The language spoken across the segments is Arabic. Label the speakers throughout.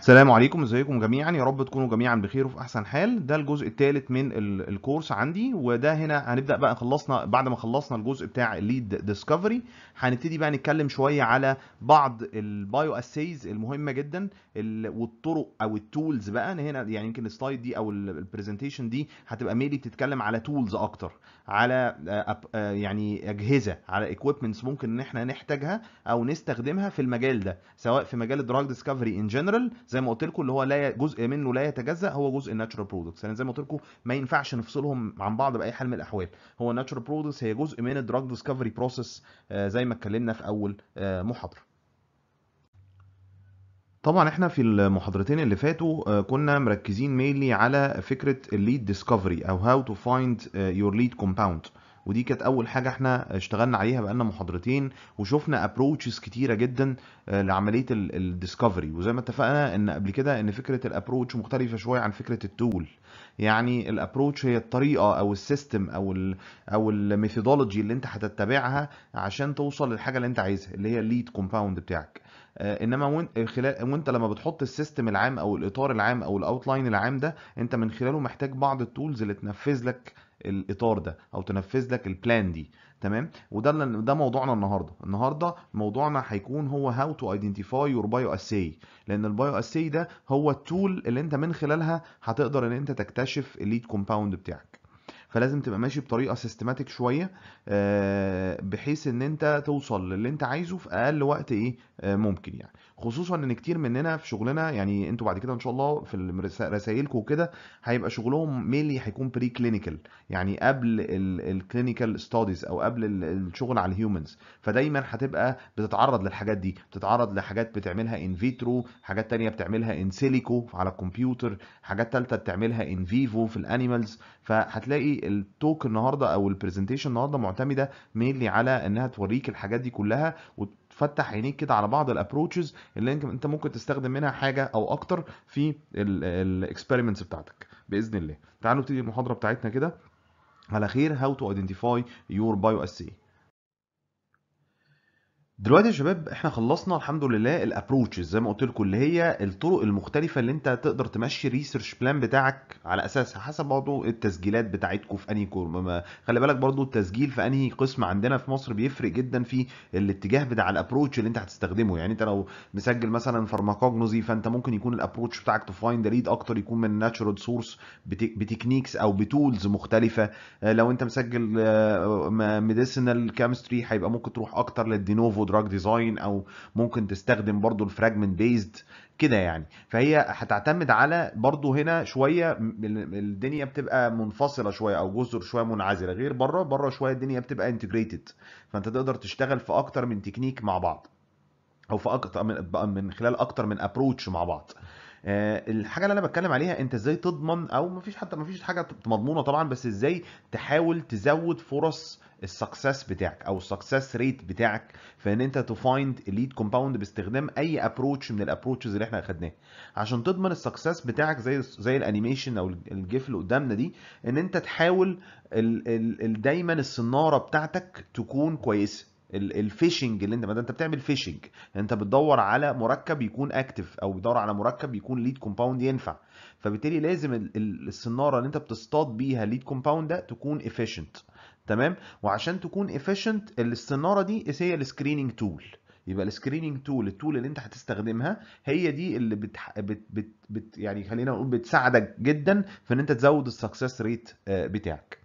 Speaker 1: السلام عليكم ازيكم جميعا يا رب تكونوا جميعا بخير وفي احسن حال ده الجزء الثالث من الكورس عندي وده هنا هنبدا بقى خلصنا بعد ما خلصنا الجزء بتاع الليد ديسكفري هنبتدي بقى نتكلم شويه على بعض البايو اسيز المهمه جدا والطرق او التولز بقى هنا يعني يمكن السلايد دي او البرزنتيشن دي هتبقى ميلي بتتكلم على تولز اكتر على آه، آه، يعني اجهزه على ايكويبمنتس ممكن ان احنا نحتاجها او نستخدمها في المجال ده سواء في مجال الدراج ديسكفري ان جنرال زي ما قلت لكم اللي هو لا جزء منه لا يتجزا هو جزء الناتشرال برودكتس يعني زي ما قلت لكم ما ينفعش نفصلهم عن بعض باي حال من الاحوال هو الناتشرال برودكتس هي جزء من الدراج ديسكفري بروسيس زي ما اتكلمنا في اول آه، محاضره طبعًا إحنا في المحاضرتين اللي فاتوا آه، كنا مركزين مينلي على فكرة الليد ديسكفري أو هاو تو فايند يور ليد كومباوند ودي كانت أول حاجة إحنا اشتغلنا عليها بقالنا محاضرتين وشفنا ابروتشز كتيرة جدا آه، لعملية الديسكفري وزي ما اتفقنا إن قبل كده إن فكرة الابروتش مختلفة شوية عن فكرة التول يعني الابروتش هي الطريقه او السيستم او الـ او الميثودولوجي اللي انت هتتبعها عشان توصل للحاجه اللي انت عايزها اللي هي الليد كومباوند بتاعك آه، انما وانت خلال وانت لما بتحط السيستم العام او الاطار العام او الاوتلاين العام ده انت من خلاله محتاج بعض التولز اللي تنفذ لك الاطار ده او تنفذ لك البلان دي تمام وده ده موضوعنا النهارده النهارده موضوعنا هيكون هو هاو تو ايدنتيفاي يور بايو اساي لان البايو اساي ده هو التول اللي انت من خلالها هتقدر ان انت تكتشف الليد كومباوند بتاعك فلازم تبقى ماشي بطريقه سيستماتيك شويه آه، بحيث ان انت توصل للي انت عايزه في اقل وقت ايه آه، ممكن يعني خصوصا ان كتير مننا في شغلنا يعني انتوا بعد كده ان شاء الله في رسائلكم وكده هيبقى شغلهم مينلي هيكون بري كلينيكال يعني قبل الكلينيكال ستاديز او قبل الشغل على الهيومنز فدايما هتبقى بتتعرض للحاجات دي بتتعرض لحاجات بتعملها ان فيترو حاجات تانية بتعملها ان سيليكو على الكمبيوتر حاجات تالتة بتعملها ان فيفو في الانيمالز فهتلاقي التوك النهارده او البرزنتيشن النهارده معتمده مينلي على انها توريك الحاجات دي كلها فتح عينيك كده على بعض الابروتشز اللي انت ممكن تستخدم منها حاجه او اكتر في الاكسبيرمنتس بتاعتك باذن الله تعالوا نبتدي المحاضره بتاعتنا كده على خير هاو تو ايدنتيفاي يور بايو اسي دلوقتي يا شباب احنا خلصنا الحمد لله الابروتشز زي ما قلت لكم اللي هي الطرق المختلفه اللي انت تقدر تمشي الريسيرش بلان بتاعك على اساسها حسب برضه التسجيلات بتاعتكم في انهي كورم خلي بالك برضه التسجيل في انهي قسم عندنا في مصر بيفرق جدا في الاتجاه بتاع الابروتش اللي انت هتستخدمه يعني انت لو مسجل مثلا فارماكوجنوزي فانت ممكن يكون الابروتش بتاعك تو فايند ريد اكتر يكون من ناتشورال سورس بتكنيكس او بتولز مختلفه آه، لو انت مسجل آه، ميديسينال كيمستري هيبقى ممكن تروح اكتر للدينوفو دراج ديزاين او ممكن تستخدم برضو الفراجمنت بيزد كده يعني فهي هتعتمد على برضو هنا شويه الدنيا بتبقى منفصله شويه او جزر شويه منعزله غير بره بره شويه الدنيا بتبقى انتجريتد فانت تقدر تشتغل في اكتر من تكنيك مع بعض او في اكتر من من خلال اكتر من ابروتش مع بعض آه، الحاجه اللي انا بتكلم عليها انت ازاي تضمن او مفيش حتى مفيش حاجه مضمونه طبعا بس ازاي تحاول تزود فرص السكسس بتاعك او السكسس ريت بتاعك في ان انت فايند الليد كومباوند باستخدام اي ابروتش من الابروتشز اللي احنا اخدناها عشان تضمن السكسس بتاعك زي زي الانيميشن او الجيف اللي قدامنا دي ان انت تحاول ال ال ال دايما الصناره بتاعتك تكون كويسه الفيشنج اللي انت ما ده انت بتعمل فيشنج يعني انت بتدور على مركب يكون اكتف او بتدور على مركب يكون ليد كومباوند ينفع فبالتالي لازم الصناره اللي انت بتصطاد بيها ليد كومباوند ده تكون افيشنت تمام وعشان تكون افيشنت الصناره دي هي السكريننج تول يبقى السكريننج تول التول اللي انت هتستخدمها هي دي اللي بت, بت... بت... بت... يعني خلينا نقول بتساعدك جدا في ان انت تزود السكسس ريت آه، بتاعك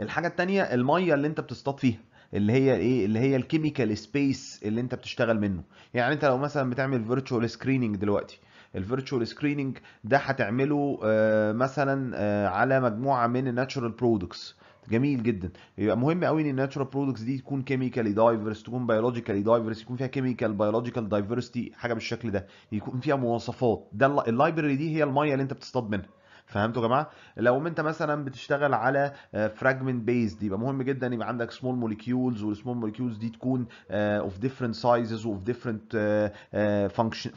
Speaker 1: الحاجه الثانيه الميه اللي انت بتصطاد فيها اللي هي ايه اللي هي الكيميكال سبيس اللي انت بتشتغل منه يعني انت لو مثلا بتعمل فيرتشوال سكريننج دلوقتي الفيرتشوال سكريننج ده هتعمله آه، مثلا آه، على مجموعه من الناتشورال برودكتس جميل جدا يبقى مهم قوي ان الناتشورال برودكتس دي تكون كيميكالي دايفرس تكون بيولوجيكالي دايفرس يكون فيها كيميكال بيولوجيكال دايفرستي حاجه بالشكل ده يكون فيها مواصفات ده اللايبرري دي هي الميه اللي انت بتصطاد منها فهمتوا يا جماعه لو انت مثلا بتشتغل على فراجمنت آه، بيز يبقى مهم جدا يبقى عندك سمول موليكيولز والسمول موليكيولز دي تكون اوف ديفرنت سايزز اوف ديفرنت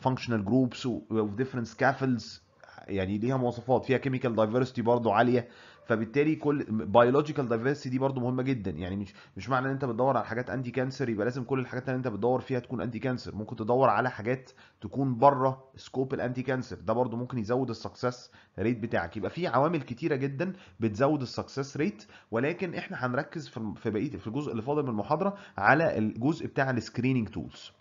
Speaker 1: فانكشنال جروبس اوف ديفرنت سكافلز يعني ليها مواصفات فيها كيميكال دايفرستي برضو عاليه فبالتالي كل بايولوجيكال دايفرسيتي دي برضو مهمه جدا يعني مش مش معنى ان انت بتدور على حاجات انتي كانسر يبقى لازم كل الحاجات اللي انت بتدور فيها تكون انتي كانسر ممكن تدور على حاجات تكون بره سكوب الانتي كانسر ده برضو ممكن يزود السكسس ريت بتاعك يبقى في عوامل كتيره جدا بتزود السكسس ريت ولكن احنا هنركز في في بقيه في الجزء اللي فاضل من المحاضره على الجزء بتاع السكريننج تولز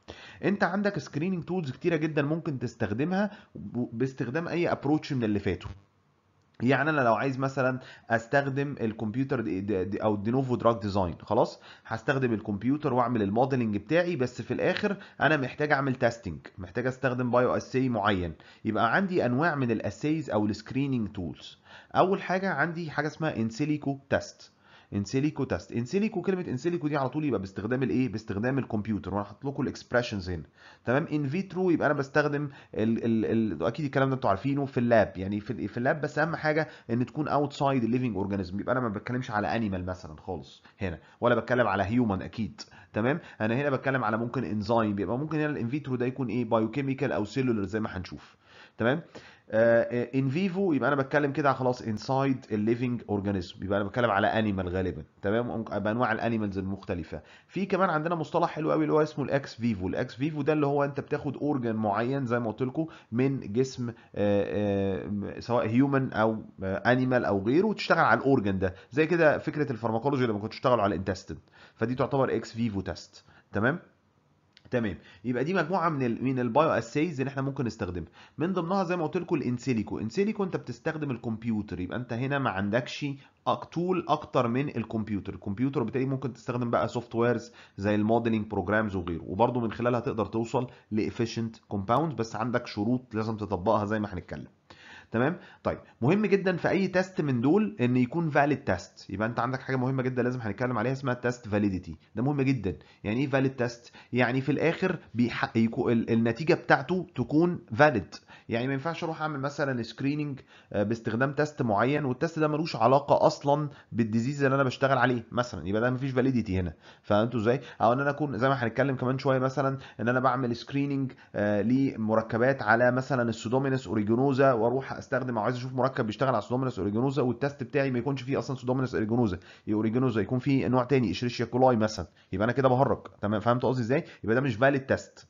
Speaker 1: انت عندك سكريننج تولز كتيره جدا ممكن تستخدمها باستخدام اي ابروتش من اللي فاتوا يعني انا لو عايز مثلا استخدم الكمبيوتر دي دي او الدينوفو دراج ديزاين خلاص هستخدم الكمبيوتر واعمل الموديلنج بتاعي بس في الاخر انا محتاج اعمل تيستينج محتاج استخدم بايو اسي معين يبقى عندي انواع من الاسيز او السكريننج تولز اول حاجه عندي حاجه اسمها انسيليكو تيست انسيليكو تيست انسيليكو كلمه انسيليكو دي على طول يبقى باستخدام الايه باستخدام الكمبيوتر وانا حاطط لكم الاكسبريشنز هنا تمام ان فيترو يبقى انا بستخدم ال ال ال اكيد الكلام ده انتوا عارفينه في اللاب يعني في, في اللاب بس اهم حاجه ان تكون اوتسايد ليفنج اورجانيزم يبقى انا ما بتكلمش على انيمال مثلا خالص هنا ولا بتكلم على هيومن اكيد تمام انا هنا بتكلم على ممكن انزيم يبقى ممكن هنا الانفيترو ده يكون ايه بايوكيميكال او سيلولر زي ما هنشوف تمام ان آه، فيفو يبقى انا بتكلم كده خلاص انسايد الليفنج اورجانيزم يبقى انا بتكلم على انيمال غالبا تمام بانواع الانيمالز المختلفه في كمان عندنا مصطلح حلو قوي اللي هو اسمه الاكس فيفو الاكس فيفو ده اللي هو انت بتاخد اورجان معين زي ما قلت لكم من جسم آه، آه، سواء هيومن او انيمال او غيره وتشتغل على الاورجان ده زي كده فكره الفارماكولوجي لما كنت تشتغل على الانتستين فدي تعتبر اكس فيفو تيست تمام تمام يبقى دي مجموعه من الـ من البايو اسيز اللي احنا ممكن نستخدمها من ضمنها زي ما قلت لكم الانسيليكو انسيليكو انت بتستخدم الكمبيوتر يبقى انت هنا ما عندكش تول اكتر من الكمبيوتر الكمبيوتر وبالتالي ممكن تستخدم بقى سوفت ويرز زي الموديلنج بروجرامز وغيره وبرده من خلالها تقدر توصل لافيشنت كومباوند بس عندك شروط لازم تطبقها زي ما هنتكلم تمام طيب مهم جدا في اي تيست من دول ان يكون فاليد تيست يبقى انت عندك حاجه مهمه جدا لازم هنتكلم عليها اسمها تيست فاليديتي ده مهم جدا يعني ايه فاليد تيست يعني في الاخر النتيجه بتاعته تكون فاليد يعني ما ينفعش اروح اعمل مثلا سكريننج آه، باستخدام تيست معين والتيست ده ملوش علاقه اصلا بالديزيز اللي انا بشتغل عليه مثلا يبقى ده مفيش فاليديتي هنا فهمتوا ازاي او ان انا اكون زي ما هنتكلم كمان شويه مثلا ان انا بعمل سكريننج آه، لمركبات على مثلا السودومينس اوريجونوزا واروح استخدم او عايز اشوف مركب بيشتغل على سودومينس اوريجينوزا والتست بتاعي ما يكونش فيه اصلا سودومينس اوريجينوزا اوريجينوزا يكون فيه نوع تاني اشريشيا كولاي مثلا يبقى انا كده بهرج تمام فهمت قصدي ازاي يبقى ده مش فاليد تيست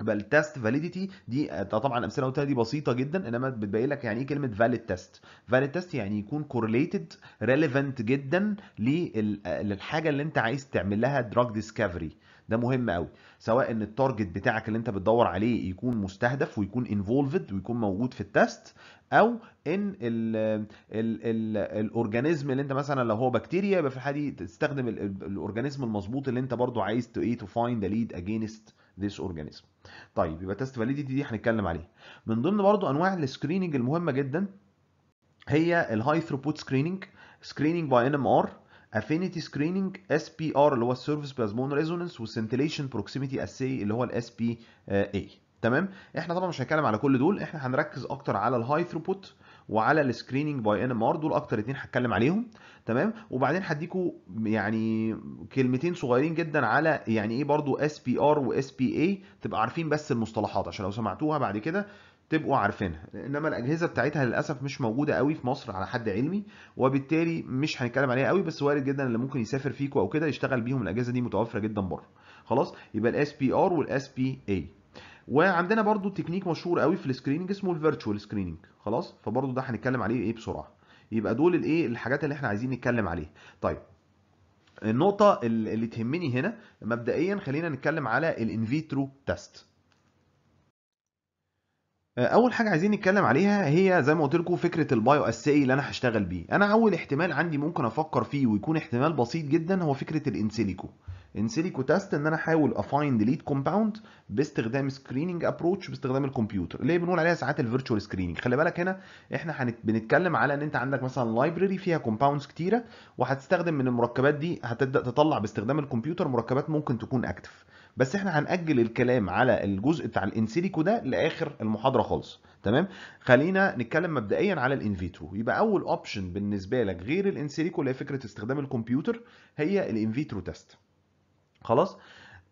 Speaker 1: يبقى التست فاليديتي دي آه، طبعا الامثله قلتها دي بسيطه جدا انما بتبين لك يعني ايه كلمه فاليد تيست فاليد تيست يعني يكون كورليتد ريليفنت جدا آه، للحاجه اللي انت عايز تعمل لها دراج ديسكفري ده مهم قوي سواء ان التارجت بتاعك اللي انت بتدور عليه يكون مستهدف ويكون انفولفد ويكون موجود في التست او ان الاورجانيزم اللي انت مثلا لو هو بكتيريا يبقى في الحاله دي تستخدم الاورجانيزم المظبوط اللي انت برضه عايز تو ايه تو فايند ليد اجينست ذيس اورجانيزم طيب يبقى تست فاليديتي دي هنتكلم عليها من ضمن برضه انواع السكريننج المهمه جدا هي الهاي ثروبوت سكريننج سكريننج باي ان ام ار افينيتي سكريننج اس بي ار اللي هو السيرفس بلازمون ريزونانس والسنتيليشن بروكسيميتي اسي اللي هو الاس بي اي تمام احنا طبعا مش هنتكلم على كل دول احنا هنركز اكتر على الهاي ثروبوت وعلى السكريننج باي ان ام ار دول اكتر اتنين هتكلم عليهم تمام وبعدين هديكوا يعني كلمتين صغيرين جدا على يعني ايه برضو اس بي ار واس بي اي تبقى عارفين بس المصطلحات عشان لو سمعتوها بعد كده تبقوا عارفينها انما الاجهزه بتاعتها للاسف مش موجوده قوي في مصر على حد علمي وبالتالي مش هنتكلم عليها قوي بس وارد جدا اللي ممكن يسافر فيكوا او كده يشتغل بيهم الاجهزه دي متوفره جدا بره خلاص يبقى الاس بي ار والاس بي اي وعندنا برضو تكنيك مشهور قوي في السكريننج اسمه الفيرتشوال سكريننج خلاص فبرضو ده هنتكلم عليه ايه بسرعه يبقى دول الايه الحاجات اللي احنا عايزين نتكلم عليها طيب النقطة اللي تهمني هنا مبدئيا خلينا نتكلم على الانفيترو تيست آه، اول حاجه عايزين نتكلم عليها هي زي ما قلت لكم فكره البايو اساي اللي انا هشتغل بيه انا اول احتمال عندي ممكن افكر فيه ويكون احتمال بسيط جدا هو فكره الانسيليكو انسيليكو تيست ان انا احاول افايند ليد كومباوند باستخدام سكريننج ابروتش باستخدام الكمبيوتر اللي بنقول عليها ساعات الفيرتشوال سكريننج خلي بالك هنا احنا بنتكلم على ان انت عندك مثلا لايبرري فيها كومباوندز كتيره وهتستخدم من المركبات دي هتبدا تطلع باستخدام الكمبيوتر مركبات ممكن تكون اكتف بس احنا هنأجل الكلام على الجزء بتاع الانسيليكو ده لاخر المحاضره خالص تمام خلينا نتكلم مبدئيا على الانفيترو يبقى اول اوبشن بالنسبه لك غير الانسيليكو اللي هي فكره استخدام الكمبيوتر هي الانفيترو تيست خلاص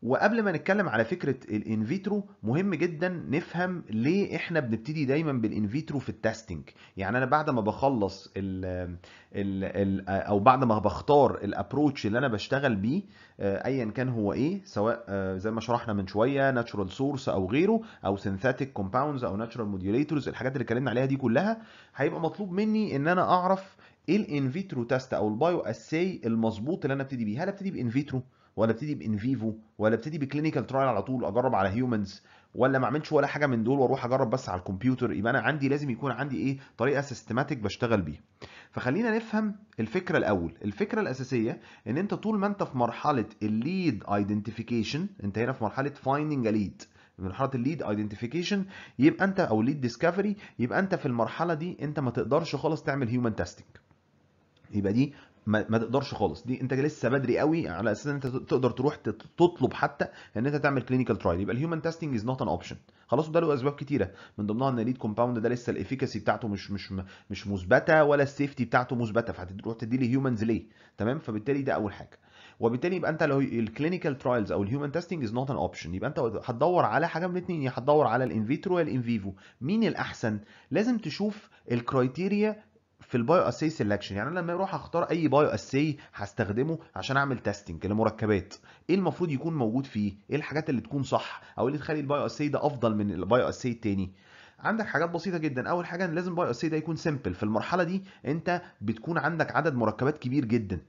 Speaker 1: وقبل ما نتكلم على فكره الانفيترو مهم جدا نفهم ليه احنا بنبتدي دايما بالانفيترو في التستنج يعني انا بعد ما بخلص ال ال الـ او بعد ما بختار الابروتش اللي انا بشتغل بيه آه، ايا كان هو ايه سواء آه، زي ما شرحنا من شويه ناتشورال سورس او غيره او سينثاتيك كومباوندز او ناتشورال موديوليتورز الحاجات اللي اتكلمنا عليها دي كلها هيبقى مطلوب مني ان انا اعرف ايه الانفيترو تيست او البايو اساي المظبوط اللي انا ابتدي بيه هل ابتدي بانفيترو ولا ابتدي بان فيفو ولا ابتدي بكلينيكال ترايل على طول اجرب على هيومنز ولا ما اعملش ولا حاجه من دول واروح اجرب بس على الكمبيوتر يبقى انا عندي لازم يكون عندي ايه طريقه سيستماتيك بشتغل بيها فخلينا نفهم الفكره الاول الفكره الاساسيه ان انت طول ما انت في مرحله الليد ايدنتيفيكيشن انت هنا في مرحله فايندنج ا ليد مرحله الليد ايدنتيفيكيشن يبقى انت او ليد ديسكفري يبقى انت في المرحله دي انت ما تقدرش خالص تعمل هيومن تيستنج يبقى دي ما, ما تقدرش خالص دي انت لسه بدري قوي يعني على اساس ان انت تقدر تروح تطلب حتى ان انت تعمل كلينيكال ترايل يبقى الهيومن تيستنج از نوت ان اوبشن خلاص وده له اسباب كتيره من ضمنها ان ليد كومباوند ده لسه الافيكاسي بتاعته مش مش مش مثبته ولا السيفتي بتاعته مثبته فهتروح تدي لي هيومنز ليه تمام فبالتالي ده اول حاجه وبالتالي يبقى انت لو الكلينيكال ترايلز او الهيومن تيستنج از نوت ان اوبشن يبقى انت هتدور على حاجه من الاثنين يا هتدور على الان فيترو يا الان فيفو مين الاحسن لازم تشوف الكرايتيريا في البايو اسي سيلكشن يعني انا لما اروح اختار اي بايو اسي هستخدمه عشان اعمل تيستنج لمركبات ايه المفروض يكون موجود فيه ايه الحاجات اللي تكون صح او إيه اللي تخلي البايو اسي ده افضل من البايو اسي التاني عندك حاجات بسيطه جدا اول حاجه لازم بايو اسي ده يكون سيمبل في المرحله دي انت بتكون عندك عدد مركبات كبير جدا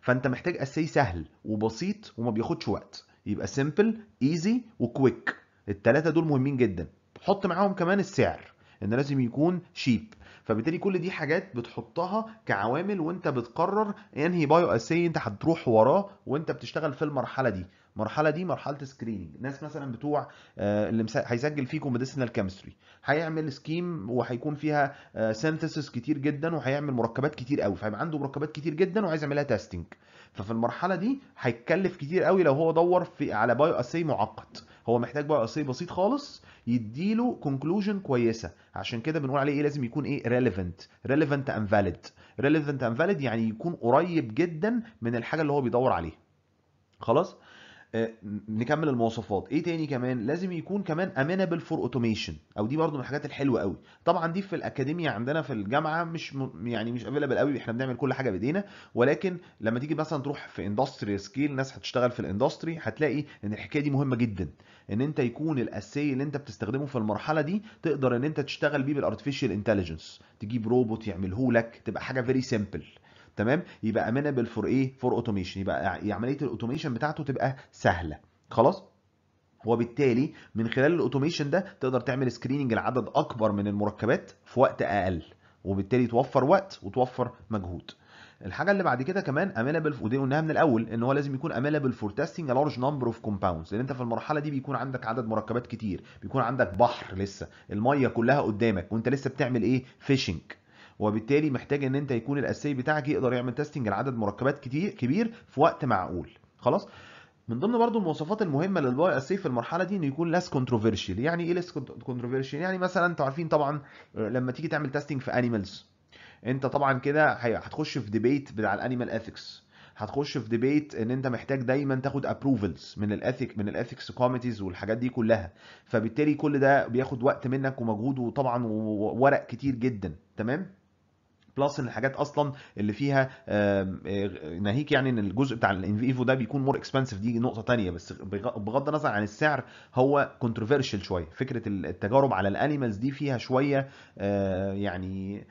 Speaker 1: فانت محتاج اسي سهل وبسيط وما بياخدش وقت يبقى سيمبل ايزي وكويك الثلاثه دول مهمين جدا حط معاهم كمان السعر ان لازم يكون شيب فبالتالي كل دي حاجات بتحطها كعوامل وانت بتقرر انهي بايو اساي انت هتروح وراه وانت بتشتغل في المرحله دي المرحله دي مرحله سكريننج ناس مثلا بتوع آه، اللي هيسجل فيكم ميديسينال كيمستري هيعمل سكيم وهيكون فيها سينثيسيس آه، كتير جدا وهيعمل مركبات كتير قوي فهيبقى عنده مركبات كتير جدا وعايز يعملها تيستنج ففي المرحله دي هيتكلف كتير قوي لو هو دور في على بايو اسي معقد هو محتاج بايو اسي بسيط خالص يديله كونكلوجن كويسه عشان كده بنقول عليه ايه لازم يكون ايه ريليفنت ريليفنت اند فاليد ريليفنت اند فاليد يعني يكون قريب جدا من الحاجه اللي هو بيدور عليها خلاص آه، نكمل المواصفات ايه تاني كمان لازم يكون كمان امينبل فور اوتوميشن او دي برضو من الحاجات الحلوه قوي طبعا دي في الاكاديميه عندنا في الجامعه مش م... يعني مش افيلابل قوي احنا بنعمل كل حاجه بايدينا ولكن لما تيجي مثلا تروح في اندستري سكيل ناس هتشتغل في الاندستري هتلاقي ان الحكايه دي مهمه جدا ان انت يكون الاساي اللي انت بتستخدمه في المرحله دي تقدر ان انت تشتغل بيه بالارتفيشال انتليجنس تجيب روبوت يعمله لك تبقى حاجه فيري سيمبل تمام يبقى امينبل فور ايه فور اوتوميشن يبقى عمليه الاوتوميشن بتاعته تبقى سهله خلاص وبالتالي من خلال الاوتوميشن ده تقدر تعمل سكريننج لعدد اكبر من المركبات في وقت اقل وبالتالي توفر وقت وتوفر مجهود الحاجه اللي بعد كده كمان امينبل ودي قلناها من الاول ان هو لازم يكون امينبل فور تيستينج لارج نمبر اوف كومباوندز لان انت في المرحله دي بيكون عندك عدد مركبات كتير بيكون عندك بحر لسه الميه كلها قدامك وانت لسه بتعمل ايه فيشنج وبالتالي محتاج ان انت يكون الاساسي بتاعك يقدر يعمل تيستنج لعدد مركبات كتير كبير في وقت معقول خلاص من ضمن برضو المواصفات المهمه للباي اسي في المرحله دي انه يكون لاس كونتروفيرشال يعني ايه لاس كونتروفيرشال يعني مثلا انتوا عارفين طبعا آه، لما تيجي تعمل تيستنج في انيمالز انت طبعا كده هتخش في ديبيت بتاع الانيمال اثكس هتخش في ديبيت ان انت محتاج دايما تاخد ابروفلز من الاثيك من الاثكس كوميتيز والحاجات دي كلها فبالتالي كل ده بياخد وقت منك ومجهود وطبعا وورق كتير جدا تمام بلس ان الحاجات اصلا اللي فيها آه، ناهيك يعني ان الجزء بتاع الانفيفو e ده بيكون مور اكسبنسيف دي نقطه تانية بس بغض النظر عن السعر هو كونتروفيرشل شويه فكره التجارب على الانيمالز دي فيها شويه آه، يعني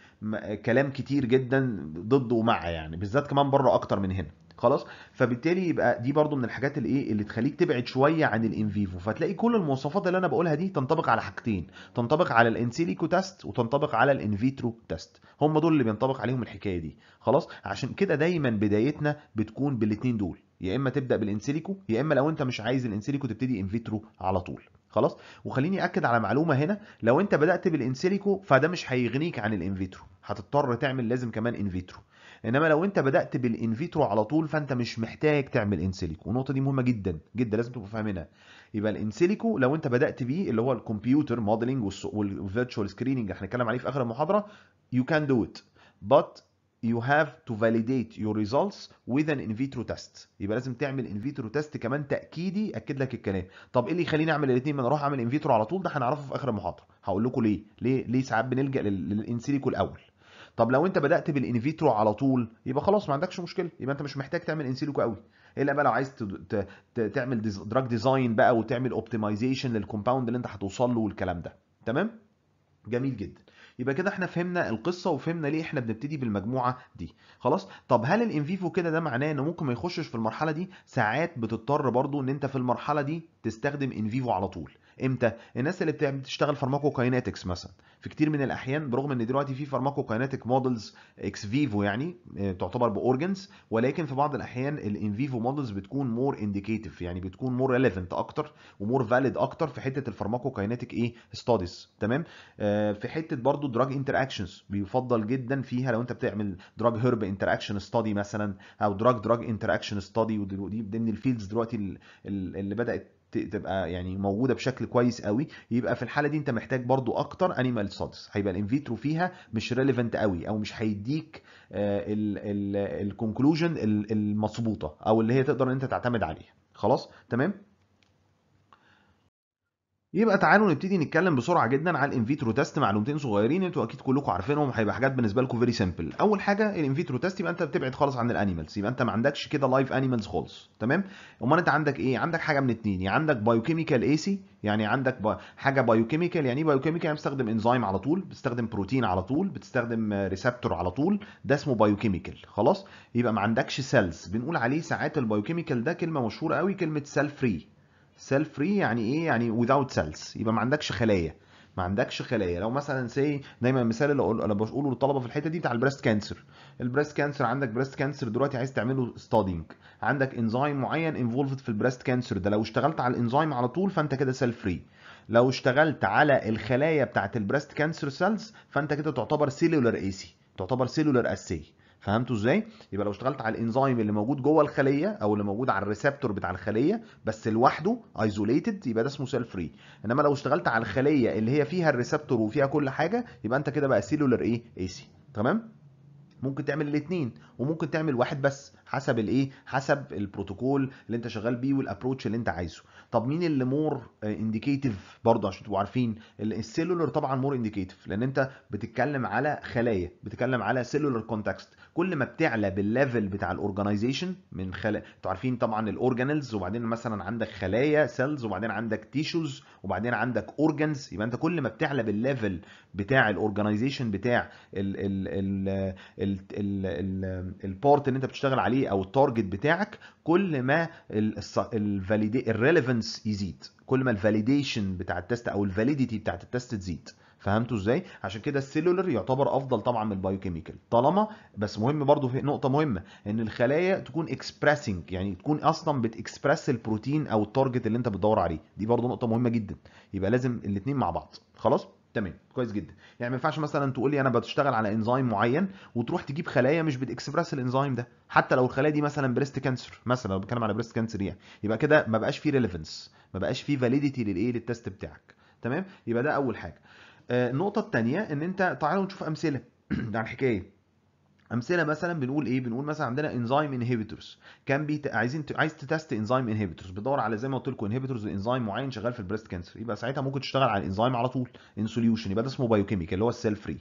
Speaker 1: كلام كتير جدا ضد ومع يعني بالذات كمان بره اكتر من هنا خلاص فبالتالي يبقى دي برضو من الحاجات اللي ايه اللي تخليك تبعد شويه عن الانفيفو فتلاقي كل المواصفات اللي انا بقولها دي تنطبق على حاجتين تنطبق على الانسيليكو تيست وتنطبق على الانفيترو تيست هم دول اللي بينطبق عليهم الحكايه دي خلاص عشان كده دايما بدايتنا بتكون بالاثنين دول يا اما تبدا بالانسيليكو يا اما لو انت مش عايز الانسيليكو تبتدي انفيترو على طول خلاص وخليني اكد على معلومه هنا لو انت بدات بالانسيليكو فده مش هيغنيك عن الانفيترو هتضطر تعمل لازم كمان انفيترو انما لو انت بدات بالانفيترو على طول فانت مش محتاج تعمل انسيليكو النقطه دي مهمه جدا جدا لازم تبقوا فاهمينها يبقى الانسيليكو لو انت بدات بيه اللي هو الكمبيوتر موديلنج والفيرتشوال سكريننج هنتكلم عليه في اخر المحاضره يو كان دو ات بات you have to validate your results with an in vitro test يبقى لازم تعمل in vitro test كمان تاكيدي اكد لك الكلام طب ايه اللي يخليني اعمل الاثنين ما انا اروح اعمل in vitro على طول ده هنعرفه في اخر المحاضره هقول لكم ليه ليه ليه ساعات بنلجا للانسيليكو الاول طب لو انت بدات بالانفيترو على طول يبقى خلاص ما عندكش مشكله يبقى انت مش محتاج تعمل انسيلوكو قوي الا بقى لو عايز تعمل دراج ديزاين بقى وتعمل اوبتمايزيشن للكومباوند اللي انت هتوصل له والكلام ده تمام جميل جدا يبقى كده احنا فهمنا القصه وفهمنا ليه احنا بنبتدي بالمجموعه دي خلاص طب هل الانفيفو كده ده معناه انه ممكن ما يخشش في المرحله دي ساعات بتضطر برضو ان انت في المرحله دي تستخدم انفيفو على طول امتى الناس اللي بتشتغل كاينتكس مثلا في كتير من الاحيان برغم ان دلوقتي في كاينتك مودلز اكس فيفو يعني آه، تعتبر باورجنز ولكن في بعض الاحيان الان فيفو مودلز بتكون مور انديكيتيف يعني بتكون مور ريليفنت اكتر ومور فاليد اكتر في حته كاينتك ايه ستاديز تمام آه، في حته برضو دراج انتر اكشنز بيفضل جدا فيها لو انت بتعمل دراج هيرب انتر اكشن ستادي مثلا او دراج دراج انتر اكشن ستادي ودي من الفيلدز دلوقتي اللي بدات تبقى يعني موجوده بشكل كويس قوي يبقى في الحاله دي انت محتاج برضو اكتر انيمال سادس هيبقى الانفيترو فيها مش ريليفنت قوي او مش هيديك آه، الكونكلوجن المظبوطه او اللي هي تقدر انت تعتمد عليها خلاص تمام يبقى تعالوا نبتدي نتكلم بسرعه جدا على الانفيترو تيست معلومتين صغيرين انتوا اكيد كلكم عارفينهم هيبقى حاجات بالنسبه لكم فيري سيمبل اول حاجه الانفيترو تيست يبقى انت بتبعد خالص عن الانيمالز يبقى انت ما عندكش كده لايف انيمالز خالص تمام امال انت عندك ايه عندك حاجه من اتنين يعني عندك بايوكيميكال اي سي يعني عندك با... حاجه بايوكيميكال يعني ايه بايوكيميكال يعني بتستخدم انزيم على طول بتستخدم بروتين على طول بتستخدم ريسبتور على طول ده اسمه بايوكيميكال خلاص يبقى ما عندكش سيلز بنقول عليه ساعات البايوكيميكال ده كلمه مشهوره قوي كلمه سيل فري سيل فري يعني ايه يعني without cells يبقى ما عندكش خلايا ما عندكش خلايا لو مثلا سي دايما المثال اللي انا بقوله للطلبه في الحته دي بتاع البريست كانسر البريست كانسر عندك بريست كانسر دلوقتي عايز تعمله ستادينج عندك انزيم معين انفولفد في البريست كانسر ده لو اشتغلت على الانزيم على طول فانت كده سيل فري لو اشتغلت على الخلايا بتاعه البريست كانسر سيلز فانت كده تعتبر سيلولار ايسي تعتبر سيلولار اسي فهمتوا ازاي يبقى لو اشتغلت على الانزيم اللي موجود جوه الخليه او اللي موجود على الريسبتور بتاع الخليه بس لوحده ايزوليتد يبقى ده اسمه سيل فري انما لو اشتغلت على الخليه اللي هي فيها الريسبتور وفيها كل حاجه يبقى انت كده بقى سيلولر ايه اي سي تمام ممكن تعمل الاثنين وممكن تعمل واحد بس حسب الايه حسب البروتوكول اللي انت شغال بيه والابروتش اللي انت عايزه طب مين اللي مور انديكيتيف برضه عشان تبقوا عارفين السيلولر طبعا مور انديكيتيف لان انت بتتكلم على خلايا بتتكلم على سيلولر كونتكست كل ما بتعلى بالليفل بتاع الاورجنايزيشن من خلايا انتوا عارفين طبعا الاورجانلز وبعدين مثلا عندك خلايا سيلز وبعدين عندك تيشوز وبعدين عندك اورجانز يبقى انت كل ما بتعلى بالليفل بتاع الاورجنايزيشن بتاع البارت اللي انت بتشتغل عليه عليه او التارجت بتاعك كل ما الريليفنس يزيد كل ما الفاليديشن بتاع التست او الفاليديتي بتاعت التست تزيد فهمتوا ازاي عشان كده السيلولر يعتبر افضل طبعا من البايوكيميكال طالما بس مهم برضو في نقطه مهمه ان الخلايا تكون اكسبريسنج يعني تكون اصلا بتكسبرس البروتين او التارجت اللي انت بتدور عليه دي برضو نقطه مهمه جدا يبقى لازم الاثنين مع بعض خلاص تمام كويس جدا يعني ما ينفعش مثلا تقول لي انا بشتغل على انزيم معين وتروح تجيب خلايا مش بتكسبرس الانزيم ده حتى لو الخلايا دي مثلا بريست كانسر مثلا لو بتكلم على بريست كانسر يعني يبقى كده ما بقاش فيه ريليفنس ما بقاش فيه فاليديتي للايه للتست بتاعك تمام يبقى ده اول حاجه آه، النقطه الثانيه ان انت تعالوا نشوف امثله عن الحكايه امثله مثلا بنقول ايه بنقول مثلا عندنا انزيم انهبيتورز كان بيت... عايزين ت... عايز تتست انزيم انهبيتورز بتدور على زي ما قلت لكم انهبيتورز انزيم معين شغال في البريست كانسر يبقى ساعتها ممكن تشتغل على الانزيم على طول ان سوليوشن يبقى ده اسمه بايوكيميكال اللي هو السيل فري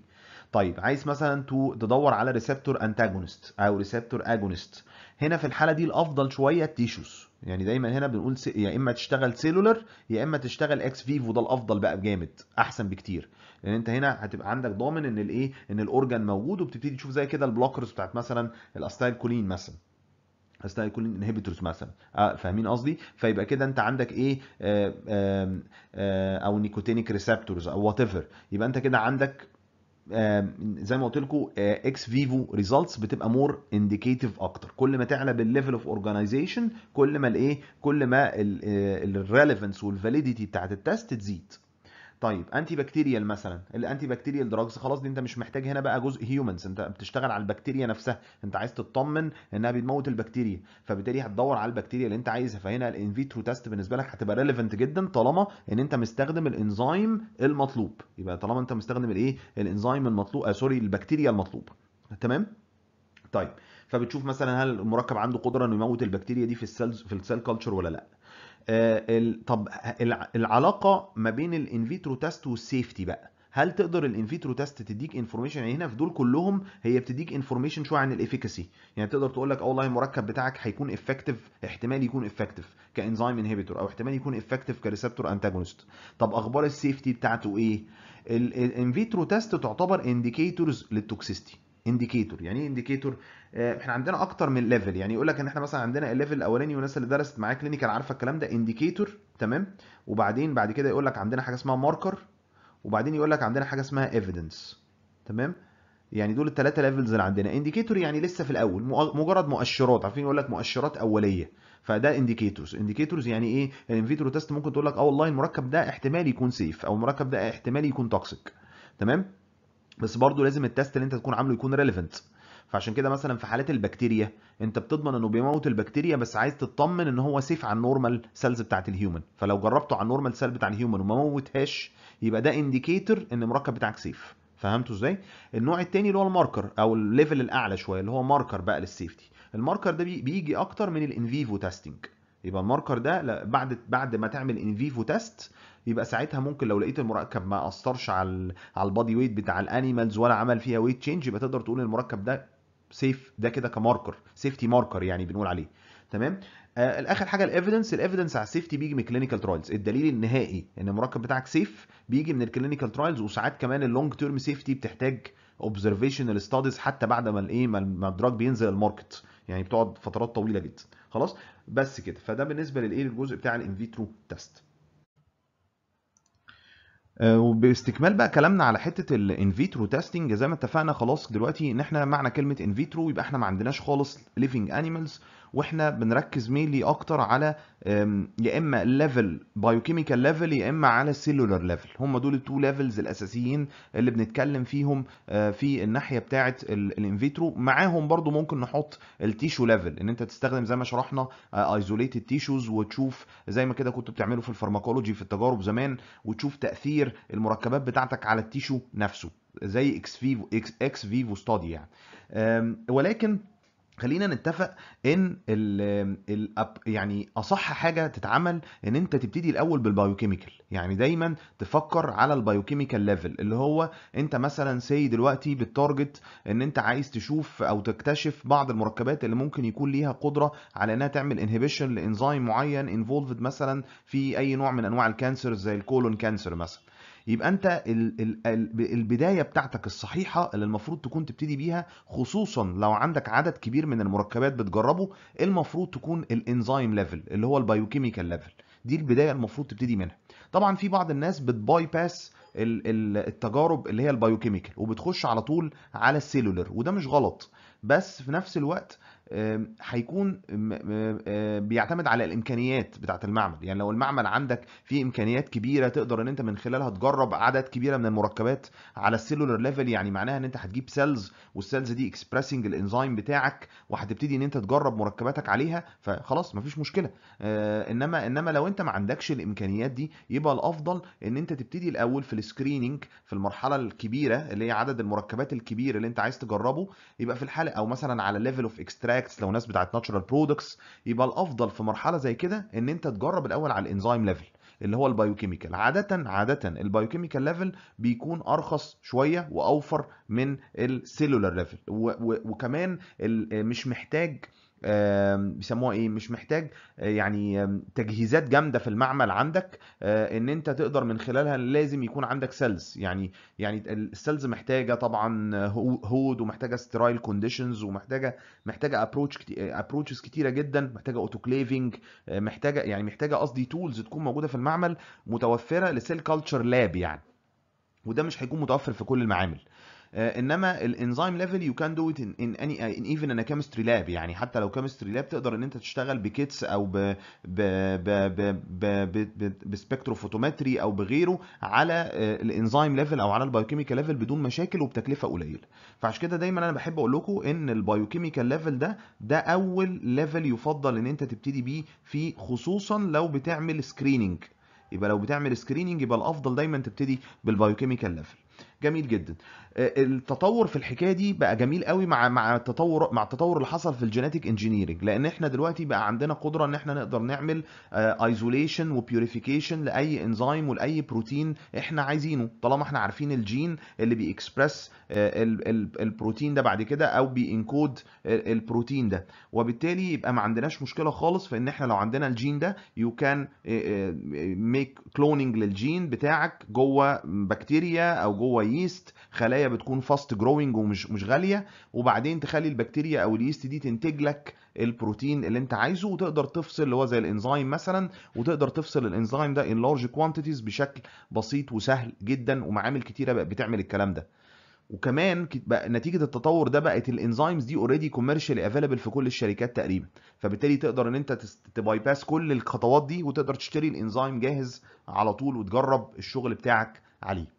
Speaker 1: طيب عايز مثلا تدور على ريسبتور انتاجونست او ريسبتور اجونست هنا في الحاله دي الافضل شويه التيشوز يعني دايما هنا بنقول يا اما تشتغل سيلولر يا اما تشتغل اكس فيفو ده الافضل بقى جامد احسن بكتير لان انت هنا هتبقى عندك ضامن ان الايه ان الاورجان موجود وبتبتدي تشوف زي كده البلوكرز بتاعت مثلا الاستايل كولين مثلا استايل كولين انهبيتورز مثلا آه فاهمين قصدي فيبقى كده انت عندك ايه آه آه آه او نيكوتينيك ريسبتورز او وات ايفر يبقى انت كده عندك زي ما قلت لكم اكس فيفو ريزلتس بتبقى مور انديكيتيف اكتر كل ما تعلى بالليفل اوف اورجانيزيشن كل ما الايه كل ما الريليفنس آه، والفاليديتي بتاعت التست تزيد طيب انتي بكتيريال مثلا الانتي بكتيريال دراجز خلاص دي انت مش محتاج هنا بقى جزء هيومنز انت بتشتغل على البكتيريا نفسها انت عايز تطمن انها بتموت البكتيريا فبالتالي هتدور على البكتيريا اللي انت عايزها فهنا الانفيترو تيست بالنسبه لك هتبقى ريليفنت جدا طالما ان انت مستخدم الانزيم المطلوب يبقى طالما انت مستخدم الايه الانزيم المطلوب آه سوري البكتيريا المطلوبه تمام طيب فبتشوف مثلا هل المركب عنده قدره انه يموت البكتيريا دي في السيلز في السيل كلتشر ولا لا آه، طب العلاقه ما بين الانفيترو تيست والسيفتي بقى هل تقدر الانفيترو تيست تديك انفورميشن يعني هنا في دول كلهم هي بتديك انفورميشن شويه عن الافيكاسي يعني تقدر تقول لك اه والله المركب بتاعك هيكون افكتيف احتمال يكون افكتيف كانزيم انهبيتور او احتمال يكون افكتيف كريسبتور انتاجونست طب اخبار السيفتي بتاعته ايه الانفيترو تيست تعتبر انديكيتورز للتوكسيستي انديكيتور يعني ايه انديكيتور آه، احنا عندنا اكتر من ليفل يعني يقول لك ان احنا مثلا عندنا الليفل الاولاني والناس اللي درست معايا كلينيكال عارفه الكلام ده انديكيتور تمام وبعدين بعد كده يقول لك عندنا حاجه اسمها ماركر وبعدين يقول لك عندنا حاجه اسمها ايفيدنس تمام يعني دول الثلاثه ليفلز اللي عندنا انديكيتور يعني لسه في الاول مجرد مؤشرات عارفين يقول لك مؤشرات اوليه فده انديكيتورز انديكيتورز يعني ايه الانفيترو تيست ممكن تقول لك اه والله المركب ده احتمال يكون سيف او المركب ده احتمال يكون توكسيك تمام بس برضو لازم التست اللي انت تكون عامله يكون ريليفنت فعشان كده مثلا في حالات البكتيريا انت بتضمن انه بيموت البكتيريا بس عايز تطمن ان هو سيف على النورمال سيلز بتاعت الهيومن فلو جربته على النورمال سيل بتاع الهيومن وما موتهاش يبقى ده انديكيتور ان المركب بتاعك سيف فهمتوا ازاي النوع الثاني اللي هو الماركر او الليفل الاعلى شويه اللي هو ماركر بقى للسيفتي الماركر ده بيجي اكتر من الانفيفو تيستنج يبقى الماركر ده بعد بعد ما تعمل انفيفو تيست يبقى ساعتها ممكن لو لقيت المركب ما اثرش على على البادي ويت بتاع الانيمالز ولا عمل فيها ويت تشينج يبقى تقدر تقول المركب ده سيف ده كده كماركر سيفتي ماركر يعني بنقول عليه تمام آه الاخر حاجه الايفيدنس الايفيدنس على السيفتي بيجي من كلينيكال ترايلز الدليل النهائي ان المركب بتاعك سيف بيجي من الكلينيكال ترايلز وساعات كمان اللونج تيرم سيفتي بتحتاج اوبزرفيشنال ستاديز حتى بعد ما الايه ما الدراج بينزل الماركت يعني بتقعد فترات طويله جدا خلاص بس كده فده بالنسبه للايه للجزء بتاع الانفيترو تيست آه، وباستكمال بقى كلامنا على حته الانفيترو تيستنج زي ما اتفقنا خلاص دلوقتي ان احنا معنى كلمه انفيترو يبقى احنا ما عندناش خالص ليفنج انيمالز واحنا بنركز ميلي اكتر على يا اما ليفل بايوكيميكال ليفل يا اما على سيلولر ليفل هم دول التو ليفلز الاساسيين اللي بنتكلم فيهم آه، في الناحيه بتاعه الانفيترو معاهم برضو ممكن نحط التيشو ليفل ان انت تستخدم زي ما شرحنا ايزوليتد آه، تيشوز وتشوف زي ما كده كنت بتعملوا في الفارماكولوجي في التجارب زمان وتشوف تاثير المركبات بتاعتك على التيشو نفسه زي اكس فيفو اكس, اكس فيفو ستادي يعني ولكن خلينا نتفق ان الـ الـ يعني اصح حاجه تتعمل ان انت تبتدي الاول بالبايوكيميكال يعني دايما تفكر على البايوكيميكال ليفل اللي هو انت مثلا سي دلوقتي بالتارجت ان انت عايز تشوف او تكتشف بعض المركبات اللي ممكن يكون ليها قدره على انها تعمل انهبيشن لانزيم معين انفولفد مثلا في اي نوع من انواع الكانسر زي الكولون كانسر مثلا يبقى انت البدايه بتاعتك الصحيحه اللي المفروض تكون تبتدي بيها خصوصا لو عندك عدد كبير من المركبات بتجربه المفروض تكون الانزيم ليفل اللي هو البايوكيميكال ليفل دي البدايه المفروض تبتدي منها طبعا في بعض الناس بتباي باس التجارب اللي هي البايوكيميكال وبتخش على طول على السيلولر وده مش غلط بس في نفس الوقت هيكون بيعتمد على الامكانيات بتاعه المعمل يعني لو المعمل عندك فيه امكانيات كبيره تقدر ان انت من خلالها تجرب عدد كبيره من المركبات على السيلولر ليفل يعني معناها ان انت هتجيب سيلز والسيلز دي اكسبريسنج الانزيم بتاعك وهتبتدي ان انت تجرب مركباتك عليها فخلاص مفيش مشكله آه، انما انما لو انت ما عندكش الامكانيات دي يبقى الافضل ان انت تبتدي الاول في السكريننج في المرحله الكبيره اللي هي عدد المركبات الكبير اللي انت عايز تجربه يبقى في الحاله او مثلا على ليفل اوف اكستراكت اكتس لو ناس بتاعت ناتشورال برودكتس يبقى الافضل في مرحله زي كده ان انت تجرب الاول على الانزيم ليفل اللي هو البايوكيميكال عاده عاده البايوكيميكال ليفل بيكون ارخص شويه واوفر من السيلولار ليفل وكمان مش محتاج بيسموها ايه مش محتاج آه، يعني تجهيزات جامده في المعمل عندك آه، ان انت تقدر من خلالها لازم يكون عندك سيلز يعني يعني السيلز محتاجه طبعا هود ومحتاجه سترايل كونديشنز ومحتاجه محتاجه ابروتش ابروتشز آه، كتيره جدا محتاجه اوتوكليفنج محتاجه يعني محتاجه قصدي تولز تكون موجوده في المعمل متوفره لسيل كلتشر لاب يعني وده مش هيكون متوفر في كل المعامل آه، انما الانزيم ليفل يو كان دو ات ان اني ان ايفن ان كيمستري لاب يعني حتى لو كيمستري لاب تقدر ان انت تشتغل بكيتس او ب ب ب بسبكتروفوتومتري او بغيره على آه، الانزيم ليفل او على البايوكيميكال ليفل بدون مشاكل وبتكلفه قليله فعشان كده دايما انا بحب اقول لكم ان البايوكيميكال ليفل ده ده اول ليفل يفضل ان انت تبتدي بيه في خصوصا لو بتعمل سكريننج يبقى لو بتعمل سكريننج يبقى الافضل دايما تبتدي بالبايوكيميكال ليفل جميل جدا آه، التطور في الحكايه دي بقى جميل قوي مع مع التطور مع التطور اللي حصل في الجينيتك انجينيرنج لان احنا دلوقتي بقى عندنا قدره ان احنا نقدر نعمل ايزوليشن آه، وبيوريفيكيشن لاي انزيم ولاي بروتين احنا عايزينه طالما احنا عارفين الجين اللي بيكسبرس آه، البروتين ده بعد كده او بينكود البروتين ده وبالتالي يبقى ما عندناش مشكله خالص في ان احنا لو عندنا الجين ده يو كان ميك كلوننج للجين بتاعك جوه بكتيريا او جوه ييست خلايا بتكون فاست جروينج ومش مش غاليه وبعدين تخلي البكتيريا او اليست دي تنتج لك البروتين اللي انت عايزه وتقدر تفصل اللي هو زي الانزيم مثلا وتقدر تفصل الانزيم ده ان لارج كوانتيتيز بشكل بسيط وسهل جدا ومعامل كتيره بقت بتعمل الكلام ده وكمان بقى نتيجه التطور ده بقت الانزيمز دي اوريدي كوميرشال افيلبل في كل الشركات تقريبا فبالتالي تقدر ان انت تباي باس كل الخطوات دي وتقدر تشتري الانزيم جاهز على طول وتجرب الشغل بتاعك عليه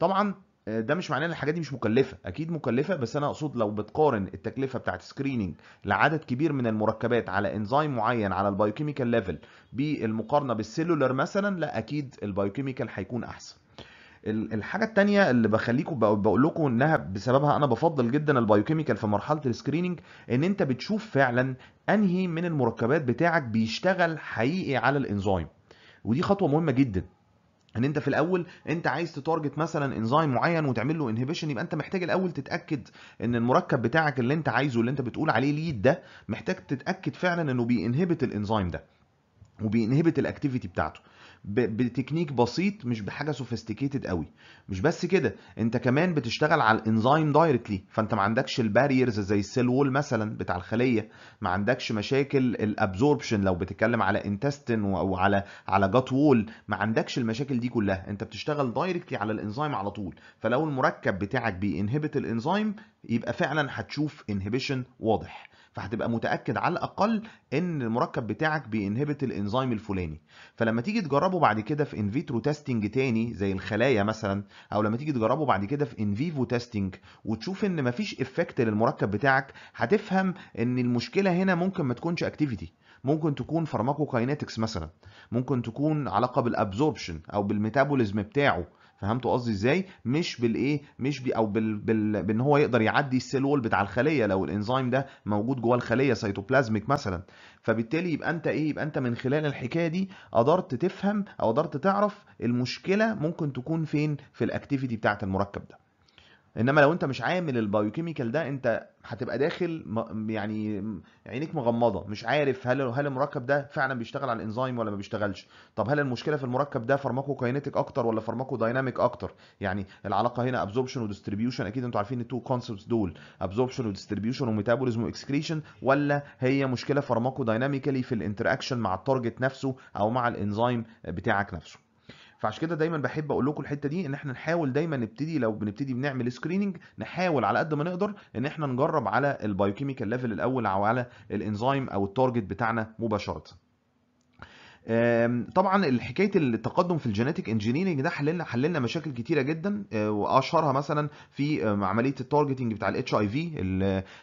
Speaker 1: طبعا آه، ده مش معناه ان الحاجات دي مش مكلفه اكيد مكلفه بس انا اقصد لو بتقارن التكلفه بتاعت سكريننج لعدد كبير من المركبات على انزيم معين على البايوكيميكال ليفل بالمقارنه بالسيلولر مثلا لا اكيد البايوكيميكال هيكون احسن الحاجه الثانيه اللي بخليكم بقول لكم انها بسببها انا بفضل جدا البايوكيميكال في مرحله السكريننج ان انت بتشوف فعلا انهي من المركبات بتاعك بيشتغل حقيقي على الانزيم ودي خطوه مهمه جدا ان انت في الاول انت عايز تتارجت مثلا انزيم معين وتعمل له انهبيشن يبقى انت محتاج الاول تتاكد ان المركب بتاعك اللي انت عايزه اللي انت بتقول عليه ليد ده محتاج تتاكد فعلا انه بينهبت الانزيم ده وبينهبت الاكتيفيتي بتاعته بتكنيك بسيط مش بحاجه سوفيستيكيتد قوي مش بس كده انت كمان بتشتغل على الانزيم دايركتلي فانت ما عندكش الباريرز زي السيل وول مثلا بتاع الخليه ما عندكش مشاكل الابزوربشن لو بتتكلم على انتستين او على على جات وول ما عندكش المشاكل دي كلها انت بتشتغل دايركتلي على الانزيم على طول فلو المركب بتاعك بينهبت الانزيم يبقى فعلا هتشوف انهبيشن واضح فهتبقى متاكد على الاقل ان المركب بتاعك بينهبت الانزيم الفلاني فلما تيجي تجربه بعد كده في ان فيترو تيستنج تاني زي الخلايا مثلا او لما تيجي تجربه بعد كده في ان فيفو تيستنج وتشوف ان مفيش افكت للمركب بتاعك هتفهم ان المشكله هنا ممكن ما تكونش اكتيفيتي ممكن تكون فارماكوكاينتكس مثلا ممكن تكون علاقه بالابزوربشن او بالميتابوليزم بتاعه فهمتوا قصدي ازاي مش بالايه مش بي او بال... بال... بان هو يقدر يعدي السيل وول بتاع الخليه لو الانزيم ده موجود جوه الخليه سيتوبلازميك مثلا فبالتالي يبقى انت ايه يبقى انت من خلال الحكايه دي قدرت تفهم او قدرت تعرف المشكله ممكن تكون فين في الاكتيفيتي بتاعه المركب ده انما لو انت مش عامل البايوكيميكال ده انت هتبقى داخل يعني عينيك مغمضه مش عارف هل هل المركب ده فعلا بيشتغل على الانزيم ولا ما بيشتغلش طب هل المشكله في المركب ده فارماكو كاينيتيك اكتر ولا فارماكو دايناميك اكتر يعني العلاقه هنا ابزوربشن وديستريبيوشن اكيد انتوا عارفين التو كونسبتس دول ابزوربشن وديستريبيوشن وميتابوليزم واكسكريشن ولا هي مشكله فارماكو دايناميكالي في الانتراكشن مع التارجت نفسه او مع الانزيم بتاعك نفسه فعشان كده دايما بحب اقول لكم الحته دي ان احنا نحاول دايما نبتدي لو بنبتدي بنعمل سكريننج نحاول على قد ما نقدر ان احنا نجرب على البايوكيميكال ليفل الاول او على الانزيم او التارجت بتاعنا مباشره طبعا حكايه التقدم في الجينيتك انجينيرنج ده حللنا حللنا مشاكل كتيره جدا آه، واشهرها مثلا في عمليه التارجتنج بتاع الاتش اي في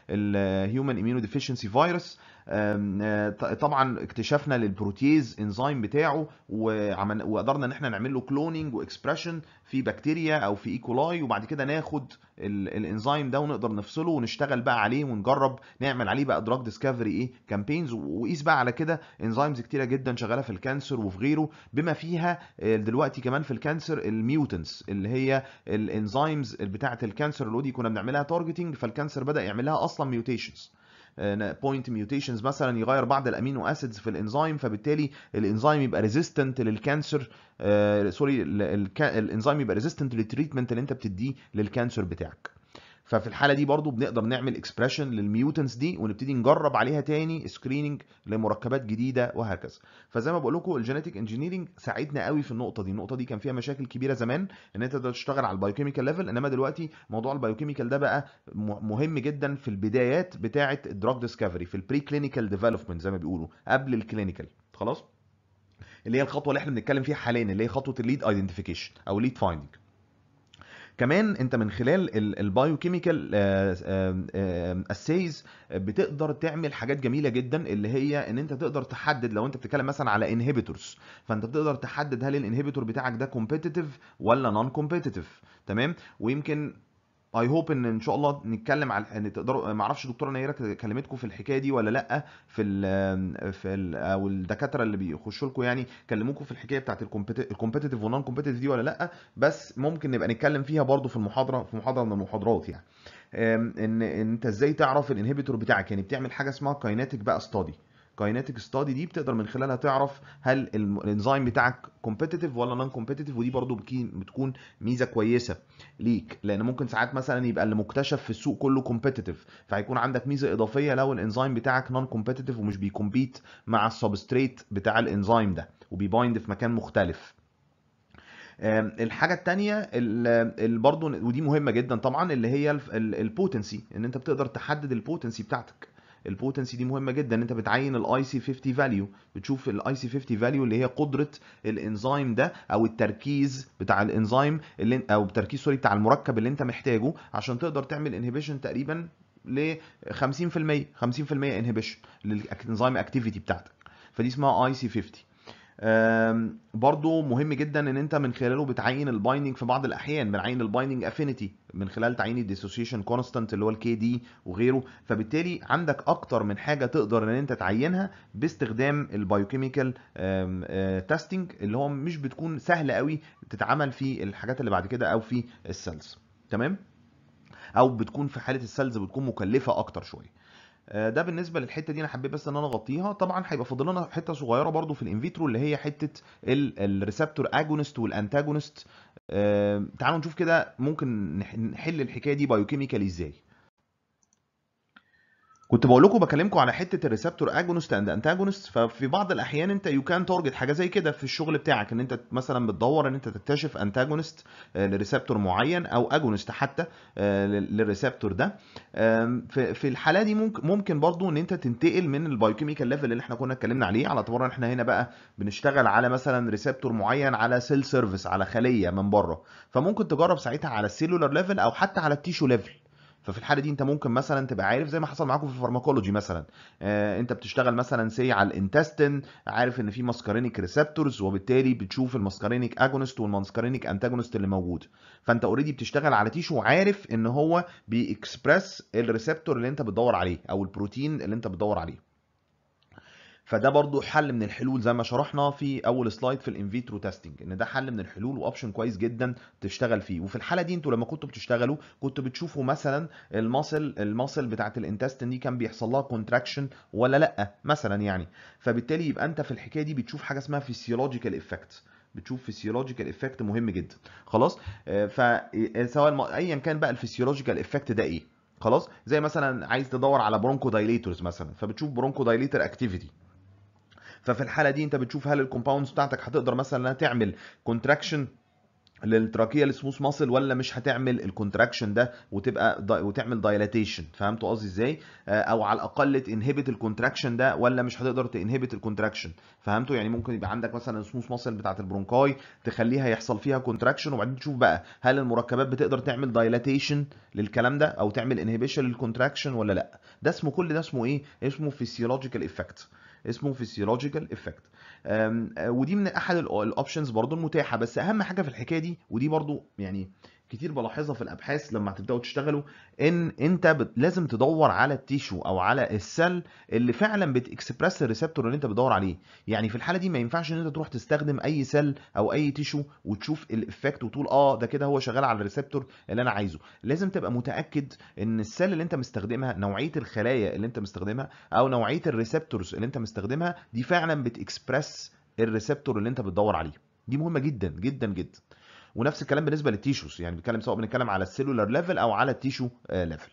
Speaker 1: الهيومن اميونو ديفيشنسي فيروس آه، طبعا اكتشفنا للبروتيز انزيم بتاعه وقدرنا ان احنا نعمل له كلوننج واكسبريشن في بكتيريا او في ايكولاي e. وبعد كده ناخد الانزيم ده ونقدر نفصله ونشتغل بقى عليه ونجرب نعمل عليه بقى دراج ديسكفري ايه كامبينز وقيس بقى على كده انزيمز كتيره جدا شغاله في الكانسر وفي غيره بما فيها آه، دلوقتي كمان في الكانسر الميوتنس اللي هي الانزيمز بتاعه الكانسر الاودي كنا بنعملها تارجتنج فالكانسر بدا يعملها اصلا ميوتيشنز بوينت آه، ميوتيشنز مثلا يغير بعض الامينو اسيدز في الانزيم فبالتالي الانزيم يبقى ريزيستنت للكانسر سوري آه، الانزيم يبقى ريزيستنت للتريتمنت اللي انت بتديه للكانسر بتاعك ففي الحاله دي برضو بنقدر نعمل اكسبريشن للميوتنس دي ونبتدي نجرب عليها تاني سكريننج لمركبات جديده وهكذا فزي ما بقول لكم الجينيتك انجينيرنج ساعدنا قوي في النقطه دي النقطه دي كان فيها مشاكل كبيره زمان ان انت تقدر تشتغل على البايوكيميكال ليفل انما دلوقتي موضوع البايوكيميكال ده بقى مهم جدا في البدايات بتاعه الدراج ديسكفري في البري كلينيكال ديفلوبمنت زي ما بيقولوا قبل الكلينيكال خلاص اللي هي الخطوه اللي احنا بنتكلم فيها حاليا اللي هي خطوه الليد ايدنتيفيكيشن او ليد فايندنج كمان انت من خلال البايوكيميكال اسيز آه، آه، آه، بتقدر تعمل حاجات جميله جدا اللي هي ان انت تقدر تحدد لو انت بتتكلم مثلا على انهبيتورز فانت بتقدر تحدد هل الانهبيتور بتاعك ده كومبيتيتيف ولا نون كومبيتيتيف تمام ويمكن اي هوب ان ان شاء الله نتكلم على ان تقدروا ما اعرفش دكتوره نيره كلمتكم في الحكايه دي ولا لا في الـ في الـ او الدكاتره اللي بيخشوا لكم يعني كلموكم في الحكايه بتاعت الكومبيتيتيف والنون كومبيتيتيف دي ولا لا بس ممكن نبقى نتكلم فيها برده في المحاضره في محاضره من المحاضرات يعني ان انت ازاي تعرف الانهبيتور بتاعك يعني بتعمل حاجه اسمها كايناتيك بقى ستادي كاينيتيك ستادي دي بتقدر من خلالها تعرف هل الانزيم بتاعك كومبيتيتيف ولا نون كومبيتيتيف ودي برضو بتكون ميزه كويسه ليك لان ممكن ساعات مثلا يبقى اللي مكتشف في السوق كله كومبيتيتيف فهيكون عندك ميزه اضافيه لو الانزيم بتاعك نون كومبيتيتيف ومش بيكومبيت مع السبستريت بتاع الانزيم ده وبيبايند في مكان مختلف الحاجه الثانيه برضو ودي مهمه جدا طبعا اللي هي البوتنسي ان انت بتقدر تحدد البوتنسي بتاعتك البوتنسي دي مهمه جدا انت بتعين الاي سي 50 فاليو بتشوف الاي سي 50 فاليو اللي هي قدره الانزيم ده او التركيز بتاع الانزيم اللي او التركيز سوري بتاع المركب اللي انت محتاجه عشان تقدر تعمل انهبيشن تقريبا ل 50% 50% انهبيشن للانزيم اكتيفيتي بتاعتك فدي اسمها اي سي 50 برضو مهم جدا ان انت من خلاله بتعين البايندنج في بعض الاحيان بنعين البايندنج افينيتي من خلال تعيين الديسوسيشن كونستانت اللي هو الكي دي وغيره فبالتالي عندك اكتر من حاجه تقدر ان انت تعينها باستخدام البايوكيميكال تيستنج آه، اللي هو مش بتكون سهله قوي تتعمل في الحاجات اللي بعد كده او في السيلز تمام او بتكون في حاله السيلز بتكون مكلفه اكتر شويه آه، ده بالنسبه للحته دي انا حبيت بس ان انا اغطيها طبعا هيبقى فاضل لنا حته صغيره برده في الانفيترو اللي هي حته الريسبتور اجونست والانتاجونست آه، تعالوا نشوف كده ممكن نحل الحكايه دي بايوكيميكال ازاي كنت بقول لكم بكلمكم على حته الريسبتور اجونست اند انتاجونست ففي بعض الاحيان انت يو كان تارجت حاجه زي كده في الشغل بتاعك ان انت مثلا بتدور ان انت تكتشف انتاجونست آه، لريسبتور معين او اجونست حتى آه، للريسبتور ده في الحاله دي ممكن ممكن برضو ان انت تنتقل من البايوكيميكال ليفل اللي احنا كنا اتكلمنا عليه على اعتبار ان احنا هنا بقى بنشتغل على مثلا ريسبتور معين على سيل سيرفيس على خليه من بره فممكن تجرب ساعتها على السيلولار ليفل او حتى على التيشو ليفل ففي الحاله دي انت ممكن مثلا تبقى عارف زي ما حصل معاكم في الفارماكولوجي مثلا آه انت بتشتغل مثلا سي على الانتستين عارف ان في ماسكارينيك ريسبتورز وبالتالي بتشوف الماسكارينيك اجونست والماسكارينيك انتاجونست اللي موجود فانت اوريدي بتشتغل على تيشو عارف ان هو بيكسبرس الريسبتور اللي انت بتدور عليه او البروتين اللي انت بتدور عليه فده برضو حل من الحلول زي ما شرحنا في اول سلايد في الانفيترو تيستنج ان ده حل من الحلول واوبشن كويس جدا تشتغل فيه وفي الحاله دي انتوا لما كنتوا بتشتغلوا كنتوا بتشوفوا مثلا الماسل الماسل بتاعه الانتستن دي كان بيحصل لها كونتراكشن ولا لا مثلا يعني فبالتالي يبقى انت في الحكايه دي بتشوف حاجه اسمها فيسيولوجيكال افكت بتشوف فيسيولوجيكال افكت مهم جدا خلاص آه، فسواء آه، ايا كان بقى الفيسيولوجيكال افكت ده ايه خلاص زي مثلا عايز تدور على برونكو دايليتورز مثلا فبتشوف برونكو دايليتر اكتيفيتي ففي الحاله دي انت بتشوف هل الكومباوندز بتاعتك هتقدر مثلا انها تعمل كونتراكشن للتراكيه السموث ماسل ولا مش هتعمل الكونتراكشن ده وتبقى وتعمل دايلاتيشن فهمتوا قصدي ازاي آه، او على الاقل تنهبت الكونتراكشن ده ولا مش هتقدر تنهبت الكونتراكشن فهمتوا يعني ممكن يبقى عندك مثلا السموث ماسل بتاعه البرونكاي تخليها يحصل فيها كونتراكشن وبعدين تشوف بقى هل المركبات بتقدر تعمل دايلاتيشن للكلام ده او تعمل انهبيشن للكونتراكشن ولا لا ده اسمه كل ده اسمه ايه اسمه فيسيولوجيكال افكت اسمه فيسيولوجيكال افكت آه، ودي من احد الاوبشنز برضو المتاحه بس اهم حاجه في الحكايه دي ودي برضو يعني كتير بلاحظها في الابحاث لما هتبداوا تشتغلوا ان انت بت... لازم تدور على التيشو او على السل اللي فعلا بتكسبرس الريسبتور اللي انت بتدور عليه يعني في الحاله دي ما ينفعش ان انت تروح تستخدم اي سل او اي تيشو وتشوف الايفكت وتقول اه ده كده هو شغال على الريسبتور اللي انا عايزه لازم تبقى متاكد ان السل اللي انت مستخدمها نوعيه الخلايا اللي انت مستخدمها او نوعيه الريسبتورز اللي انت مستخدمها دي فعلا بتكسبرس الريسبتور اللي انت بتدور عليه دي مهمه جدا جدا جدا ونفس الكلام بالنسبه للتيشوز يعني بنتكلم سواء بنتكلم على السيلولار ليفل او على التيشو آه، ليفل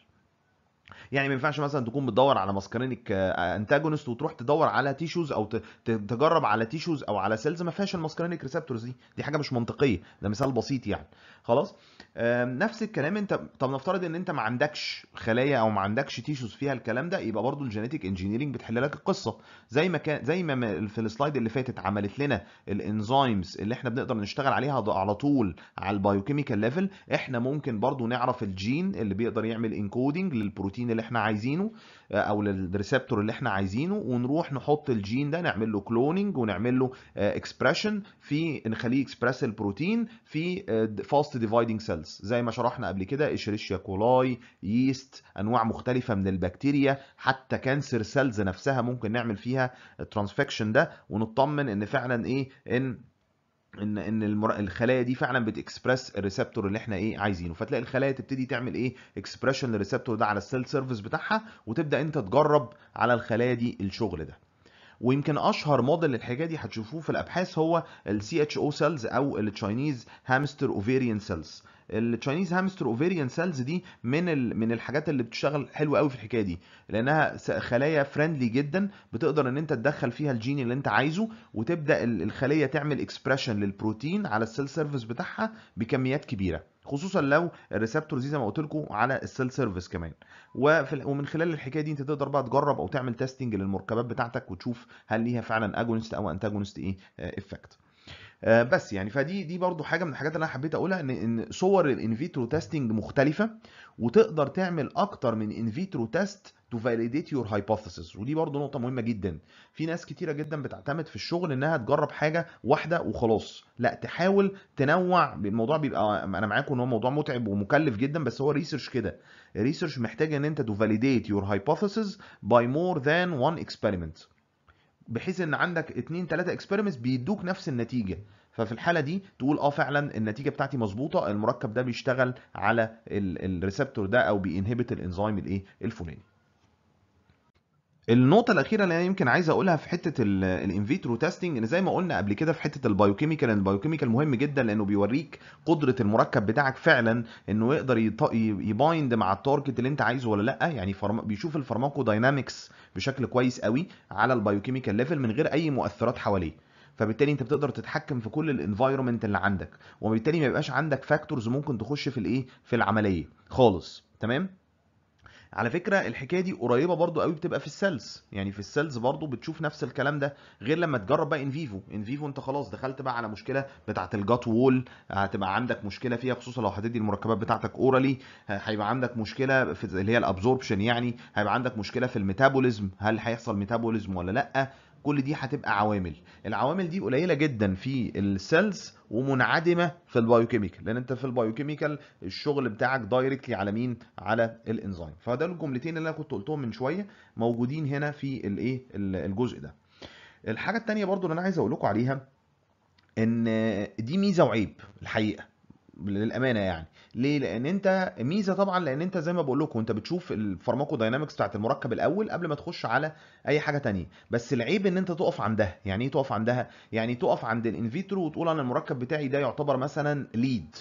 Speaker 1: يعني ما ينفعش مثلا تكون بتدور على ماسكارينيك انتاجونست آه، وتروح تدور على تيشوز او تجرب على تيشوز او على سيلز ما فيهاش الماسكارينيك ريسبتورز دي دي حاجه مش منطقيه ده مثال بسيط يعني خلاص نفس الكلام انت طب نفترض ان انت ما عندكش خلايا او ما عندكش تيشوز فيها الكلام ده يبقى برضو الجينيتيك انجينيرنج بتحل لك القصه زي ما كان زي ما في السلايد اللي فاتت عملت لنا الانزيمز اللي احنا بنقدر نشتغل عليها على طول على البايوكيميكال ليفل احنا ممكن برضو نعرف الجين اللي بيقدر يعمل انكودنج للبروتين اللي احنا عايزينه آه، او للريسبتور اللي احنا عايزينه ونروح نحط الجين ده نعمل له كلوننج ونعمل له اكسبريشن آه، في نخليه اكسبريس البروتين في آه، فاست فاست ديفايدنج سيلز زي ما شرحنا قبل كده اشريشيا كولاي ييست انواع مختلفه من البكتيريا حتى كانسر سيلز نفسها ممكن نعمل فيها الترانسفكشن ده ونطمن ان فعلا ايه ان ان ان الخلايا دي فعلا بتكسبرس الريسبتور اللي احنا ايه عايزينه فتلاقي الخلايا تبتدي تعمل ايه اكسبريشن للريسبتور ده على السيل سيرفيس بتاعها وتبدا انت تجرب على الخلايا دي الشغل ده ويمكن اشهر موديل للحاجه دي هتشوفوه في الابحاث هو السي اتش او سيلز او التشاينيز هامستر اوفيريان سيلز التشاينيز هامستر اوفيريان سيلز دي من ال... من الحاجات اللي بتشتغل حلو قوي في الحكايه دي لانها خلايا فريندلي جدا بتقدر ان انت تدخل فيها الجين اللي انت عايزه وتبدا الخليه تعمل اكسبريشن للبروتين على السيل سيرفيس بتاعها بكميات كبيره خصوصا لو الريسبتور زي, زي ما قلت لكم على السيل سيرفيس كمان وفي ومن خلال الحكايه دي انت تقدر بقى تجرب او تعمل تيستنج للمركبات بتاعتك وتشوف هل ليها فعلا اجونست او انتاجونست ايه افكت آه، آه، بس يعني فدي دي برضو حاجه من الحاجات اللي انا حبيت اقولها ان ان صور الانفيترو تيستنج مختلفه وتقدر تعمل اكتر من انفيترو تيست تو فاليديت يور هايبوثيسز ودي برضو نقطه مهمه جدا في ناس كتيره جدا بتعتمد في الشغل انها تجرب حاجه واحده وخلاص لا تحاول تنوع الموضوع بيبقى انا معاكم ان هو موضوع متعب ومكلف جدا بس هو ريسيرش كده الريسيرش محتاج ان انت تو فاليديت يور هايبوثيسز باي مور ذان وان اكسبيرمنت بحيث ان عندك اثنين ثلاثه اكسبيرمنتس بيدوك نفس النتيجه ففي الحاله دي تقول اه فعلا النتيجه بتاعتي مظبوطه المركب ده بيشتغل على الريسبتور ده او بينهبت الانزيم الايه الفلاني النقطة الأخيرة اللي أنا يمكن عايز أقولها في حتة الانفيترو تيستنج إن زي ما قلنا قبل كده في حتة البايوكيميكال إن البايوكيميكال مهم جدا لأنه بيوريك قدرة المركب بتاعك فعلا إنه يقدر يبايند مع التارجت اللي أنت عايزه ولا لأ يعني بيشوف الفارماكو داينامكس بشكل كويس قوي على البايوكيميكال ليفل من غير أي مؤثرات حواليه فبالتالي انت بتقدر تتحكم في كل الانفايرمنت اللي عندك وبالتالي ما يبقاش عندك فاكتورز ممكن تخش في الايه في العمليه خالص تمام على فكره الحكايه دي قريبه برضو قوي بتبقى في السيلز يعني في السيلز برضو بتشوف نفس الكلام ده غير لما تجرب بقى ان فيفو ان فيفو انت خلاص دخلت بقى على مشكله بتاعه الجات وول هتبقى عندك مشكله فيها خصوصا لو هتدي المركبات بتاعتك اورالي هيبقى عندك مشكله في اللي هي الابزوربشن يعني هيبقى عندك مشكله في الميتابوليزم هل هيحصل ميتابوليزم ولا لا كل دي هتبقى عوامل العوامل دي قليله جدا في السيلز ومنعدمه في البايوكيميكال لان انت في البايوكيميكال الشغل بتاعك دايركتلي على مين على الانزيم فده الجملتين اللي انا كنت قلتهم من شويه موجودين هنا في الايه الجزء ده الحاجه الثانيه برضو اللي انا عايز اقول لكم عليها ان دي ميزه وعيب الحقيقه للامانه يعني ليه لان انت ميزه طبعا لان انت زي ما بقول لكم انت بتشوف الفارماكو داينامكس بتاعت المركب الاول قبل ما تخش على اي حاجه تانية بس العيب ان انت تقف عندها يعني ايه تقف عندها يعني تقف عند الانفيترو وتقول انا المركب بتاعي ده يعتبر مثلا ليد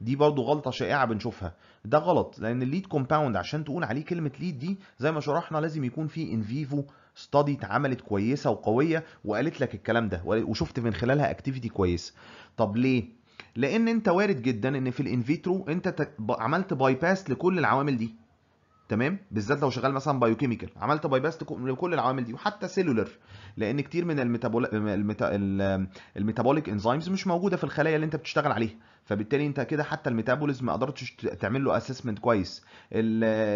Speaker 1: دي برضو غلطة شائعة بنشوفها ده غلط لأن الليد كومباوند عشان تقول عليه كلمة ليد دي زي ما شرحنا لازم يكون في انفيفو ستادي اتعملت كويسة وقوية وقالت لك الكلام ده وشفت من خلالها اكتيفيتي كويسة طب ليه لان انت وارد جدا ان في الانفيترو انت عملت باي باس لكل العوامل دي تمام بالذات لو شغال مثلا بايوكيميكال عملت باي باس لكل العوامل دي وحتى سيلولر لان كتير من الميتابول... الميتا... الميتابوليك انزيمز مش موجوده في الخلايا اللي انت بتشتغل عليها فبالتالي انت كده حتى الميتابوليزم ما قدرتش تعمل له اسسمنت كويس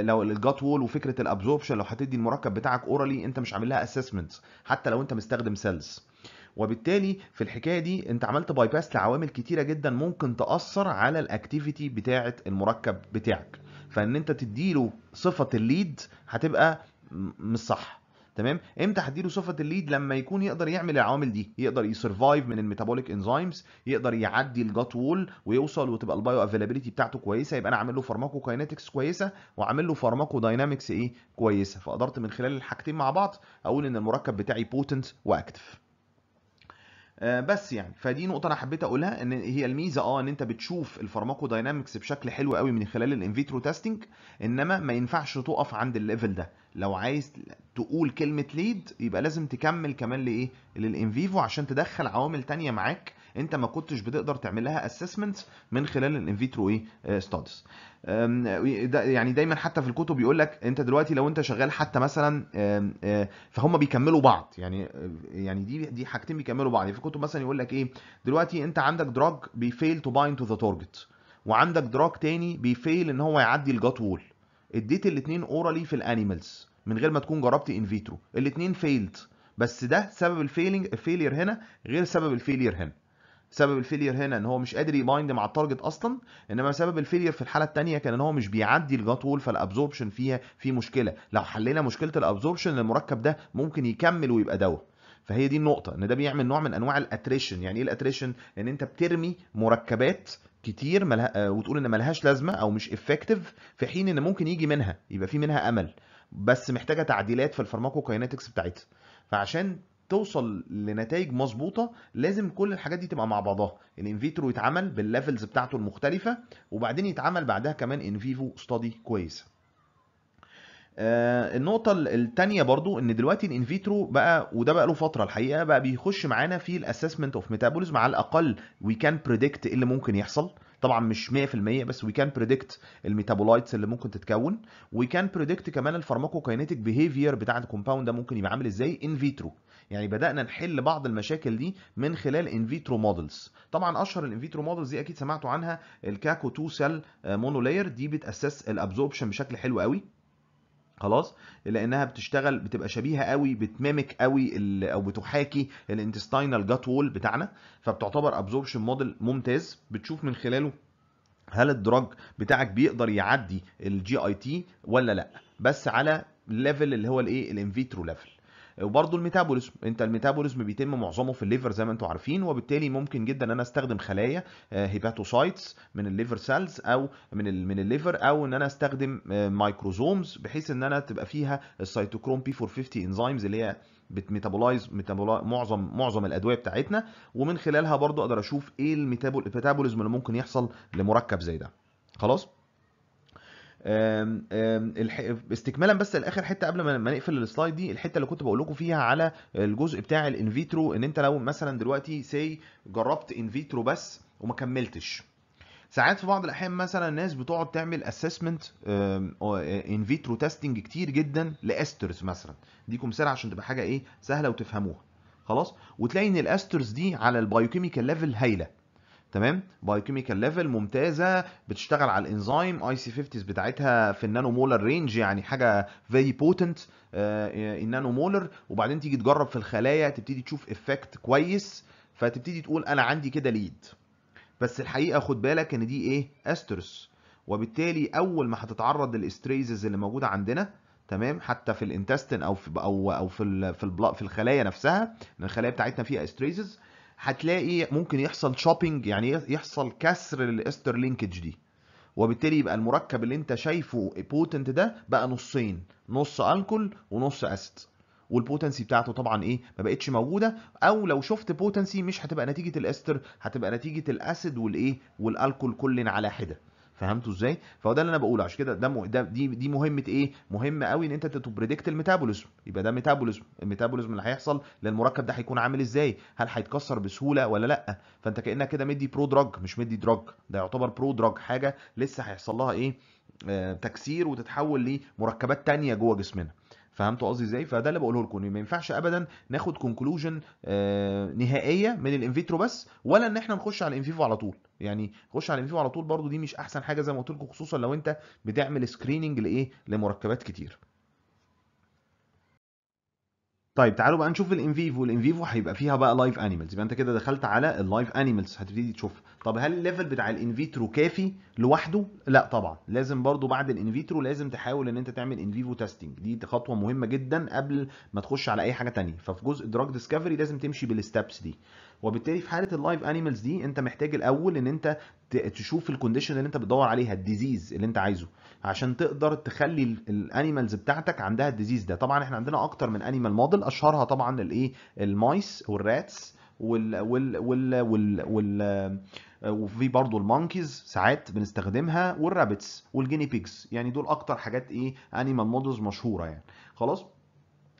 Speaker 1: لو الجات وول وفكره الابزوربشن لو هتدي المركب بتاعك اورالي انت مش عامل لها اسسمنت حتى لو انت مستخدم سيلز وبالتالي في الحكايه دي انت عملت باي باس لعوامل كتيره جدا ممكن تاثر على الاكتيفيتي بتاعه المركب بتاعك فان انت تديله صفه الليد هتبقى مش صح تمام امتى هديله صفه الليد لما يكون يقدر يعمل العوامل دي يقدر يسرفايف من الميتابوليك انزيمز يقدر يعدي الجات وول ويوصل وتبقى البايو افيلابيلتي بتاعته كويسه يبقى انا عامل له فارماكو كاينتكس كويسه وعامل له فارماكو داينامكس ايه كويسه فقدرت من خلال الحاجتين مع بعض اقول ان المركب بتاعي بوتنت واكتف آه، بس يعني فدي نقطه انا حبيت اقولها ان هي الميزه اه ان انت بتشوف الفارماكو داينامكس بشكل حلو قوي من خلال الانفيترو تيستنج انما ما ينفعش تقف عند الليفل ده لو عايز تقول كلمه ليد يبقى لازم تكمل كمان لايه للانفيفو عشان تدخل عوامل تانية معاك انت ما كنتش بتقدر تعمل لها اسسمنت من خلال الانفيترو ايه ستاديز آه، آه، يعني دايما حتى في الكتب يقول لك انت دلوقتي لو انت شغال حتى مثلا آه، فهم بيكملوا بعض يعني يعني دي دي حاجتين بيكملوا بعض يعني في الكتب مثلا يقول لك ايه دلوقتي انت عندك دراج بيفيل تو بايند تو ذا تارجت وعندك دراج تاني بيفيل ان هو يعدي الجات وول اديت الاثنين اورالي في الانيمالز من غير ما تكون جربت ان فيترو الاثنين فيلد بس ده سبب الفيلينج الفيلير هنا غير سبب الفيلير هنا سبب الفيلير هنا ان هو مش قادر يبايند مع التارجت اصلا انما سبب الفيلير في الحاله الثانيه كان ان هو مش بيعدي الجات وول فالابزوربشن فيها في مشكله لو حلينا مشكله الابزوربشن المركب ده ممكن يكمل ويبقى دواء فهي دي النقطة ان ده بيعمل نوع من انواع الاتريشن يعني ايه الاتريشن ان انت بترمي مركبات كتير ملها... آه، وتقول ان ملهاش لازمة او مش افكتيف في حين ان ممكن يجي منها يبقى في منها امل بس محتاجة تعديلات في الفارماكوكاينتكس بتاعتها فعشان توصل لنتائج مظبوطه لازم كل الحاجات دي تبقى مع بعضها الانفيترو يتعمل بالليفلز بتاعته المختلفه وبعدين يتعمل بعدها كمان ان فيفو ستادي كويس آه النقطة الثانية برضو ان دلوقتي الانفيترو بقى وده بقى له فترة الحقيقة بقى بيخش معانا في الاسسمنت اوف ميتابوليزم على الاقل وي كان بريدكت ايه اللي ممكن يحصل طبعا مش 100% بس وي كان بريدكت الميتابولايتس اللي ممكن تتكون وي كان بريدكت كمان الفارماكوكاينيتك بيهيفير بتاع الكومباوند ده ممكن يبقى عامل ازاي ان فيترو يعني بدانا نحل بعض المشاكل دي من خلال ان فيترو مودلز طبعا اشهر الان فيترو مودلز دي اكيد سمعتوا عنها الكاكو 2 سيل مونولاير دي بتاسس الابزوربشن بشكل حلو قوي خلاص لانها بتشتغل بتبقى شبيهه قوي بتميمك قوي او بتحاكي الانتستينال جات وول بتاعنا فبتعتبر ابزوربشن موديل ممتاز بتشوف من خلاله هل الدراج بتاعك بيقدر يعدي الجي اي تي ولا لا بس على الليفل اللي هو الايه الانفيترو ليفل وبرضه الميتابوليزم انت الميتابوليزم بيتم معظمه في الليفر زي ما انتم عارفين وبالتالي ممكن جدا ان انا استخدم خلايا هيباتوسايتس آه، من الليفر سيلز او من من الليفر او ان انا استخدم مايكروزومز آه، بحيث ان انا تبقى فيها السيتوكروم بي 450 انزيمز اللي هي بتميتابولايز معظم معظم الادويه بتاعتنا ومن خلالها برضو اقدر اشوف ايه الميتابوليزم اللي ممكن يحصل لمركب زي ده خلاص استكمالا بس لاخر حته قبل ما نقفل السلايد دي الحته اللي كنت بقول لكم فيها على الجزء بتاع الانفيترو ان انت لو مثلا دلوقتي سي جربت انفيترو بس وما كملتش ساعات في بعض الاحيان مثلا الناس بتقعد تعمل اسسمنت ان فيترو تيستنج كتير جدا لاسترز مثلا اديكم كمثال عشان تبقى حاجه ايه سهله وتفهموها خلاص وتلاقي ان الاسترز دي على البايوكيميكال ليفل هايله تمام بايوكيميكال ليفل ممتازه بتشتغل على الانزيم اي سي 50 بتاعتها في النانو مولر رينج يعني حاجه فيري بوتنت آه، آه، النانو مولر وبعدين تيجي تجرب في الخلايا تبتدي تشوف افكت كويس فتبتدي تقول انا عندي كده ليد بس الحقيقه خد بالك ان دي ايه استرس وبالتالي اول ما هتتعرض للاستريزز اللي موجوده عندنا تمام حتى في الانتستين او في او او في في, في الخلايا نفسها الخلايا بتاعتنا فيها استريزز هتلاقي ممكن يحصل شوبينج يعني يحصل كسر للاستر لينكج دي وبالتالي يبقى المركب اللي انت شايفه بوتنت ده بقى نصين نص الكول ونص اسيد والبوتنسي بتاعته طبعا ايه ما بقتش موجوده او لو شفت بوتنسي مش هتبقى نتيجه الاستر هتبقى نتيجه الاسيد والايه والالكول كل على حده فهمتوا ازاي فهو ده اللي انا بقوله عشان كده ده, دي دي مهمه ايه مهم قوي ان انت تبريدكت الميتابوليزم يبقى ده ميتابوليزم الميتابوليزم اللي هيحصل للمركب ده هيكون عامل ازاي هل هيتكسر بسهوله ولا لا فانت كانك كده مدي برو دراج مش مدي دراج ده يعتبر برو دراج حاجه لسه هيحصل لها ايه آه، تكسير وتتحول لمركبات تانية جوه جسمنا فهمتوا قصدي ازاي فده اللي بقوله لكم ما ينفعش ابدا ناخد كونكلوجن آه، نهائيه من الانفيترو بس ولا ان احنا نخش على الانفيفو على طول يعني خش على الانفيفو على طول برضو دي مش احسن حاجه زي ما قلت لكم خصوصا لو انت بتعمل سكريننج لايه لمركبات كتير طيب تعالوا بقى نشوف الانفيفو الانفيفو هيبقى فيها بقى لايف انيمالز يبقى انت كده دخلت على اللايف انيمالز هتبتدي تشوفها طب هل الليفل بتاع الانفيترو كافي لوحده؟ لا طبعا لازم برضو بعد الانفيترو لازم تحاول ان انت تعمل انفيفو تيستنج دي خطوه مهمه جدا قبل ما تخش على اي حاجه ثانيه ففي جزء دراج ديسكفري لازم تمشي بالستبس دي وبالتالي في حاله اللايف انيمالز دي انت محتاج الاول ان انت تشوف الكونديشن اللي انت بتدور عليها الديزيز اللي انت عايزه عشان تقدر تخلي الانيمالز بتاعتك عندها الديزيز ده طبعا احنا عندنا اكتر من انيمال موديل اشهرها طبعا الايه المايس والراتس وال وال وال وال, وال وفي برضه المونكيز ساعات بنستخدمها والرابتس والجيني بيكس يعني دول اكتر حاجات ايه انيمال مودلز مشهوره يعني خلاص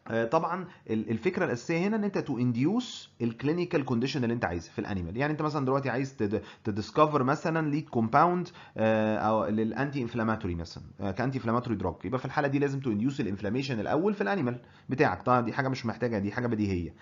Speaker 1: آه، طبعا الفكره الاساسيه هنا ان انت تو انديوس الكلينيكال كونديشن اللي انت عايزها في الانيمال يعني انت مثلا دلوقتي عايز تديسكفر مثلا ليد كومباوند آه، او للانتي انفلاماتوري مثلا كانتي انفلاماتوري دراج يبقى في الحاله دي لازم تو انديوس الانفلاميشن الاول في الانيمال بتاعك طبعا دي حاجه مش محتاجه دي حاجه بديهيه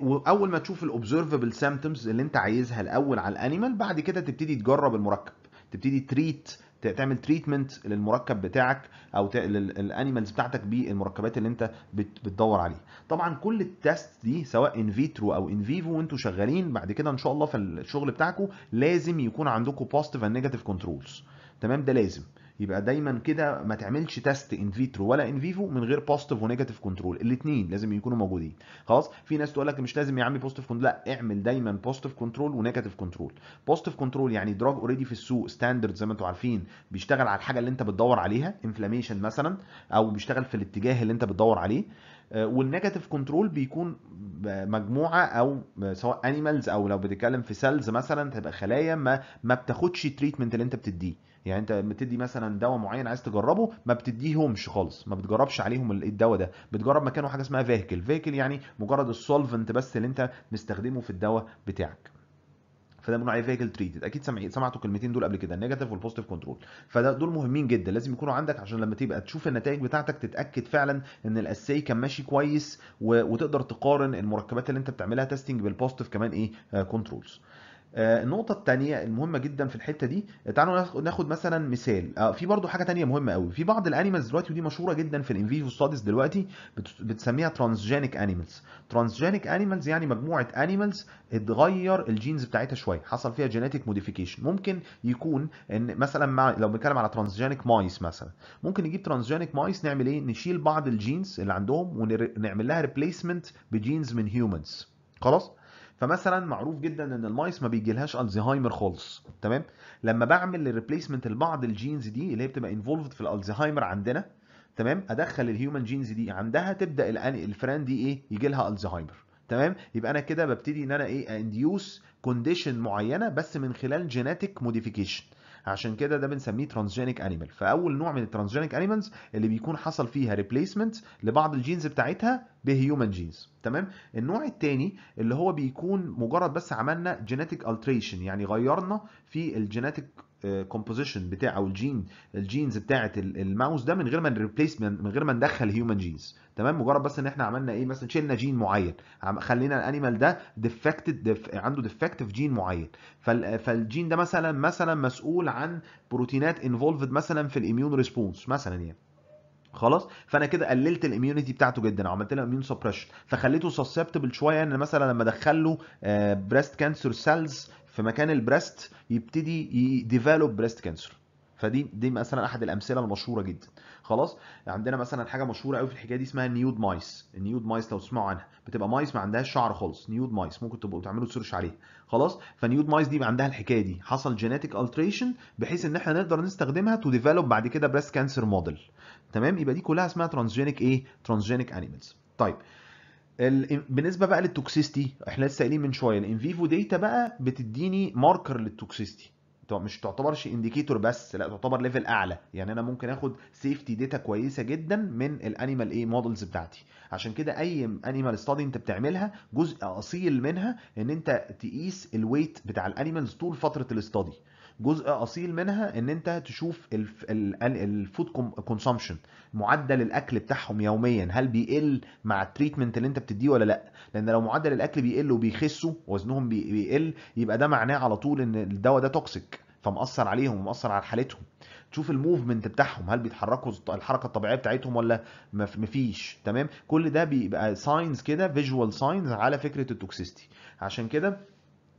Speaker 1: واول ما تشوف الاوبزرفبل سيمتومز اللي انت عايزها الاول على الانيمال بعد كده تبتدي تجرب المركب تبتدي تريت تعمل تريتمنت للمركب بتاعك او للانيمالز بتاعتك بالمركبات اللي انت بتدور عليها طبعا كل التست دي سواء ان فيترو او ان فيفو وانتوا شغالين بعد كده ان شاء الله في الشغل بتاعكم لازم يكون عندكم بوزيتيف اند نيجاتيف كنترولز تمام ده لازم يبقى دايما كده ما تعملش تيست ان فيترو ولا ان فيفو من غير بوزيتيف ونيجاتيف كنترول الاثنين لازم يكونوا موجودين خلاص في ناس تقول لك مش لازم يا عم بوزيتيف كنترول لا اعمل دايما بوزيتيف كنترول ونيجاتيف كنترول بوزيتيف كنترول يعني دراج اوريدي في السوق ستاندرد زي ما انتم عارفين بيشتغل على الحاجه اللي انت بتدور عليها انفلاميشن مثلا او بيشتغل في الاتجاه اللي انت بتدور عليه آه، والنيجاتيف كنترول بيكون مجموعه او سواء انيمالز او لو بتتكلم في سيلز مثلا تبقى خلايا ما ما بتاخدش التريتمنت اللي انت بتديه يعني انت بتدي مثلا دواء معين عايز تجربه ما بتديهمش خالص ما بتجربش عليهم الدواء ده بتجرب مكانه حاجه اسمها فيهكل فيهكل يعني مجرد السولفنت بس اللي انت مستخدمه في الدواء بتاعك فده بنقول عليه فيجل تريتد اكيد سمعت سمعتوا الكلمتين دول قبل كده النيجاتيف والبوزيتيف كنترول فده دول مهمين جدا لازم يكونوا عندك عشان لما تبقى تشوف النتائج بتاعتك تتاكد فعلا ان الاساي كان ماشي كويس وتقدر تقارن المركبات اللي انت بتعملها تيستنج بالبوزيتيف كمان ايه كنترولز آه، uh, آه، النقطة التانية المهمة جدا في الحتة دي آه، تعالوا ناخد مثلا مثال آه، في برضو حاجة تانية مهمة قوي في بعض الانيمالز دلوقتي ودي مشهورة جدا في الانفيفو ستاديز دلوقتي بتسميها ترانسجينيك انيمالز ترانسجينيك انيمالز يعني مجموعة انيمالز اتغير الجينز بتاعتها شوية حصل فيها جينيتك موديفيكيشن ممكن يكون ان مثلا مع لو بنتكلم على ترانسجينيك مايس مثلا ممكن نجيب ترانسجينيك مايس نعمل ايه نشيل بعض الجينز اللي عندهم ونعمل لها ريبليسمنت بجينز من هيومنز خلاص فمثلا معروف جدا ان المايس ما بيجيلهاش الزهايمر خالص تمام لما بعمل الريبليسمنت لبعض الجينز دي اللي هي بتبقى انفولفد في الالزهايمر عندنا تمام ادخل الهيومن جينز دي عندها تبدا الفران دي ايه يجي لها الزهايمر تمام يبقى انا كده ببتدي ان انا ايه انديوس كونديشن معينه بس من خلال جيناتيك موديفيكيشن عشان كده ده بنسميه ترانسجينيك انيمال فاول نوع من الترانسجينيك انيمالز اللي بيكون حصل فيها ريبليسمنت لبعض الجينز بتاعتها بهيومن جينز تمام النوع الثاني اللي هو بيكون مجرد بس عملنا جينيتك التريشن يعني غيرنا في الجينيتك كومبوزيشن آه، بتاع او الجين الجينز بتاعه الماوس ده من غير ما نريبليس من غير ما ندخل هيومن جينز تمام مجرد بس ان احنا عملنا ايه مثلا شلنا جين معين خلينا الانيمال ده ديفكتد دف... عنده ديفكت في جين معين فال... فالجين ده مثلا مثلا مسؤول عن بروتينات انفولفد مثلا في الاميون ريسبونس مثلا يعني خلاص فانا كده قللت الاميونيتي بتاعته جدا وعملت عملت له اميون سبريشن فخليته سسبتبل شويه ان مثلا لما ادخل له بريست كانسر سيلز في مكان البريست يبتدي يديفلوب بريست كانسر فدي دي مثلا احد الامثله المشهوره جدا خلاص عندنا مثلا حاجه مشهوره قوي في الحكايه دي اسمها نيود مايس النيود مايس لو تسمعوا عنها بتبقى مايس ما عندهاش شعر خالص نيود مايس ممكن تبقوا تعملوا سيرش عليها خلاص فنيود مايس دي عندها الحكايه دي حصل جينيتك التريشن بحيث ان احنا نقدر نستخدمها تو ديفلوب بعد كده بريست كانسر موديل تمام يبقى دي كلها اسمها ترانسجينيك ايه ترانسجينيك انيمالز طيب بالنسبه بقى للتوكسيستي احنا لسه قايلين من شويه الان فيفو داتا بقى بتديني ماركر للتوكسيستي مش تعتبرش انديكيتور بس لا تعتبر ليفل اعلى يعني انا ممكن اخد سيفتي داتا كويسه جدا من الانيمال ايه مودلز بتاعتي عشان كده اي انيمال ستادي انت بتعملها جزء اصيل منها ان انت تقيس الويت بتاع الانيمالز طول فتره الاستادي جزء اصيل منها ان انت تشوف الفود كونسومشن معدل الاكل بتاعهم يوميا هل بيقل مع التريتمنت اللي انت بتديه ولا لا لان لو معدل الاكل بيقل وبيخسوا وزنهم بيقل يبقى ده معناه على طول ان الدواء ده توكسيك فمأثر عليهم ومأثر على حالتهم تشوف الموفمنت بتاعهم هل بيتحركوا الحركه الطبيعيه بتاعتهم ولا مفيش تمام كل ده بيبقى ساينز كده فيجوال ساينز على فكره التوكسيستي عشان كده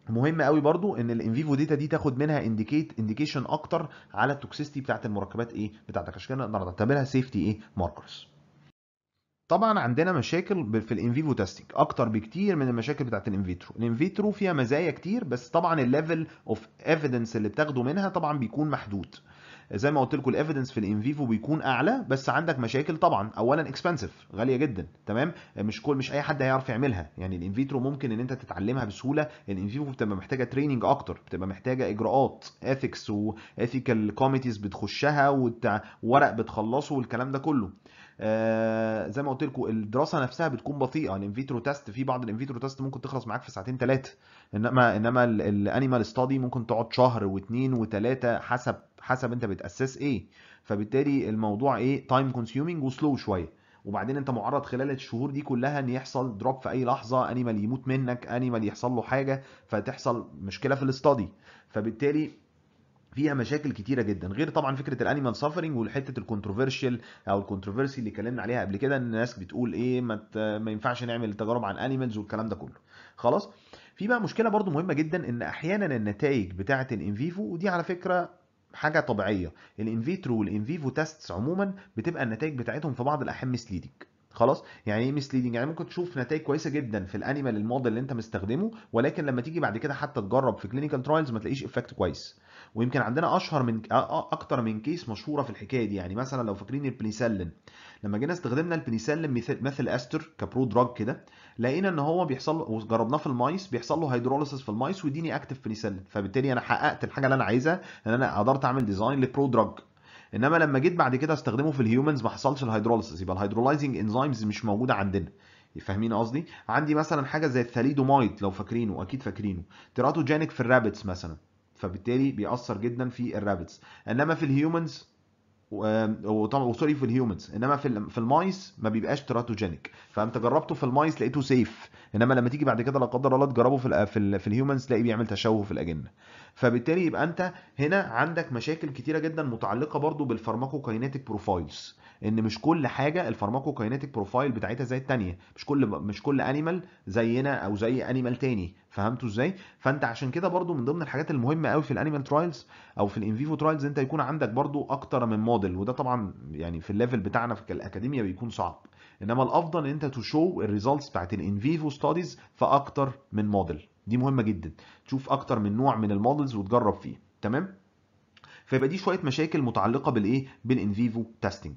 Speaker 1: مهم قوي برضو ان الانفيفو داتا دي تاخد منها انديكيت انديكيشن اكتر على التوكسيستي بتاعت المركبات ايه بتاعتك عشان كده نقدر نعتبرها سيفتي ايه ماركرز طبعا عندنا مشاكل في الانفيفو تيستنج اكتر بكتير من المشاكل بتاعت الانفيترو الانفيترو فيها مزايا كتير بس طبعا الليفل اوف ايفيدنس اللي بتاخده منها طبعا بيكون محدود زي ما قلت لكم الايفيدنس في الان فيفو بيكون اعلى بس عندك مشاكل طبعا اولا اكسبنسيف غاليه جدا تمام مش كل مش اي حد هيعرف يعملها يعني الان فيترو ممكن ان انت تتعلمها بسهوله الان فيفو بتبقى محتاجه تريننج اكتر بتبقى محتاجه اجراءات اثكس واثيكال كوميتيز بتخشها وورق بتخلصه والكلام ده كله آه، زي ما قلت لكم الدراسه نفسها بتكون بطيئه الانفيترو يعني تيست في بعض الانفيترو تيست ممكن تخلص معاك في ساعتين ثلاثه انما انما الانيمال ستادي ممكن تقعد شهر واثنين وثلاثه حسب حسب انت بتاسس ايه فبالتالي الموضوع ايه تايم كونسيومينج وسلو شويه وبعدين انت معرض خلال الشهور دي كلها ان يحصل دروب في اي لحظه انيمال يموت منك انيمال يحصل له حاجه فتحصل مشكله في الاستادي فبالتالي فيها مشاكل كتيره جدا غير طبعا فكره الانيمال سافرنج وحته الكونتروفيرشال او الكونتروفيرسي اللي اتكلمنا عليها قبل كده ان الناس بتقول ايه ما, ما ينفعش نعمل تجارب عن انيمالز والكلام ده كله خلاص في بقى مشكله برضو مهمه جدا ان احيانا النتائج بتاعه الانفيفو ودي على فكره حاجه طبيعيه الانفيترو والانفيفو تيستس عموما بتبقى النتائج بتاعتهم في بعض الاحيان مسليدنج خلاص يعني ايه مسليدنج يعني ممكن تشوف نتائج كويسه جدا في الانيمال الموديل اللي انت مستخدمه ولكن لما تيجي بعد كده حتى تجرب في كلينيكال ترايلز ما تلاقيش افكت كويس ويمكن عندنا اشهر من اكتر من كيس مشهوره في الحكايه دي يعني مثلا لو فاكرين البنيسلين لما جينا استخدمنا البنيسلين مثل مثل استر كبرو دراج كده لقينا ان هو بيحصل وجربناه في المايس بيحصل له هيدروليسيس في المايس ويديني اكتف بنيسلين فبالتالي انا حققت الحاجه اللي انا عايزها ان انا قدرت اعمل ديزاين لبرو دراج انما لما جيت بعد كده استخدمه في الهيومنز ما حصلش الهيدروليسيس يبقى الهيدرولايزنج انزيمز مش موجوده عندنا فاهمين قصدي عندي مثلا حاجه زي الثاليدومايد لو فاكرينه اكيد فاكرينه تيراتوجينيك في الرابتس مثلا فبالتالي بيأثر جدا في الرابتس انما في الهيومنز آه، وطبعا سوري في الهيومنز انما في في المايس ما بيبقاش تراتوجينيك فانت جربته في المايس لقيته سيف انما لما تيجي بعد كده لا قدر الله تجربه في ال آه، في, ال في الهيومنز تلاقيه بيعمل تشوه في الاجنه فبالتالي يبقى انت هنا عندك مشاكل كتيره جدا متعلقه برضو بالفارماكوكاينيتيك بروفايلز ان مش كل حاجه الفارماكوكاينيتيك بروفايل بتاعتها زي الثانيه مش كل مش كل انيمال زينا او زي انيمال تاني فهمتوا ازاي فانت عشان كده برضو من ضمن الحاجات المهمه قوي في الانيمال ترايلز او في الانفيفو ترايلز انت يكون عندك برضو اكتر من موديل وده طبعا يعني في الليفل بتاعنا في الاكاديميه بيكون صعب انما الافضل ان انت تو شو الريزلتس بتاعت الانفيفو ستاديز في اكتر من موديل دي مهمه جدا تشوف اكتر من نوع من المودلز وتجرب فيه تمام فيبقى دي شويه مشاكل متعلقه بالايه بالانفيفو تيستينج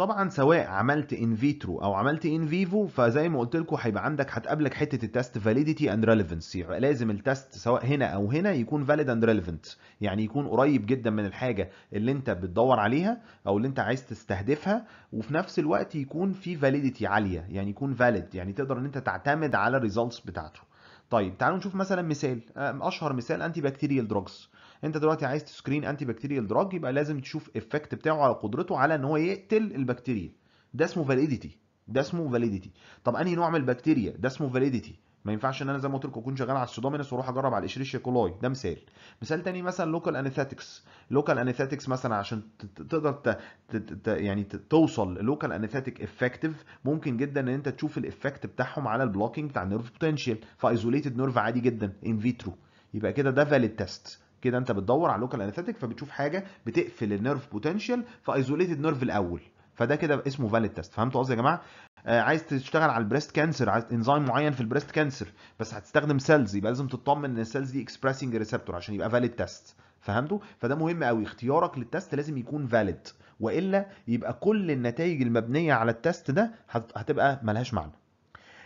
Speaker 1: طبعا سواء عملت ان فيترو او عملت ان فيفو فزي ما قلت لكم هيبقى عندك هتقابلك حته التست فاليديتي اند ريليفنس لازم التست سواء هنا او هنا يكون فاليد اند ريليفنت يعني يكون قريب جدا من الحاجه اللي انت بتدور عليها او اللي انت عايز تستهدفها وفي نفس الوقت يكون في فاليديتي عاليه يعني يكون فاليد يعني تقدر ان انت تعتمد على الريزلتس بتاعته طيب تعالوا نشوف مثلا مثال اشهر مثال انتي بكتيريال دراجز انت دلوقتي عايز تسكرين انتي بكتيريال دراج يبقى لازم تشوف الافكت بتاعه على قدرته على ان هو يقتل البكتيريا ده اسمه فاليديتي ده اسمه فاليديتي طب انهي نوع من البكتيريا ده اسمه فاليديتي ما ينفعش ان انا زي ما قلت لكم اكون شغال على السودومينس واروح اجرب على الاشريشيا كولاي ده مثال مثال تاني مثلا لوكال انيثاتكس لوكال انيثاتكس مثلا عشان تقدر يعني توصل لوكال انيثاتيك افكتيف ممكن جدا ان انت تشوف الافكت بتاعهم على البلوكينج بتاع النيرف بوتنشال فايزوليتد نيرف عادي جدا ان فيترو يبقى كده ده فاليد تيست كده انت بتدور على لوكال انستاتيك فبتشوف حاجه بتقفل النيرف بوتنشال في ايزوليتد نيرف الاول فده كده اسمه فاليد تيست فهمتوا قصدي يا جماعه آه عايز تشتغل على البريست كانسر عايز انزيم معين في البريست كانسر بس هتستخدم سيلز يبقى لازم تطمن ان السيلز دي اكسبريسنج ريسبتور عشان يبقى فاليد تيست فهمتوا فده مهم قوي اختيارك للتست لازم يكون فاليد والا يبقى كل النتائج المبنيه على التست ده هتبقى ملهاش معنى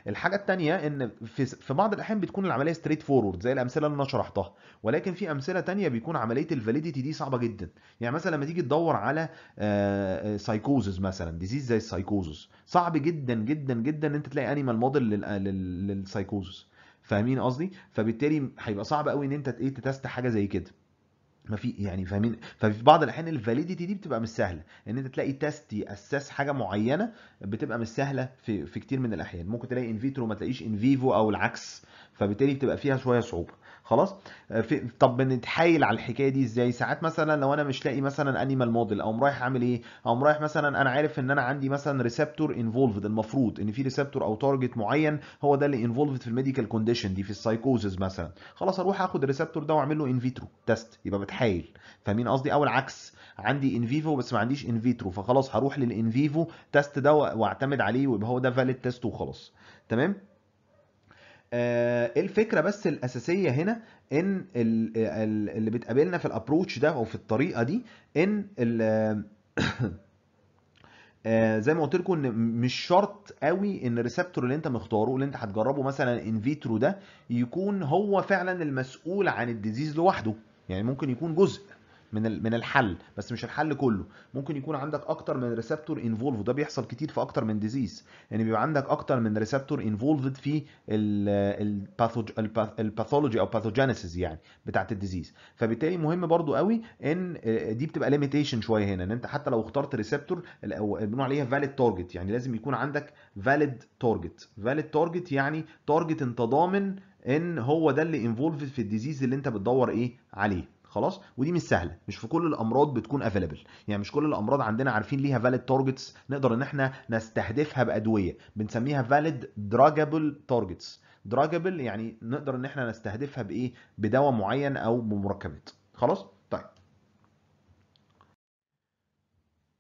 Speaker 1: الحاجه الثانيه ان في, في بعض الاحيان بتكون العمليه ستريت فورورد زي الامثله اللي انا شرحتها ولكن في امثله ثانيه بيكون عمليه الفاليديتي دي صعبه جدا يعني مثلا لما تيجي تدور على سايكوزز آه، آه، مثلا ديزيز زي السايكوزز صعب جدا جدا جدا ان انت تلاقي انيمال موديل للسايكوزز فاهمين قصدي فبالتالي هيبقى صعب قوي ان انت ايه تتست حاجه زي كده ما في يعني فاهمين ففي بعض الاحيان الفاليديتي دي بتبقى مش سهله ان انت تلاقي تيست ياسس حاجه معينه بتبقى مش سهله في في كتير من الاحيان ممكن تلاقي ان فيترو ما تلاقيش ان فيفو او العكس فبالتالي بتبقى فيها شويه صعوبه خلاص آه، في طب بنتحايل على الحكايه دي ازاي ساعات مثلا لو انا مش لاقي مثلا انيمال موديل او رايح اعمل ايه او رايح مثلا انا عارف ان انا عندي مثلا ريسبتور انفولفد المفروض ان في ريسبتور او تارجت معين هو ده اللي انفولفد في الميديكال كونديشن دي في السايكوزز مثلا خلاص اروح اخد الريسبتور ده واعمل له ان فيترو تيست يبقى بتحايل فاهمين قصدي او العكس عندي ان فيفو بس ما عنديش ان فيترو فخلاص هروح للان فيفو تيست ده واعتمد عليه ويبقى هو ده فاليد تيست وخلاص تمام آه، الفكره بس الاساسيه هنا ان اللي بتقابلنا في الابروتش ده او في الطريقه دي ان آه، زي ما قلت لكم ان مش شرط قوي ان الريسبتور اللي انت مختاره اللي انت هتجربه مثلا ان فيترو ده يكون هو فعلا المسؤول عن الديزيز لوحده يعني ممكن يكون جزء من من الحل بس مش الحل كله ممكن يكون عندك اكتر من ريسبتور انفولف وده بيحصل كتير في اكتر من ديزيز يعني بيبقى عندك اكتر من ريسبتور انفولفد في الباثولوجي او باثوجينيسيس يعني بتاعت الديزيز فبالتالي مهم برضو قوي ان آه، دي بتبقى ليميتيشن شويه هنا ان انت حتى لو اخترت ريسبتور بنقول عليها فاليد تارجت يعني لازم يكون عندك فاليد تارجت فاليد تارجت يعني تارجت انت ضامن ان هو ده اللي انفولفد في الديزيز اللي انت بتدور ايه عليه خلاص ودي مش سهله مش في كل الامراض بتكون افيلبل يعني مش كل الامراض عندنا عارفين ليها فاليد تارجتس نقدر ان احنا نستهدفها بادويه بنسميها فاليد دراجابل تارجتس دراجابل يعني نقدر ان احنا نستهدفها بايه بدواء معين او بمركبات خلاص طيب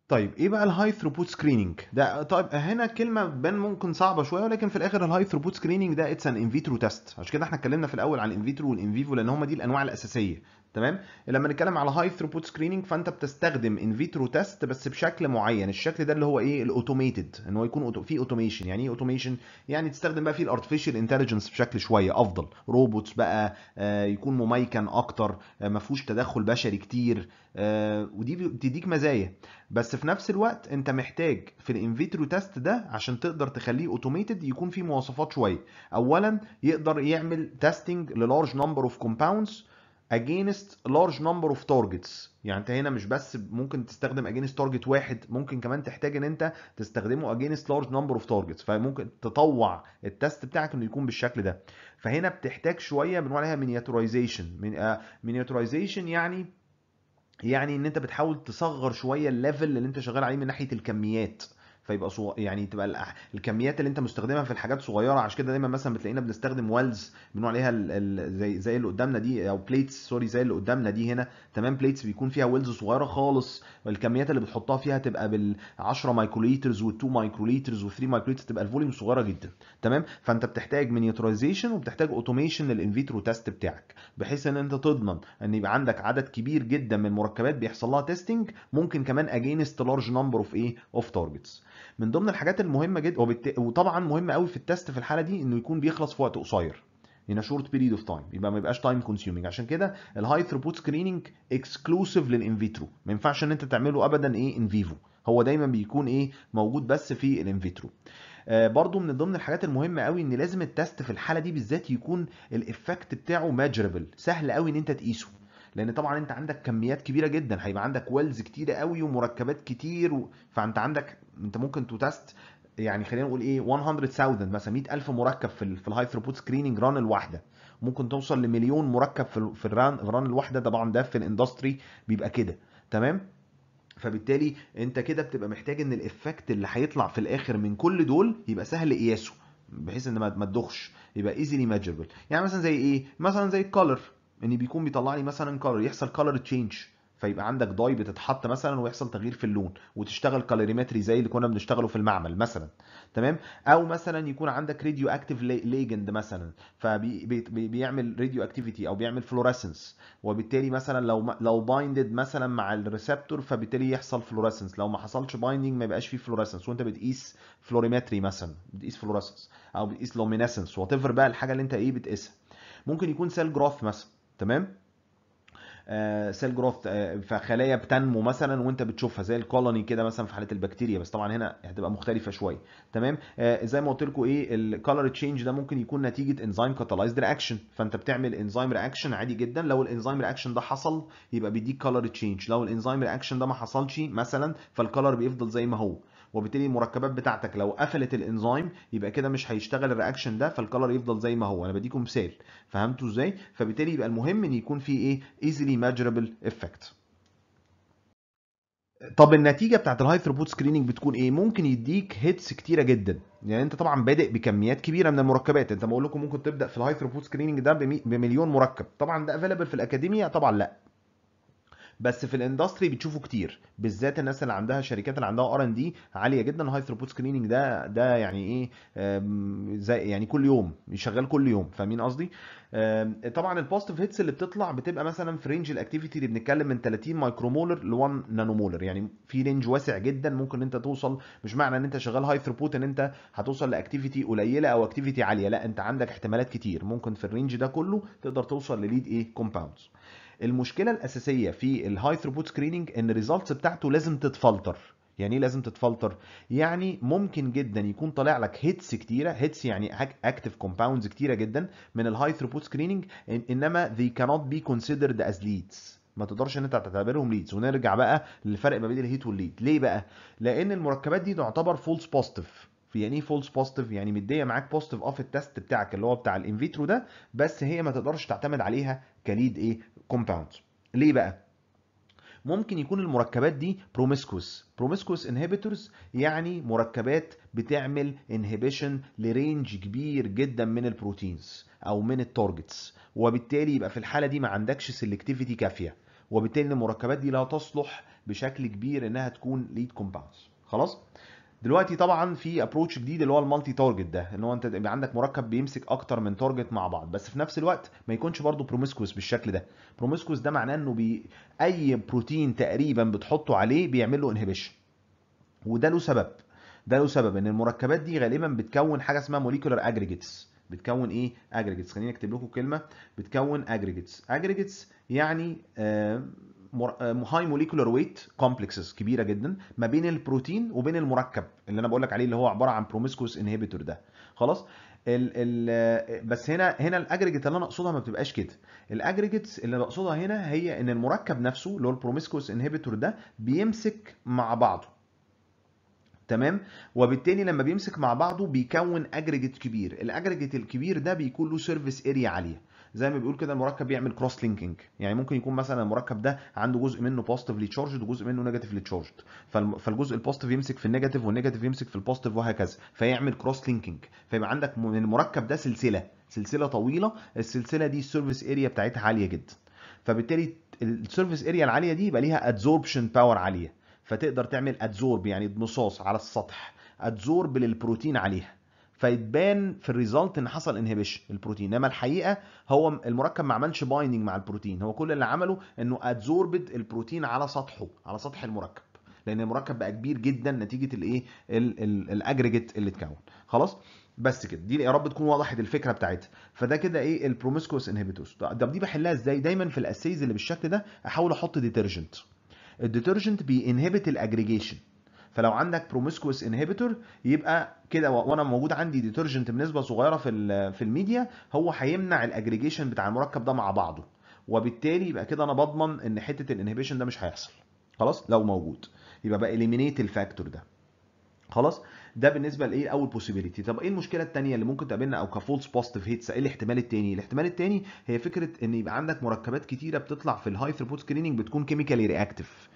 Speaker 1: طيب ايه بقى الهاي ثروبوت سكريننج ده طيب هنا كلمه بان ممكن صعبه شويه ولكن في الاخر الهاي ثروبوت سكريننج ده اتس ان ان فيترو تيست عشان كده احنا اتكلمنا في الاول عن والان والانفيفو لان هم دي الانواع الاساسيه تمام لما نتكلم على هاي ثروبوت سكريننج فانت بتستخدم ان فيترو تيست بس بشكل معين الشكل ده اللي هو ايه الاوتوميتد ان هو يكون فيه اوتوميشن يعني ايه اوتوميشن يعني تستخدم بقى فيه الارتفيشال انتليجنس بشكل شويه افضل روبوتس بقى آه، يكون مميكن اكتر آه، ما فيهوش تدخل بشري كتير آه، ودي بتديك مزايا بس في نفس الوقت انت محتاج في الان فيترو تيست ده عشان تقدر تخليه اوتوميتد يكون فيه مواصفات شويه اولا يقدر يعمل تيستنج للارج نمبر اوف كومباوندز against large number of targets يعني انت هنا مش بس ممكن تستخدم against target واحد ممكن كمان تحتاج ان انت تستخدمه against large number of targets فممكن تطوع التست بتاعك انه يكون بالشكل ده فهنا بتحتاج شويه بنقول عليها miniaturization آه، miniaturization يعني يعني ان انت بتحاول تصغر شويه الليفل اللي انت شغال عليه من ناحيه الكميات فيبقى صغ... يعني تبقى الأح... الكميات اللي انت مستخدمها في الحاجات صغيره عشان كده دايما مثلا بتلاقينا بنستخدم والز بنقول عليها ال... ال... زي زي اللي قدامنا دي او بليتس سوري زي اللي قدامنا دي هنا تمام بليتس بيكون فيها ويلز صغيره خالص الكميات اللي بتحطها فيها تبقى بال 10 مايكروليترز و2 مايكروليترز و3 مايكروليترز تبقى الفوليوم صغيره جدا تمام فانت بتحتاج مينياترايزيشن وبتحتاج اوتوميشن للانفيترو تيست بتاعك بحيث ان انت تضمن ان يبقى عندك عدد كبير جدا من المركبات بيحصل لها تيستنج ممكن كمان اجينست لارج نمبر اوف ايه اوف تارجتس من ضمن الحاجات المهمه جدا وبت... وطبعا مهم قوي في التست في الحاله دي انه يكون بيخلص في وقت قصير a شورت بيريد اوف تايم يبقى ما يبقاش تايم كونسيومنج عشان كده الهاي ثروبوت سكريننج اكسكلوسيف للانفيترو ما ينفعش ان انت تعمله ابدا ايه ان فيفو هو دايما بيكون ايه موجود بس في الانفيترو آه برضو من ضمن الحاجات المهمه قوي ان لازم التست في الحاله دي بالذات يكون الايفكت بتاعه ماجربل سهل قوي ان انت تقيسه لان طبعا انت عندك كميات كبيره جدا هيبقى عندك ويلز كتيره قوي ومركبات كتير و... فانت عندك انت ممكن تو تست يعني خلينا نقول ايه 100000 مثلا 100000 مركب في, ال... في الهاي ثروبوت سكريننج ران الواحده ممكن توصل لمليون مركب في, ال... في الران ران الواحده طبعا ده في الاندستري بيبقى كده تمام فبالتالي انت كده بتبقى محتاج ان الافكت اللي هيطلع في الاخر من كل دول يبقى سهل قياسه بحيث ان ما تدخش يبقى ايزلي ميجربل يعني مثلا زي ايه مثلا زي الكالر ان بيكون بيطلع لي مثلا كلر يحصل كلر تشينج فيبقى عندك داي بتتحط مثلا ويحصل تغيير في اللون وتشتغل كالريمتري زي اللي كنا بنشتغله في المعمل مثلا تمام او مثلا يكون عندك راديو اكتيف ليجند مثلا فبيعمل راديو اكتيفيتي او بيعمل فلوريسنس وبالتالي مثلا لو لو بايندد مثلا مع الريسبتور فبالتالي يحصل فلوريسنس لو ما حصلش بايندنج ما يبقاش فيه فلوريسنس وانت بتقيس فلوريمتري مثلا بتقيس فلوريسنس او بتقيس لومينيسنس وات بقى الحاجه اللي انت ايه بتقيسها ممكن يكون سيل جراف مثلا تمام آه سيل جروث آه فخلايا بتنمو مثلا وانت بتشوفها زي الكولوني كده مثلا في حاله البكتيريا بس طبعا هنا هتبقى مختلفه شويه تمام آه زي ما قلت لكم ايه الكالر تشينج ده ممكن يكون نتيجه انزيم كاتالايزد رياكشن فانت بتعمل انزيم رياكشن عادي جدا لو الانزيم رياكشن ده حصل يبقى بيديك كالر تشينج لو الانزيم رياكشن ده ما حصلش مثلا فالكالر بيفضل زي ما هو وبالتالي المركبات بتاعتك لو قفلت الانزيم يبقى كده مش هيشتغل الرياكشن ده فالكلر يفضل زي ما هو انا بديكم مثال فهمتوا ازاي فبالتالي يبقى المهم ان يكون في ايه ايزلي ماجربل افكت طب النتيجه بتاعت الهاي ثروبوت سكريننج بتكون ايه ممكن يديك هيتس كتيره جدا يعني انت طبعا بادئ بكميات كبيره من المركبات انت بقول لكم ممكن تبدا في الهاي ثروبوت سكريننج ده بمليون مركب طبعا ده افيلبل في الاكاديميه طبعا لا بس في الاندستري بتشوفه كتير بالذات الناس اللي عندها شركات اللي عندها ار ان دي عاليه جدا هاي ثروبوت سكريننج ده ده يعني ايه زي يعني كل يوم شغال كل يوم فاهمين قصدي طبعا البوزيتيف هيتس اللي بتطلع بتبقى مثلا في رينج الاكتيفيتي اللي بنتكلم من 30 مايكرومولر ل 1 نانومولر يعني في رينج واسع جدا ممكن انت توصل مش معنى ان انت شغال هاي ثروبوت ان انت هتوصل لاكتيفيتي قليله او اكتيفيتي عاليه لا انت عندك احتمالات كتير ممكن في الرينج ده كله تقدر توصل لليد ايه كومباوندز المشكله الاساسيه في الهاي ثروبوت سكريننج ان الريزلتس بتاعته لازم تتفلتر يعني ايه لازم تتفلتر يعني ممكن جدا يكون طالع لك هيتس كتيره هيتس يعني اكتف كومباوندز كتيره جدا من الهاي ثروبوت سكريننج انما they cannot be considered as leads ما تقدرش ان انت تعتبرهم ليدز ونرجع بقى للفرق ما بين الهيت والليد ليه بقى لان المركبات دي تعتبر فولس بوزيتيف يعني ايه فولس بوزيتيف يعني مديه معاك بوزيتيف اوف التست بتاعك اللي هو بتاع الانفيترو ده بس هي ما تقدرش تعتمد عليها كليد ايه compound ليه بقى ممكن يكون المركبات دي بروميسكوس بروميسكوس انهبيتورز يعني مركبات بتعمل انهبيشن لرينج كبير جدا من البروتينز او من التارجتس وبالتالي يبقى في الحاله دي ما عندكش سيلكتيفيتي كافيه وبالتالي المركبات دي لا تصلح بشكل كبير انها تكون ليد كومباوندز خلاص دلوقتي طبعا في ابروتش جديد اللي هو المالتي تارجت ده ان هو انت يبقى عندك مركب بيمسك اكتر من تارجت مع بعض بس في نفس الوقت ما يكونش برده بروميسكوس بالشكل ده بروميسكوس ده معناه انه بي... اي بروتين تقريبا بتحطه عليه بيعمل له انهبيشن وده له سبب ده له سبب ان المركبات دي غالبا بتكون حاجه اسمها موليكولار اجريجيتس بتكون ايه اجريجيتس خليني اكتب لكم كلمه بتكون اجريجيتس اجريجيتس يعني آه هاي موليكولر ويت كومبلكسز كبيره جدا ما بين البروتين وبين المركب اللي انا بقول لك عليه اللي هو عباره عن بروميسكوس انهبيتور ده خلاص الـ الـ آه، بس هنا هنا الاجريجيت اللي انا اقصدها ما بتبقاش كده الاجريجيتس اللي بقصدها هنا هي ان المركب نفسه اللي هو البروميسكوس انهبيتور ده بيمسك مع بعضه تمام وبالتالي لما بيمسك مع بعضه بيكون اجريجيت كبير الاجريجيت الكبير ده بيكون له سيرفيس اريا عاليه زي ما بيقول كده المركب بيعمل كروس لينكينج يعني ممكن يكون مثلا المركب ده عنده جزء منه بوزيتيفلي تشارجد وجزء منه نيجاتيفلي تشارجد فالجزء البوزيتيف يمسك في النيجاتيف والنيجاتيف يمسك في البوزيتيف وهكذا فيعمل كروس لينكينج فيبقى عندك من يعني المركب ده سلسله سلسله طويله السلسله دي السيرفيس اريا بتاعتها عاليه جدا فبالتالي السيرفيس اريا العاليه دي يبقى ليها ادزوربشن باور عاليه فتقدر تعمل ادزورب يعني ادمصاص على السطح ادزورب للبروتين عليها فيتبان في الريزلت ان حصل انهبيشن البروتين انما الحقيقه هو المركب ما عملش بايندنج مع البروتين هو كل اللي عمله انه ادزوربد البروتين على سطحه على سطح المركب لان المركب بقى كبير جدا نتيجه الايه الاجريجيت اللي اتكون خلاص بس كده دي يا رب تكون وضحت الفكره بتاعتها فده كده ايه البروميسكوس انهبيتوس طب دي بحلها ازاي دايما في الاسيز اللي بالشكل ده احاول احط ديترجنت الديترجنت بينهبت الاجريجيشن فلو عندك بروميسكوس انهبيتور يبقى كده وانا موجود عندي ديترجنت بنسبه صغيره في في الميديا هو هيمنع الاجريجيشن بتاع المركب ده مع بعضه وبالتالي يبقى كده انا بضمن ان حته الانهبيشن ده مش هيحصل خلاص لو موجود يبقى بقى اليمينيت الفاكتور ده خلاص ده بالنسبه لايه اول بوسيبيليتي طب ايه المشكله الثانيه اللي ممكن تقابلنا او كفولس بوزيتيف هيتس ايه الاحتمال الثاني الاحتمال الثاني هي فكره ان يبقى عندك مركبات كتيره بتطلع في الهاي ثروبوت سكريننج بتكون كيميكالي رياكتيف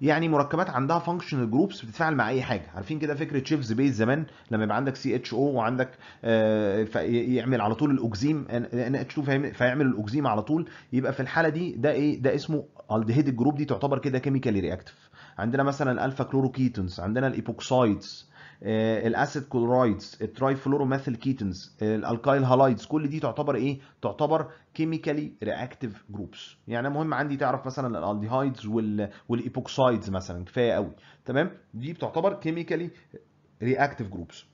Speaker 1: يعني مركبات عندها فانكشنال جروبس بتتفاعل مع اي حاجه عارفين كده فكره شيفز بيز زمان لما يبقى عندك سي اتش او وعندك آه، يعمل على طول الاوكزيم ان آه، اتش 2 فيعمل الاوكزيم على طول يبقى في الحاله دي ده ايه ده اسمه الدهيد جروب دي تعتبر كده كيميكالي رياكتيف عندنا مثلا الفا كلوروكيتونز عندنا الايبوكسايدز آه، الاسيد كلورايدز التراي فلوروميثيل كيتنز الالكايل هالايدز كل دي تعتبر ايه تعتبر كيميكالي رياكتيف جروبس يعني مهم عندي تعرف مثلا الالديهايدز والايبوكسايدز مثلا كفايه قوي تمام دي بتعتبر كيميكالي رياكتيف جروبس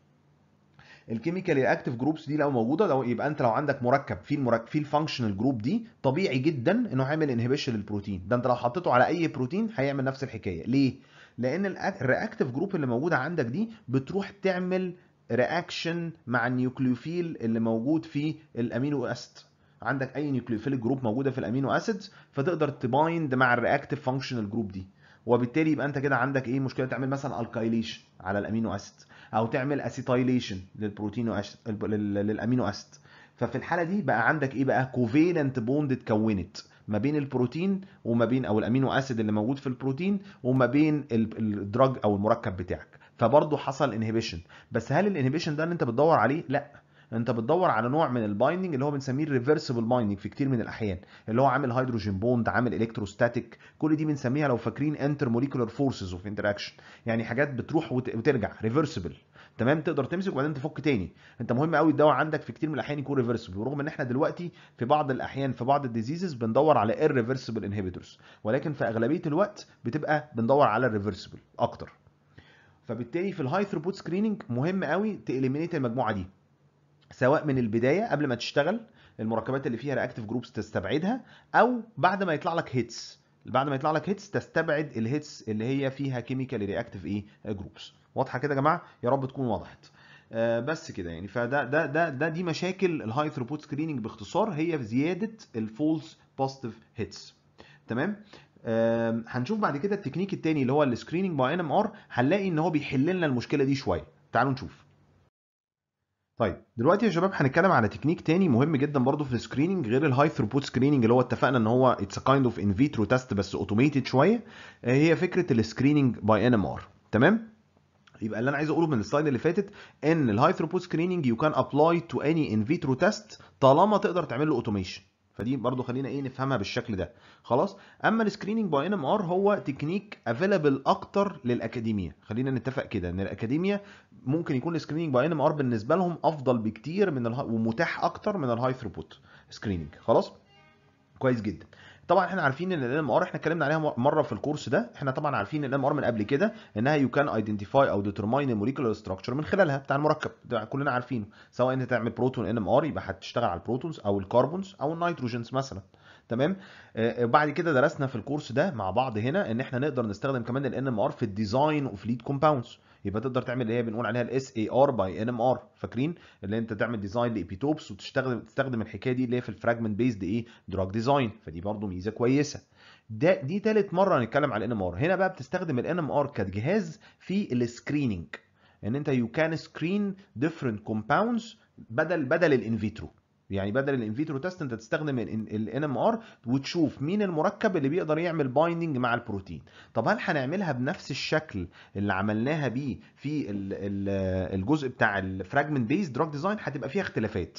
Speaker 1: الكيميكال رياكتيف جروبس دي لو موجوده لو يبقى انت لو عندك مركب فيه المركب فيه الفانكشنال جروب دي طبيعي جدا انه هيعمل انهبيشن للبروتين ده انت لو حطيته على اي بروتين هيعمل نفس الحكايه ليه لان الرياكتيف جروب اللي موجوده عندك دي بتروح تعمل رياكشن مع النيوكليوفيل اللي موجود في الامينو اسيد عندك اي نيوكليوفيل جروب موجوده في الامينو اسيد فتقدر تبايند مع الرياكتيف فانكشنال جروب دي وبالتالي يبقى انت كده عندك ايه مشكله تعمل مثلا الكايليش على الامينو اسيد او تعمل اسيتايليشن للبروتين للامينو اسيد ففي الحاله دي بقى عندك ايه بقى كوفيلنت بوند اتكونت ما بين البروتين وما بين او الامينو اسيد اللي موجود في البروتين وما بين الدراج او المركب بتاعك فبرضه حصل انهبيشن بس هل الانهبيشن ده اللي انت بتدور عليه لا انت بتدور على نوع من البايندنج اللي هو بنسميه الريفرسبل بايندنج في كتير من الاحيان اللي هو عامل هيدروجين بوند عامل الكتروستاتيك كل دي بنسميها لو فاكرين انتر موليكولر فورسز اوف انتراكشن يعني حاجات بتروح وترجع ريفرسبل تمام تقدر تمسك وبعدين تفك تاني انت مهم قوي الدواء عندك في كتير من الاحيان يكون ريفرسبل ورغم ان احنا دلوقتي في بعض الاحيان في بعض الديزيزز بندور على الريفرسبل انهبيتورز ولكن في اغلبيه الوقت بتبقى بندور على الريفرسبل اكتر فبالتالي في الهاي ثروبوت سكريننج مهم قوي تاليمينيت المجموعه دي سواء من البدايه قبل ما تشتغل المركبات اللي فيها رياكتيف جروبس تستبعدها او بعد ما يطلع لك هيتس بعد ما يطلع لك هيتس تستبعد الهيتس اللي هي فيها كيميكال رياكتيف ايه جروبس واضحه كده يا جماعه يا رب تكون وضحت آه، بس كده يعني فده ده ده ده دي مشاكل الهاي ثروبوت سكريننج باختصار هي في زياده الفولس بوزيتيف هيتس تمام هنشوف بعد كده التكنيك الثاني اللي هو السكريننج باي ان ام ار هنلاقي ان هو بيحل لنا المشكله دي شويه تعالوا نشوف طيب دلوقتي يا شباب هنتكلم على تكنيك تاني مهم جدا برضو في السكريننج غير الهاي ثروبوت سكريننج اللي هو اتفقنا ان هو اتس كايند اوف ان فيترو تيست بس اوتوميتد شويه آه، هي فكره السكريننج باي ان ام ار تمام يبقى اللي انا عايز اقوله من السلايد اللي فاتت ان الهاي ثروبوت سكريننج يو كان ابلاي تو اني ان فيترو تيست طالما تقدر تعمل له اوتوميشن فدي برضو خلينا ايه نفهمها بالشكل ده خلاص اما السكريننج باي ان ام ار هو تكنيك افيلبل اكتر للاكاديميا خلينا نتفق كده ان الاكاديميا ممكن يكون السكريننج باي ان ام ار بالنسبه لهم افضل بكتير من ومتاح اكتر من الهاي ثروبوت سكريننج خلاص كويس جدا طبعا احنا عارفين ان الام ار احنا اتكلمنا عليها مره في الكورس ده احنا طبعا عارفين الام ار من قبل كده انها يو كان ايدنتيفاي او ديترماين الموليكولار ستراكشر من خلالها بتاع المركب ده كلنا عارفينه سواء انت تعمل بروتون ان ام ار يبقى هتشتغل على البروتونز او الكربونز او النيتروجينز مثلا تمام آه، آه، بعد كده درسنا في الكورس ده مع بعض هنا ان احنا نقدر نستخدم كمان الان ام ار في الديزاين اوف ليد كومباوندز يبقى تقدر تعمل اللي هي بنقول عليها الاس اي ار باي ان ام ار فاكرين اللي انت تعمل ديزاين لابيتوبس وتستخدم تستخدم الحكايه دي اللي هي في الفراجمنت بيزد ايه دراج ديزاين فدي برضو ميزه كويسه ده دي تالت مره هنتكلم على الان ام ار هنا بقى بتستخدم الان ام ار كجهاز في السكريننج ان انت يو كان سكرين ديفرنت كومباوندز بدل بدل الانفيترو يعني بدل الانفيترو تيست انت تستخدم الان ام ار وتشوف مين المركب اللي بيقدر يعمل بايندنج مع البروتين طب هل هنعملها بنفس الشكل اللي عملناها بيه في الجزء بتاع الفراجمنت بيز دراج ديزاين هتبقى فيها اختلافات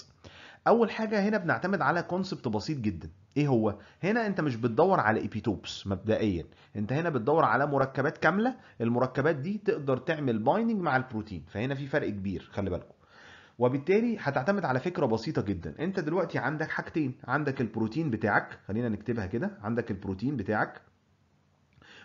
Speaker 1: اول حاجه هنا بنعتمد على كونسبت بسيط جدا ايه هو هنا انت مش بتدور على ايبيتوبس مبدئيا انت هنا بتدور على مركبات كامله المركبات دي تقدر تعمل بايندنج مع البروتين فهنا في فرق كبير خلي بالكم وبالتالي هتعتمد على فكره بسيطه جدا انت دلوقتي عندك حاجتين عندك البروتين بتاعك خلينا نكتبها كده عندك البروتين بتاعك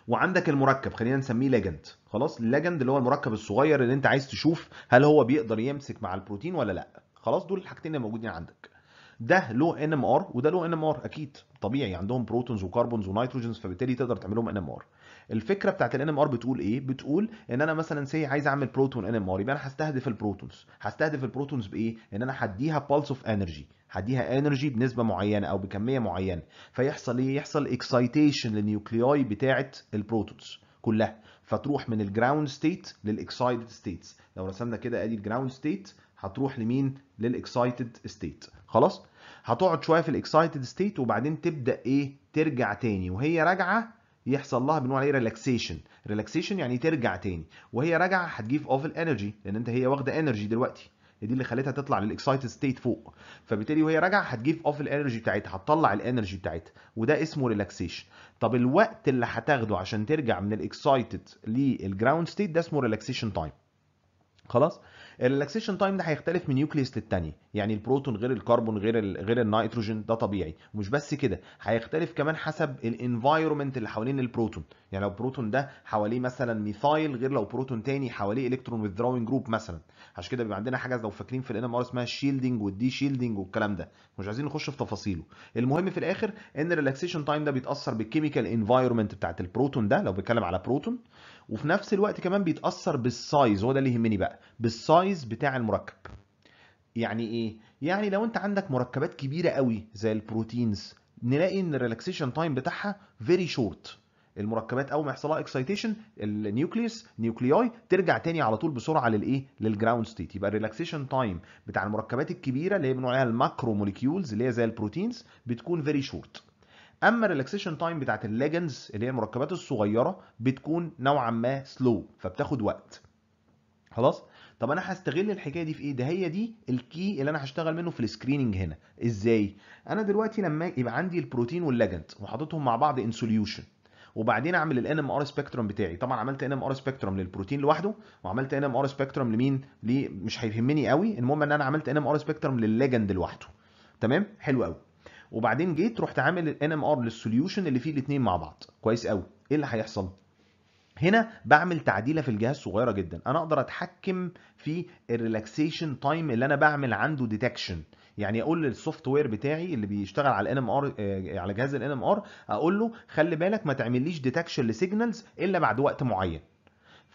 Speaker 1: وعندك المركب خلينا نسميه ليجند خلاص الليجند اللي هو المركب الصغير اللي انت عايز تشوف هل هو بيقدر يمسك مع البروتين ولا لا خلاص دول الحاجتين اللي موجودين عندك ده له ان ام ار وده له ان ام ار اكيد طبيعي عندهم بروتونز وكربونز ونيتروجينز فبالتالي تقدر تعمل لهم ان ام ار الفكره بتاعت الان ام ار بتقول ايه بتقول ان انا مثلا سي عايز اعمل بروتون ان ام ار يبقى انا هستهدف البروتونز هستهدف البروتونز بايه ان انا هديها بالس اوف انرجي هديها انرجي بنسبه معينه او بكميه معينه فيحصل ايه يحصل اكسايتيشن للنيوكليوي بتاعه البروتونز كلها فتروح من الجراوند ستيت للاكسايتد ستيتس لو رسمنا كده ادي الجراوند ستيت هتروح لمين للاكسايتد ستيت خلاص هتقعد شويه في الاكسايتد ستيت وبعدين تبدا ايه ترجع تاني وهي راجعه يحصل لها بنقول عليه ريلاكسيشن ريلاكسيشن يعني ترجع تاني وهي راجعه هتجيب اوف الانرجي لان انت هي واخده انرجي دلوقتي دي اللي خلتها تطلع للاكسايتد ستيت فوق فبالتالي وهي راجعه هتجيب اوف الانرجي بتاعتها هتطلع الانرجي بتاعتها وده اسمه ريلاكسيشن طب الوقت اللي هتاخده عشان ترجع من الاكسايتد للجراوند ستيت ده اسمه ريلاكسيشن تايم خلاص الريلاكسيشن تايم ده هيختلف من نيوكليس للتانيه يعني البروتون غير الكربون غير الـ غير النيتروجين ده طبيعي ومش بس كده هيختلف كمان حسب الانفايرمنت اللي حوالين البروتون يعني لو البروتون ده حواليه مثلا ميثايل غير لو بروتون تاني حواليه الكترون وذراوينج جروب مثلا عشان كده بيبقى عندنا حاجه لو فاكرين في الان ام ار اسمها الشيلدنج والدي شيلدنج والكلام ده مش عايزين نخش في تفاصيله المهم في الاخر ان الريلاكسيشن تايم ده بيتاثر بالكيميكال انفايرمنت بتاعت البروتون ده لو بيتكلم على بروتون وفي نفس الوقت كمان بيتاثر بالسايز هو ده اللي يهمني بقى بالسايز بتاع المركب يعني ايه يعني لو انت عندك مركبات كبيره قوي زي البروتينز نلاقي ان الريلاكسيشن تايم بتاعها فيري شورت المركبات اول ما يحصل لها اكسايتيشن النيوكليوس نيوكليوي ترجع تاني على طول بسرعه للايه للجراوند ستيت يبقى الريلاكسيشن تايم بتاع المركبات الكبيره اللي هي بنقول عليها الماكرو موليكيولز اللي هي زي البروتينز بتكون فيري شورت اما الريلاكسيشن تايم بتاعت الليجنز اللي هي المركبات الصغيره بتكون نوعا ما سلو فبتاخد وقت خلاص طب انا هستغل الحكايه دي في ايه ده هي دي الكي اللي انا هشتغل منه في السكريننج هنا ازاي انا دلوقتي لما يبقى عندي البروتين والليجند وحاططهم مع بعض ان سوليوشن وبعدين اعمل الان ام ار سبيكترم بتاعي طبعا عملت ان ام ار سبيكترم للبروتين لوحده وعملت ان ام ار سبيكترم لمين ليه مش هيهمني قوي المهم ان انا عملت ان ام ار سبيكترم للليجند لوحده تمام حلو قوي وبعدين جيت رحت عامل الان ام ار للسوليوشن اللي فيه الاثنين مع بعض كويس قوي ايه اللي هيحصل هنا بعمل تعديله في الجهاز صغيره جدا انا اقدر اتحكم في الريلاكسيشن تايم اللي انا بعمل عنده ديتكشن يعني اقول للسوفت وير بتاعي اللي بيشتغل على الان ام ار على جهاز الان ام ار اقول له خلي بالك ما تعمليش ديتكشن لسيجنالز الا بعد وقت معين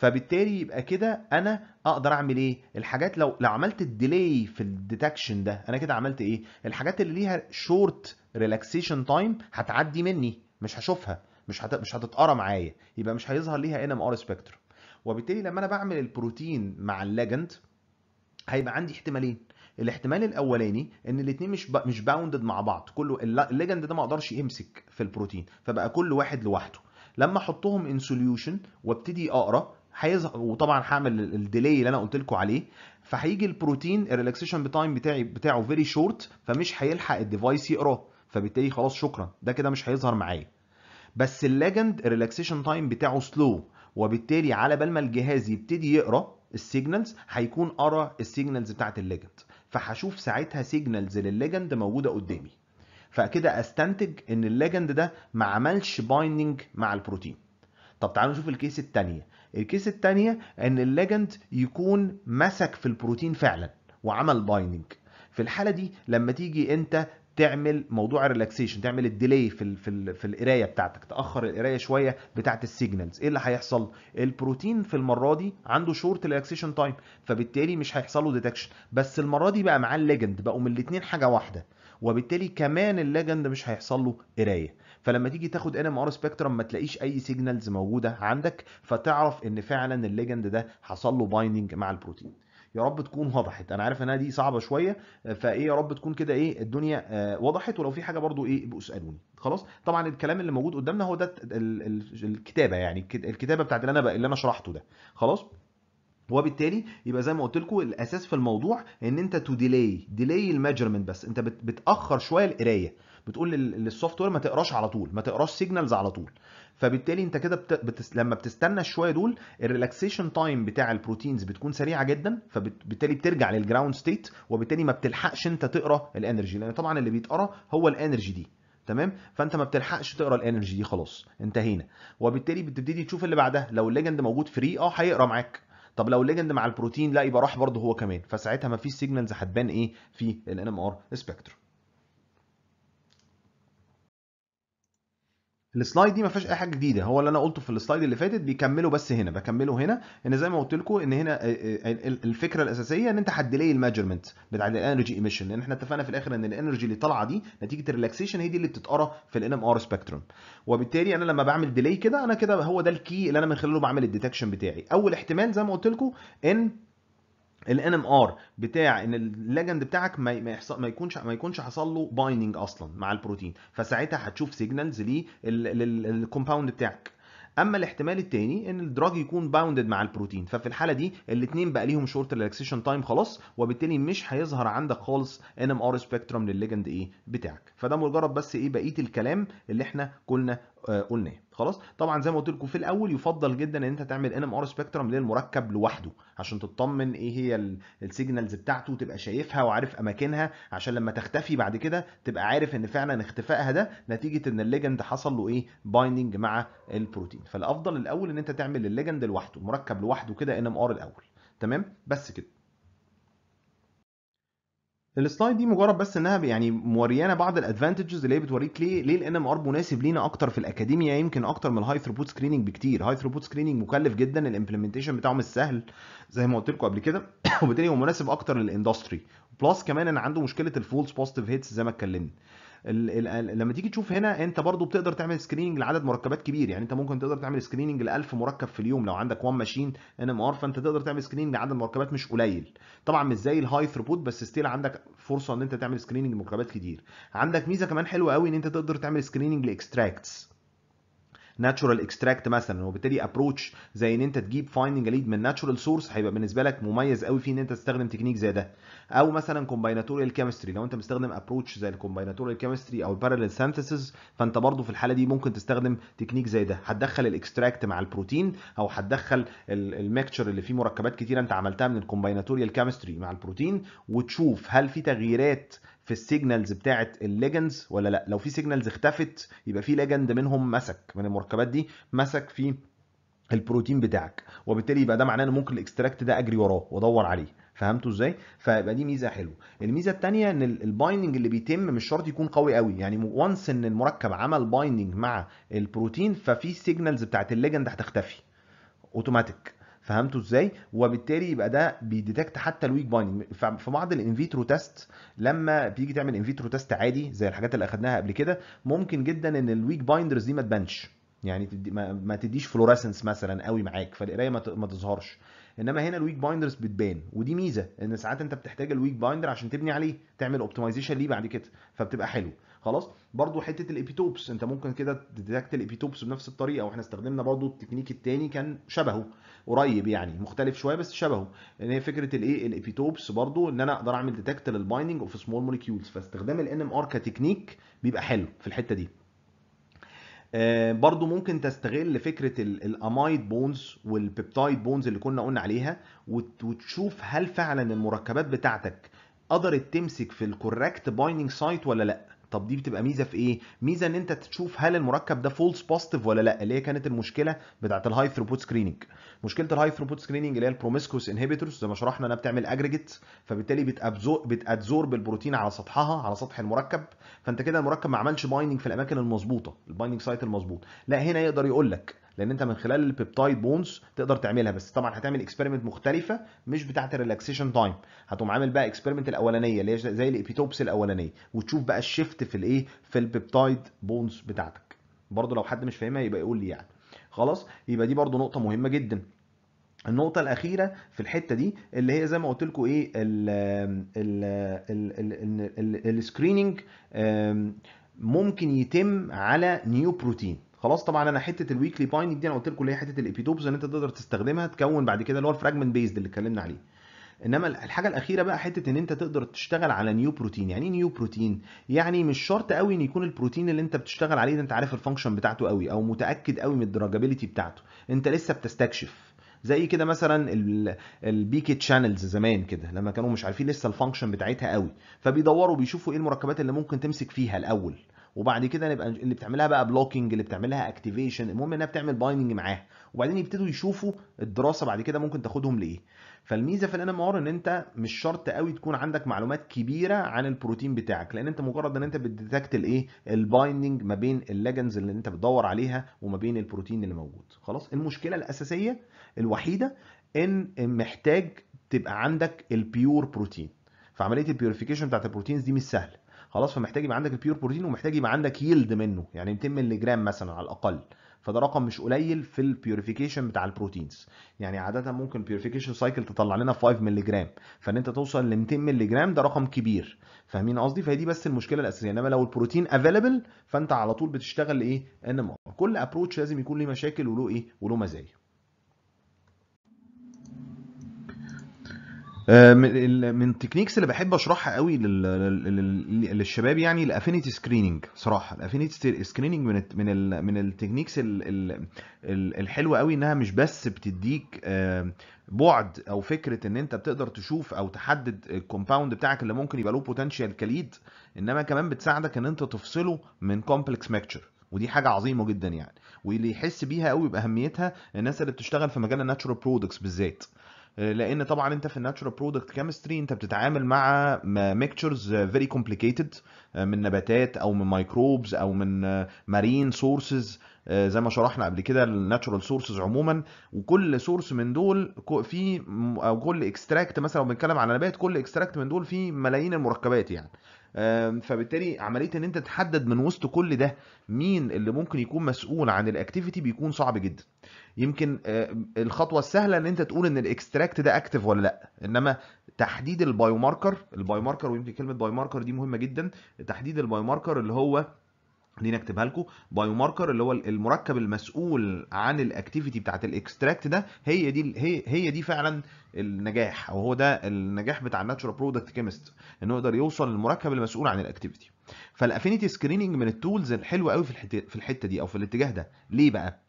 Speaker 1: فبالتالي يبقى كده انا اقدر اعمل ايه الحاجات لو لو عملت الديلي في الديتكشن ده انا كده عملت ايه الحاجات اللي ليها شورت ريلاكسيشن تايم هتعدي مني مش هشوفها مش هت... مش هتتقرا معايا يبقى مش هيظهر ليها ان ام ار سبيكتر وبالتالي لما انا بعمل البروتين مع الليجند هيبقى عندي احتمالين الاحتمال الاولاني ان الاثنين مش ب... مش باوندد مع بعض كله الليجند ده ما اقدرش يمسك في البروتين فبقى كل واحد لوحده لما احطهم ان سوليوشن وابتدي اقرا هيظهر وطبعا هعمل الديلي اللي انا قلت لكم عليه فهيجي البروتين الريلاكسيشن تايم بتاعي بتاعه فيري شورت فمش هيلحق الديفايس يقراه فبالتالي خلاص شكرا ده كده مش هيظهر معايا بس الليجند الريلاكسيشن تايم بتاعه سلو وبالتالي على بال ما الجهاز يبتدي يقرا السيجنالز هيكون قرا السيجنالز بتاعت الليجند فهشوف ساعتها سيجنالز للليجند موجوده قدامي فكده استنتج ان الليجند ده ما عملش بايندنج مع البروتين طب تعالوا نشوف الكيس الثانيه الكيس الثانيه ان الليجند يكون مسك في البروتين فعلا وعمل بايننج في الحاله دي لما تيجي انت تعمل موضوع الريلاكسيشن تعمل الديلي في الـ في, الـ في القرايه بتاعتك تاخر القرايه شويه بتاعه السيجنالز ايه اللي هيحصل البروتين في المره دي عنده شورت ريلاكسيشن تايم فبالتالي مش هيحصل له ديتكشن بس المره دي بقى معاه الليجند بقوا من الاثنين حاجه واحده وبالتالي كمان الليجند مش هيحصل له قرايه فلما تيجي تاخد ان ام ار سبيكترم ما تلاقيش اي سيجنالز موجوده عندك فتعرف ان فعلا الليجند ده حصل له بايندنج مع البروتين يا رب تكون وضحت انا عارف انها دي صعبه شويه فايه يا رب تكون كده ايه الدنيا آه، وضحت ولو في حاجه برضو ايه ابقوا اسالوني خلاص طبعا الكلام اللي موجود قدامنا هو ده الكتابه يعني الكتابه بتاعت اللي انا اللي انا شرحته ده خلاص وبالتالي يبقى زي ما قلت لكم الاساس في الموضوع ان انت تو ديلي ديلي الميجرمنت بس انت بتاخر شويه القرايه بتقول للسوفت وير ما تقراش على طول ما تقراش سيجنالز على طول فبالتالي انت كده بت... بتس... لما بتستنى شويه دول الريلاكسيشن تايم بتاع البروتينز بتكون سريعه جدا فبالتالي بترجع للجراوند ستيت وبالتالي ما بتلحقش انت تقرا الانرجي لان طبعا اللي بيتقرا هو الانرجي دي تمام فانت ما بتلحقش تقرا الانرجي دي خلاص انتهينا وبالتالي بتبتدي تشوف اللي بعدها لو الليجند موجود فري اه هيقرا معاك طب لو الليجند مع البروتين لا يبقى راح برضه هو كمان فساعتها ما فيش سيجنالز هتبان ايه في الان ام ار سبيكترم السلايد دي ما فيهاش اي حاجه جديده هو اللي انا قلته في السلايد اللي فاتت بيكمله بس هنا بكمله هنا ان زي ما قلت لكم ان هنا آه، آه، الفكره الاساسيه ان انت هتديلي الميجرمنت بتاع الانرجي ايميشن لان احنا اتفقنا في الاخر ان الانرجي اللي طالعه دي نتيجه الريلاكسيشن هي دي اللي بتتقرا في الان ام ار سبيكتروم وبالتالي انا لما بعمل ديلي كده انا كده هو ده الكي اللي انا من خلاله بعمل الديتكشن بتاعي اول احتمال زي ما قلت لكم ان الان ام ار بتاع ان الليجند بتاعك ما يحصل ما يكونش ما يكونش حصل له بايننج اصلا مع البروتين فساعتها هتشوف سيجنالز ليه بتاعك اما الاحتمال الثاني ان الدراج يكون باوندد مع البروتين ففي الحاله دي الاثنين بقى ليهم شورت ريلاكسيشن تايم خلاص وبالتالي مش هيظهر عندك خالص ان ام ار سبيكترم للليجند ايه بتاعك فده مجرد بس ايه بقيه الكلام اللي احنا كنا قلناه خلاص طبعا زي ما قلت لكم في الاول يفضل جدا ان انت تعمل ان ام ار سبيكترم للمركب لوحده عشان تطمن ايه هي السيجنالز بتاعته وتبقى شايفها وعارف اماكنها عشان لما تختفي بعد كده تبقى عارف ان فعلا اختفائها ده نتيجه ان الليجند حصل له ايه بايندنج مع البروتين فالافضل الاول ان انت تعمل الليجند لوحده مركب لوحده كده ان ام ار الاول تمام بس كده السلايد دي مجرد بس انها يعني موريانا بعض الادفانتجز اللي هي بتوريك ليه ليه الان ام ار مناسب لينا اكتر في الاكاديميا يمكن اكتر من الهاي ثروبوت سكريننج بكتير هاي ثروبوت سكريننج مكلف جدا الامبلمنتيشن بتاعه مش سهل زي ما قلت لكم قبل كده وبالتالي هو مناسب اكتر للاندستري بلس كمان انا عنده مشكله الفولس بوزيتيف هيتس زي ما اتكلمنا لما تيجي تشوف هنا انت برضو بتقدر تعمل سكريننج لعدد مركبات كبير يعني انت ممكن تقدر تعمل سكريننج ل 1000 مركب في اليوم لو عندك وان ماشين ان ام ار فانت تقدر تعمل سكريننج لعدد مركبات مش قليل طبعا مش زي الهاي ثروبوت بس ستيل عندك فرصه ان انت تعمل سكريننج لمركبات كتير عندك ميزه كمان حلوه قوي ان انت تقدر تعمل سكريننج لاكستراكتس ناتشورال اكستراكت مثلا وبالتالي ابروتش زي ان انت تجيب فايندنج ليد من ناتشورال سورس هيبقى بالنسبه لك مميز قوي في ان انت تستخدم تكنيك زي ده او مثلا كومبيناتوريال كيمستري لو انت مستخدم ابروتش زي الكومبيناتوريال كيمستري او الباراليل سينثيسز فانت برضو في الحاله دي ممكن تستخدم تكنيك زي ده هتدخل الاكستراكت مع البروتين او هتدخل الميكتشر اللي فيه مركبات كتيره انت عملتها من الكومبيناتوريال كيمستري مع البروتين وتشوف هل في تغييرات في السيجنالز بتاعه الليجندز ولا لا لو في سيجنالز اختفت يبقى في ليجند منهم مسك من المركبات دي مسك في البروتين بتاعك وبالتالي يبقى ده معناه ان ممكن الاكستراكت ده اجري وراه وادور عليه فهمتوا ازاي فيبقى دي ميزه حلوه الميزه الثانيه ان البايندنج اللي بيتم مش شرط يكون قوي قوي يعني وانس ان المركب عمل بايندنج مع البروتين ففي سيجنالز بتاعت الليجند هتختفي اوتوماتيك فهمتوا ازاي وبالتالي يبقى ده بيديتكت حتى الويك بايندنج في بعض الانفيترو تيست لما بيجي تعمل انفيترو تيست عادي زي الحاجات اللي اخدناها قبل كده ممكن جدا ان الويك بايندرز دي ما تبانش يعني ما تديش فلوريسنس مثلا قوي معاك فالقرايه ما تظهرش انما هنا الويك بايندرز بتبان ودي ميزه ان ساعات انت بتحتاج الويك بايندر عشان تبني عليه تعمل اوبتمايزيشن ليه بعد كده فبتبقى حلو خلاص برضو حته الابيتوبس انت ممكن كده تديتكت الابيتوبس بنفس الطريقه واحنا استخدمنا برضو التكنيك الثاني كان شبهه قريب يعني مختلف شويه بس شبهه لان هي فكره الايه الابيتوبس برضو ان انا اقدر اعمل ديتكت للبايندنج اوف سمول موليكيولز فاستخدام الان ام ار كتكنيك بيبقى حلو في الحته دي آه، برضو ممكن تستغل فكرة الامايد بونز والبيبتايد بونز اللي كنا قلنا عليها وتشوف هل فعلا المركبات بتاعتك قدرت تمسك في الكوركت بايننج سايت ولا لا طب دي بتبقى ميزه في ايه ميزه ان انت تشوف هل المركب ده فولس بوزيتيف ولا لا اللي هي كانت المشكله بتاعه الهاي ثروبوت سكريننج مشكله الهاي ثروبوت سكريننج اللي هي البروميسكوس انهبيتورز زي ما شرحنا انها بتعمل اجريجيت فبالتالي بتأدزور البروتين على سطحها على سطح المركب فانت كده المركب ما عملش بايننج في الاماكن المظبوطه البايننج سايت المظبوط لا هنا يقدر يقول لك لان انت من خلال البيبتايد بونز تقدر تعملها بس طبعا هتعمل اكسبيرمنت مختلفه مش بتاعه الريلاكسيشن تايم هتقوم عامل بقى اكسبيرمنت الاولانيه اللي هي زي الابيتوبس الاولانيه وتشوف بقى الشيفت في الايه في البيبتايد بونز بتاعتك برضه لو حد مش فاهمها يبقى يقول لي يعني خلاص يبقى دي برضه نقطه مهمه جدا النقطة الأخيرة في الحتة دي اللي هي زي ما قلت لكم إيه السكريننج ممكن يتم على نيو بروتين خلاص طبعا انا حته الويكلي بايند دي انا قلت لكم اللي هي حته الابيتوبز ان انت تقدر تستخدمها تكون بعد كده اللي هو الفراجمنت بيزد اللي اتكلمنا عليه انما الحاجه الاخيره بقى حته ان انت تقدر تشتغل على نيو بروتين يعني ايه نيو بروتين يعني مش شرط قوي ان يكون البروتين اللي انت بتشتغل عليه ده انت عارف الفانكشن بتاعته قوي او متاكد قوي من الدراجابيلتي بتاعته انت لسه بتستكشف زي كده مثلا البيكي شانلز زمان كده لما كانوا مش عارفين لسه الفانكشن بتاعتها قوي فبيدوروا بيشوفوا ايه المركبات اللي ممكن تمسك فيها الاول وبعد كده نبقى اللي بتعملها بقى بلوكينج اللي بتعملها اكتيفيشن المهم انها بتعمل بايننج معاها وبعدين يبتدوا يشوفوا الدراسه بعد كده ممكن تاخدهم لايه فالميزه في الان ام ان انت مش شرط قوي تكون عندك معلومات كبيره عن البروتين بتاعك لان انت مجرد ان انت بتديتكت الايه البايندنج ما بين الليجنز اللي انت بتدور عليها وما بين البروتين اللي موجود خلاص المشكله الاساسيه الوحيده ان محتاج تبقى عندك البيور بروتين فعمليه البيوريفيكيشن بتاعت البروتينز دي مش سهله خلاص فمحتاج يبقى عندك البيور بروتين ومحتاج يبقى عندك يلد منه يعني 200 مللي جرام مثلا على الاقل فده رقم مش قليل في البيوريفيكيشن بتاع البروتينز يعني عاده ممكن بيوريفيكيشن سايكل تطلع لنا 5 مللي جرام فان انت توصل ل 200 مللي جرام ده رقم كبير فاهمين قصدي فهي دي بس المشكله الاساسيه انما لو البروتين افيلبل فانت على طول بتشتغل ايه ان كل ابروتش لازم يكون ليه مشاكل وله ايه وله مزايا آه، من من التكنيكس اللي بحب اشرحها قوي للشباب يعني الافينيتي سكريننج صراحه الافينيتي سكريننج من من من التكنيكس الحلوه قوي انها مش بس بتديك آه، بعد او فكره ان انت بتقدر تشوف او تحدد الكومباوند بتاعك اللي ممكن يبقى له بوتنشال كليد انما كمان بتساعدك ان انت تفصله من كومبلكس ميكتشر ودي حاجه عظيمه جدا يعني واللي يحس بيها قوي باهميتها الناس اللي بتشتغل في مجال الناتشورال برودكتس بالذات آه، لان طبعا انت في الناتشورال برودكت كيمستري انت بتتعامل مع ميكتشرز فيري كومبليكيتد من نباتات او من مايكروبز او من مارين آه، سورسز آه، زي ما شرحنا قبل كده الناتشورال سورسز عموما وكل سورس من دول في او كل اكستراكت مثلا لو بنتكلم على نبات كل اكستراكت من دول فيه ملايين المركبات يعني فبالتالي عمليه ان انت تحدد من وسط كل ده مين اللي ممكن يكون مسؤول عن الاكتيفيتي بيكون صعب جدا يمكن آه، الخطوه السهله ان انت تقول ان الاكستراكت ده اكتف ولا لا انما تحديد البايوماركر البايوماركر ويمكن كلمه بايوماركر دي مهمه جدا تحديد البايوماركر اللي هو خليني اكتبها لكم بايوماركر اللي هو المركب المسؤول عن الاكتيفيتي بتاعت الاكستراكت ده هي دي هي هي دي فعلا النجاح او هو ده النجاح بتاع الناتشورال برودكت كيمست انه يقدر يوصل للمركب المسؤول عن الاكتيفيتي فالافينيتي سكريننج من التولز الحلوه قوي في الحته دي او في الاتجاه ده ليه بقى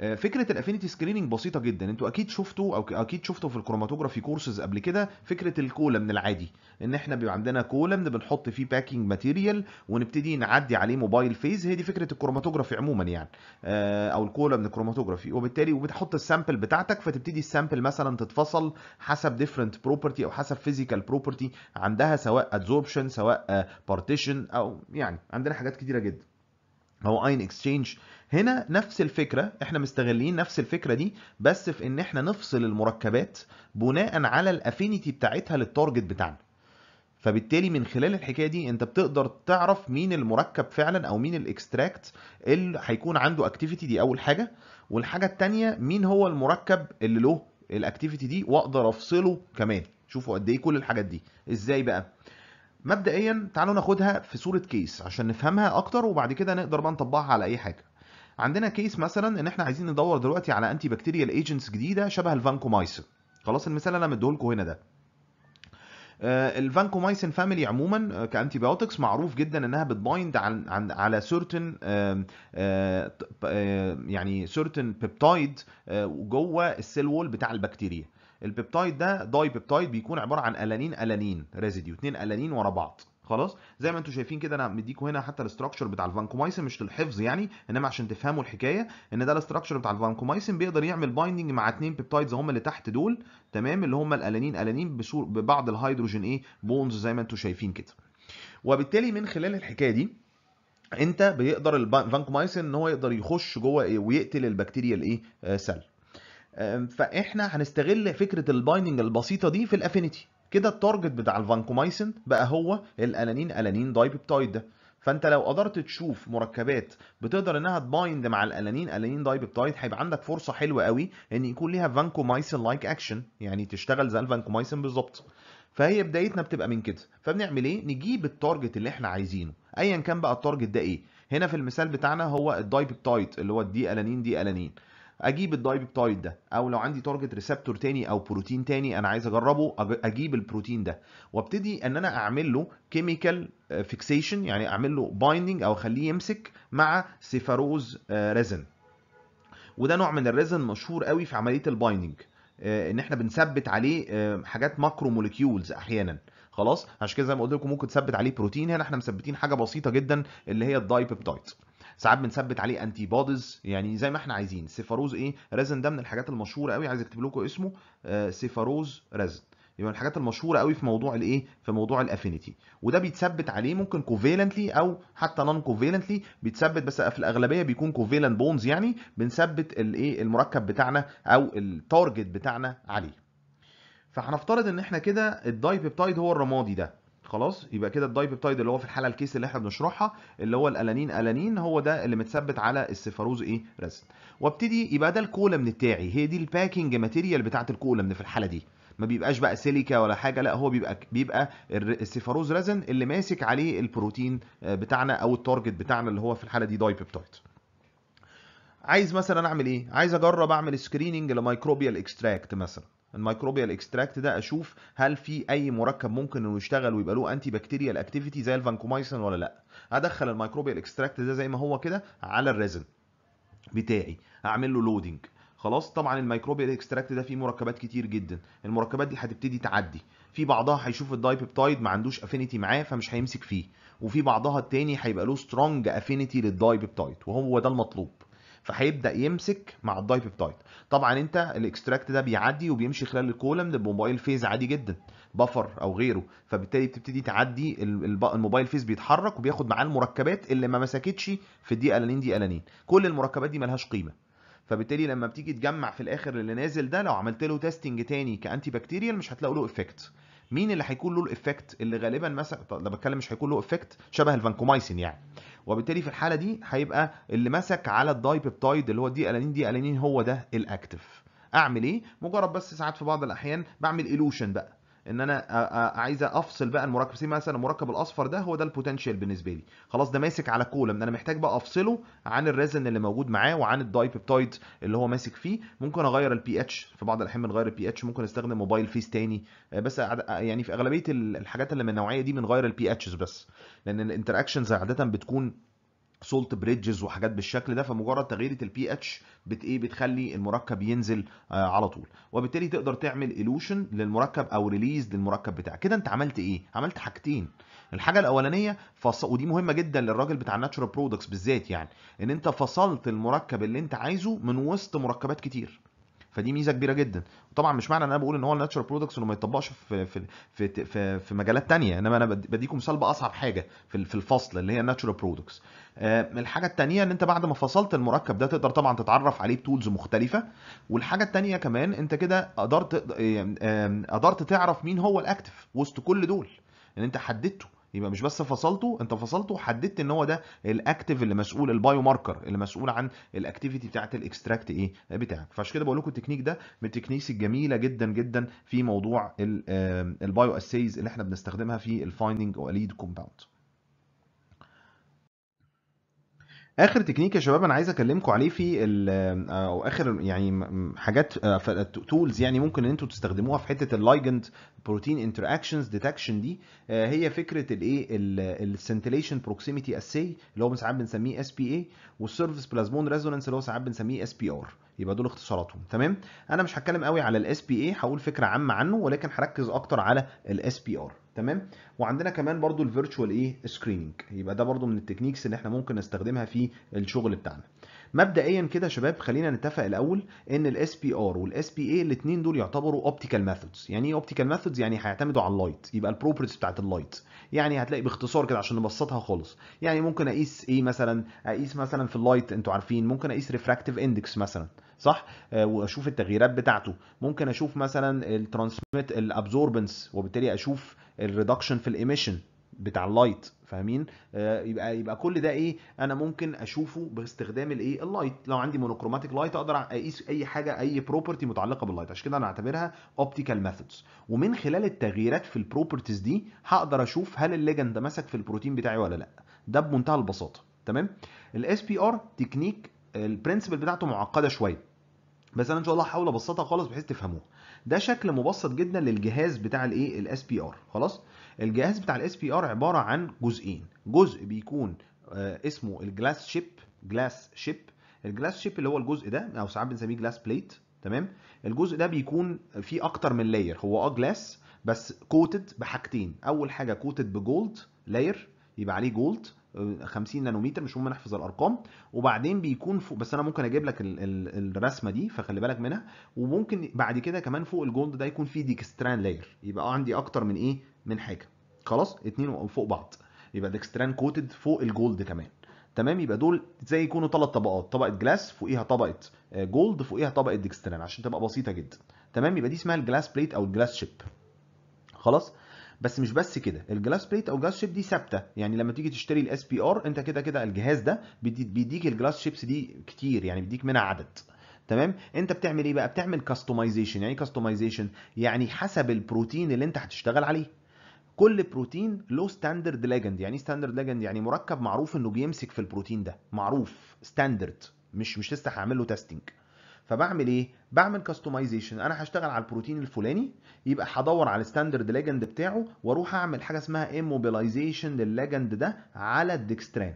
Speaker 1: آه، فكره الافينيتي سكريننج بسيطه جدا انتوا اكيد شفتوا او اكيد شفتوا في الكروماتوجرافي كورسز قبل كده فكره الكولا من العادي ان احنا بيبقى عندنا كولا بنحط فيه باكينج ماتيريال ونبتدي نعدي عليه موبايل فيز هي دي فكره الكروماتوجرافي عموما يعني آه، او الكولا من الكروماتوجرافي وبالتالي وبتحط السامبل بتاعتك فتبتدي السامبل مثلا تتفصل حسب ديفرنت بروبرتي او حسب فيزيكال بروبرتي عندها سواء ادزوربشن سواء بارتيشن آه، او يعني عندنا حاجات كتيره جدا هو اين اكسشينج هنا نفس الفكره احنا مستغلين نفس الفكره دي بس في ان احنا نفصل المركبات بناء على الافينيتي بتاعتها للتارجت بتاعنا فبالتالي من خلال الحكايه دي انت بتقدر تعرف مين المركب فعلا او مين الاكستراكت اللي هيكون عنده اكتيفيتي دي اول حاجه والحاجه الثانيه مين هو المركب اللي له الاكتيفيتي دي واقدر افصله كمان شوفوا قد ايه كل الحاجات دي ازاي بقى مبدئيا تعالوا ناخدها في صوره كيس عشان نفهمها اكتر وبعد كده نقدر بقى نطبقها على اي حاجه عندنا كيس مثلا ان احنا عايزين ندور دلوقتي على انتي بكتيريال ايجنتس جديده شبه الفانكومايسن خلاص المثال انا مديهولكوا هنا ده آه، الفانكومايسن فاميلي عموما آه، كانتي بايوتكس معروف جدا انها بتبايند عن, عن على سيرتن آه، يعني سيرتن بيبتايد جوه السيل وول بتاع البكتيريا البيبتايد ده داي بيبتايد بيكون عباره عن الانين الانين ريزيديو اثنين الانين ورا بعض خلاص زي ما انتم شايفين كده انا مديكوا هنا حتى الاستراكشر بتاع الفانكومايسين مش للحفظ يعني انما عشان تفهموا الحكايه ان ده الاستراكشر بتاع الفانكومايسين بيقدر يعمل بايندنج مع اثنين بيبتايدز هم اللي تحت دول تمام اللي هم الالانين الانين ببعض الهيدروجين ايه بونز زي ما انتم شايفين كده وبالتالي من خلال الحكايه دي انت بيقدر الفانكومايسين ان هو يقدر يخش جوه إيه؟ ويقتل البكتيريا الايه سيل آه، فاحنا هنستغل فكره البايننج البسيطه دي في الافينيتي كده التارجت بتاع الفانكومايسين بقى هو الالانين الانين دايبيبتايد ده فانت لو قدرت تشوف مركبات بتقدر انها تبايند مع الالانين الانين دايبيبتايد هيبقى عندك فرصه حلوه قوي ان يكون ليها فانكومايسين لايك اكشن يعني تشتغل زي الفانكومايسين بالظبط فهي بدايتنا بتبقى من كده فبنعمل ايه نجيب التارجت اللي احنا عايزينه ايا كان بقى التارجت ده ايه هنا في المثال بتاعنا هو الدايبيبتايد اللي هو الدي الانين دي الانين اجيب الدايبيبتايد ده او لو عندي تارجت ريسبتور تاني او بروتين تاني انا عايز اجربه اجيب البروتين ده وابتدي ان انا اعمل له كيميكال آه، فيكسيشن يعني اعمل له بايندنج او اخليه يمسك مع سيفاروز آه، ريزن وده نوع من الريزن مشهور قوي في عمليه البايندنج آه، ان احنا بنثبت عليه حاجات ماكرو موليكيولز احيانا خلاص عشان كده زي ما قلت لكم ممكن تثبت عليه بروتين هنا احنا مثبتين حاجه بسيطه جدا اللي هي الدايبيبتايد ساعات بنثبت عليه انتي بوديز يعني زي ما احنا عايزين سيفاروز ايه ريزن ده من الحاجات المشهوره قوي عايز اكتب لكم اسمه آه، سيفاروز ريزن يبقى من الحاجات المشهوره قوي في موضوع الايه في موضوع الافينيتي وده بيتثبت عليه ممكن كوفالنتلي او حتى نون كوفالنتلي بيتثبت بس في الاغلبيه بيكون كوفالنت بونز يعني بنثبت الايه المركب بتاعنا او التارجت بتاعنا عليه فهنفترض ان احنا كده الداي بيبتايد هو الرمادي ده خلاص يبقى كده الدايبيبتايد اللي هو في الحاله الكيس اللي احنا بنشرحها اللي هو الالانين الانين هو ده اللي متثبت على السيفاروز ايه رزن وابتدي يبقى ده الكولمن بتاعي هي دي الباكينج ماتيريال بتاعه الكولمن في الحاله دي ما بيبقاش بقى سيليكا ولا حاجه لا هو بيبقى بيبقى السيفاروز رزن اللي ماسك عليه البروتين آه، بتاعنا او التارجت بتاعنا اللي هو في الحاله دي دايبيبتايد عايز مثلا اعمل ايه عايز اجرب اعمل سكريننج لميكروبيال اكستراكت مثلا الميكروبيال اكستراكت ده اشوف هل في اي مركب ممكن انه يشتغل ويبقى له انتي بكتيريال اكتيفيتي زي الفانكومايسين ولا لا ادخل الميكروبيال اكستراكت ده زي ما هو كده على الريزن بتاعي اعمل له لودنج خلاص طبعا الميكروبيال اكستراكت ده فيه مركبات كتير جدا المركبات دي هتبتدي تعدي في بعضها هيشوف الدايبيبتايد ما عندوش افينيتي معاه فمش هيمسك فيه وفي بعضها التاني هيبقى له سترونج افينيتي للدايبيبتايد وهو ده المطلوب فهيبدا يمسك مع الدايبيبتايد طبعا انت الاكستراكت ده بيعدي وبيمشي خلال الكولم للموبايل فيز عادي جدا بفر او غيره فبالتالي بتبتدي تعدي الموبايل فيز بيتحرك وبياخد معاه المركبات اللي ما مسكتش في دي الانين دي الانين كل المركبات دي ملهاش قيمه فبالتالي لما بتيجي تجمع في الاخر اللي نازل ده لو عملت له تيستنج تاني كانتي بكتيريال مش هتلاقوا له افكت مين اللي هيكون له الافكت اللي غالبا مثلا ده بتكلم مش هيكون له افكت شبه الفانكومايسين يعني وبالتالي في الحاله دي هيبقى اللي مسك على الداي بيبتايد اللي هو دي الانين دي الانين هو ده الاكتف اعمل ايه مجرد بس ساعات في بعض الاحيان بعمل ايلوشن بقى ان انا عايز افصل بقى المركب سي مثلا المركب الاصفر ده هو ده البوتنشال بالنسبه لي خلاص ده ماسك على كولم انا محتاج بقى افصله عن الريزن اللي موجود معاه وعن الدايبيبتايد اللي هو ماسك فيه ممكن اغير البي اتش في بعض الاحيان بنغير البي اتش ممكن استخدم موبايل فيس تاني بس يعني في اغلبيه الحاجات اللي من النوعيه دي بنغير البي اتشز بس لان الانتراكشنز عاده بتكون سولت بريدجز وحاجات بالشكل ده فمجرد تغيير البي اتش بت ايه بتخلي المركب ينزل آه، على طول وبالتالي تقدر تعمل الوشن للمركب او ريليز للمركب بتاعك كده انت عملت ايه عملت حاجتين الحاجه الاولانيه فص... ودي مهمه جدا للراجل بتاع الناتشورال برودكتس بالذات يعني ان انت فصلت المركب اللي انت عايزه من وسط مركبات كتير فدي ميزه كبيره جدا طبعا مش معنى ان انا بقول ان هو الناتشرال برودكتس انه ما يتطبقش في في في في, في مجالات تانية انما انا بديكم مثال باصعب حاجه في في الفصل اللي هي الناتشرال آه، برودكتس الحاجه الثانيه ان انت بعد ما فصلت المركب ده تقدر طبعا تتعرف عليه بتولز مختلفه والحاجه الثانيه كمان انت كده قدرت آه، قدرت تعرف مين هو الاكتف وسط كل دول ان انت حددته يبقى مش بس فصلته انت فصلته وحددت ان هو ده الاكتيف اللي مسؤول البايو ماركر اللي مسؤول عن الاكتيفيتي بتاعت الاكستراكت ايه بتاعك فعشان كده بقول لكم التكنيك ده من التكنيكس الجميله جدا جدا في موضوع البايو اسيز اللي احنا بنستخدمها في الفايندنج او اليد كومباوند اخر تكنيك يا شباب انا عايز اكلمكم عليه في آه، او اخر يعني حاجات آه، تولز يعني ممكن ان انتوا تستخدموها في حته الليجند بروتين انتراكشنز ديتكشن دي آه، هي فكره الايه السنتيليشن بروكسيميتي اسي اللي هو ساعات بنسميه اس بي اي والسيرفس بلازمون ريزونانس اللي هو ساعات بنسميه اس بي ار يبقى دول اختصاراتهم تمام انا مش هتكلم قوي على الاس بي اي هقول فكره عامه عنه ولكن هركز اكتر على الاس بي ار تمام وعندنا كمان برضو الفيرتشوال ايه سكريننج يبقى ده برضو من التكنيكس اللي احنا ممكن نستخدمها في الشغل بتاعنا مبدئيا كده شباب خلينا نتفق الاول ان الاس بي ار والاس بي اي الاثنين دول يعتبروا اوبتيكال ميثودز يعني ايه اوبتيكال ميثودز يعني هيعتمدوا على اللايت يبقى البروبرتيز بتاعت اللايت يعني هتلاقي باختصار كده عشان نبسطها خالص يعني ممكن اقيس ايه مثلا اقيس مثلا في اللايت انتوا عارفين ممكن اقيس ريفراكتيف اندكس مثلا صح آه، واشوف التغييرات بتاعته ممكن اشوف مثلا الترانسميت الابزوربنس وبالتالي اشوف الريدكشن في الايميشن بتاع اللايت فاهمين آه يبقى يبقى كل ده ايه انا ممكن اشوفه باستخدام الايه اللايت لو عندي مونوكروماتيك لايت اقدر اقيس اي حاجه اي بروبرتي متعلقه باللايت عشان كده انا اعتبرها اوبتيكال ميثودز ومن خلال التغييرات في البروبرتيز دي هقدر اشوف هل الليجند ده مسك في البروتين بتاعي ولا لا ده بمنتهى البساطه تمام الاس بي ار تكنيك البرنسبل بتاعته معقده شويه بس انا ان شاء الله هحاول ابسطها خالص بحيث تفهموها ده شكل مبسط جدا للجهاز بتاع الايه الاس بي ار خلاص الجهاز بتاع الاس بي ار عباره عن جزئين جزء بيكون آه، اسمه الجلاس شيب جلاس شيب الجلاس شيب اللي هو الجزء ده او ساعات بنسميه جلاس بليت تمام الجزء ده بيكون فيه اكتر من لاير هو اه جلاس بس كوتد بحاجتين اول حاجه كوتد بجولد لاير يبقى عليه جولد 50 نانومتر مش مهم نحفظ الارقام وبعدين بيكون فوق بس انا ممكن اجيب لك ال ال الرسمه دي فخلي بالك منها وممكن بعد كده كمان فوق الجولد ده يكون فيه ديكستران لاير يبقى آه، عندي اكتر من ايه من حاجه خلاص اتنين فوق بعض يبقى ديكستران كوتد فوق الجولد كمان تمام يبقى دول زي يكونوا ثلاث طبقات طبقه جلاس فوقيها طبقه جولد آه، فوقيها طبقه ديكستران عشان تبقى بسيطه جدا تمام يبقى دي اسمها الجلاس بليت او الجلاس شيب خلاص بس مش بس كده الجلاس بليت او الجلاس شيب دي ثابته يعني لما تيجي تشتري الاس بي ار انت كده كده الجهاز ده بيديك الجلاس شيبس دي كتير يعني بيديك منها عدد تمام انت بتعمل ايه بقى بتعمل كاستمايزيشن يعني ايه كاستمايزيشن يعني حسب البروتين اللي انت هتشتغل عليه كل بروتين له ستاندرد ليجند يعني ستاندرد إيه ليجند يعني مركب معروف انه بيمسك في البروتين ده معروف ستاندرد مش مش لسه هعمل له تيستنج فبعمل ايه بعمل كاستمايزيشن انا هشتغل على البروتين الفلاني يبقى هدور على الستاندرد ليجند بتاعه واروح اعمل حاجه اسمها اموبيلايزيشن للليجند ده على الدكستران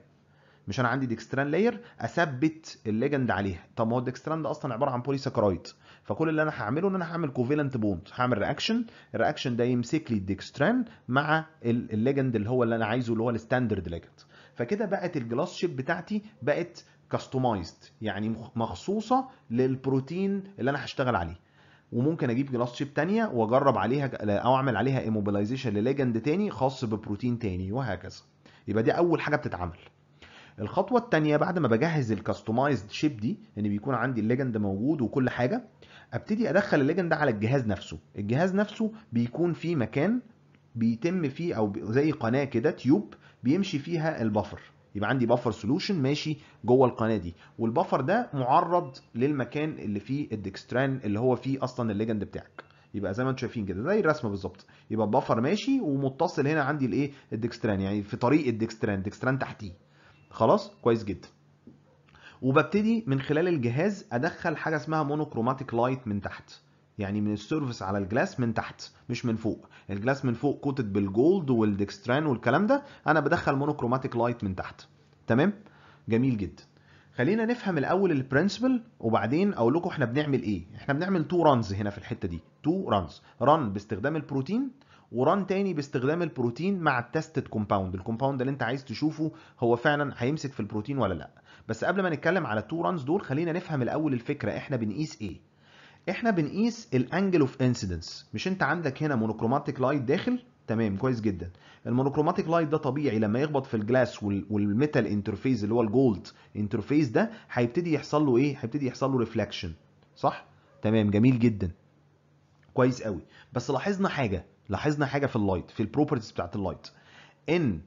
Speaker 1: مش انا عندي ديكستران لاير اثبت الليجند عليها طب ما هو الديكستران ده اصلا عباره عن بولي بوليساكرايد فكل اللي انا هعمله ان انا هعمل كوفيلنت بوند هعمل رياكشن الرياكشن ده يمسك لي الديكستران مع الليجند اللي هو اللي انا عايزه اللي هو الستاندرد ليجند فكده بقت الجلاس شيب بتاعتي بقت كاستومايزد يعني مخصوصه للبروتين اللي انا هشتغل عليه وممكن اجيب جلاس شيب تانية واجرب عليها او اعمل عليها ايموبيلايزيشن لليجند تاني خاص ببروتين تاني وهكذا يبقى دي اول حاجه بتتعمل الخطوه الثانيه بعد ما بجهز الكاستمايزد شيب دي ان يعني بيكون عندي الليجند موجود وكل حاجه ابتدي ادخل الليجند ده على الجهاز نفسه الجهاز نفسه بيكون فيه مكان بيتم فيه او زي قناه كده تيوب بيمشي فيها البفر يبقى عندي بفر سولوشن ماشي جوه القناه دي والبفر ده معرض للمكان اللي فيه الدكستران اللي هو فيه اصلا الليجند بتاعك يبقى زي ما انتم شايفين كده زي الرسمه بالظبط يبقى البفر ماشي ومتصل هنا عندي الايه الدكستران يعني في طريق الدكستران دكستران تحتيه خلاص كويس جدا وببتدي من خلال الجهاز ادخل حاجه اسمها مونوكروماتيك لايت من تحت يعني من السيرفس على الجلاس من تحت مش من فوق الجلاس من فوق كوتد بالجولد والدكستران والكلام ده انا بدخل مونوكروماتيك لايت من تحت تمام جميل جدا خلينا نفهم الاول البرنسبل وبعدين اقول لكم احنا بنعمل ايه احنا بنعمل تو رانز هنا في الحته دي تو رانز ران باستخدام البروتين وران تاني باستخدام البروتين مع التستد كومباوند الكومباوند اللي انت عايز تشوفه هو فعلا هيمسك في البروتين ولا لا بس قبل ما نتكلم على التو رانز دول خلينا نفهم الاول الفكره احنا بنقيس ايه احنا بنقيس الانجل اوف انسيدنس مش انت عندك هنا مونوكروماتيك لايت داخل تمام كويس جدا المونوكروماتيك لايت ده طبيعي لما يخبط في الجلاس والميتال انترفيس اللي هو الجولد انترفيس ده هيبتدي يحصل له ايه هيبتدي يحصل له ريفلكشن صح تمام جميل جدا كويس قوي بس لاحظنا حاجه لاحظنا حاجه في اللايت في البروبرتيز بتاعت اللايت ان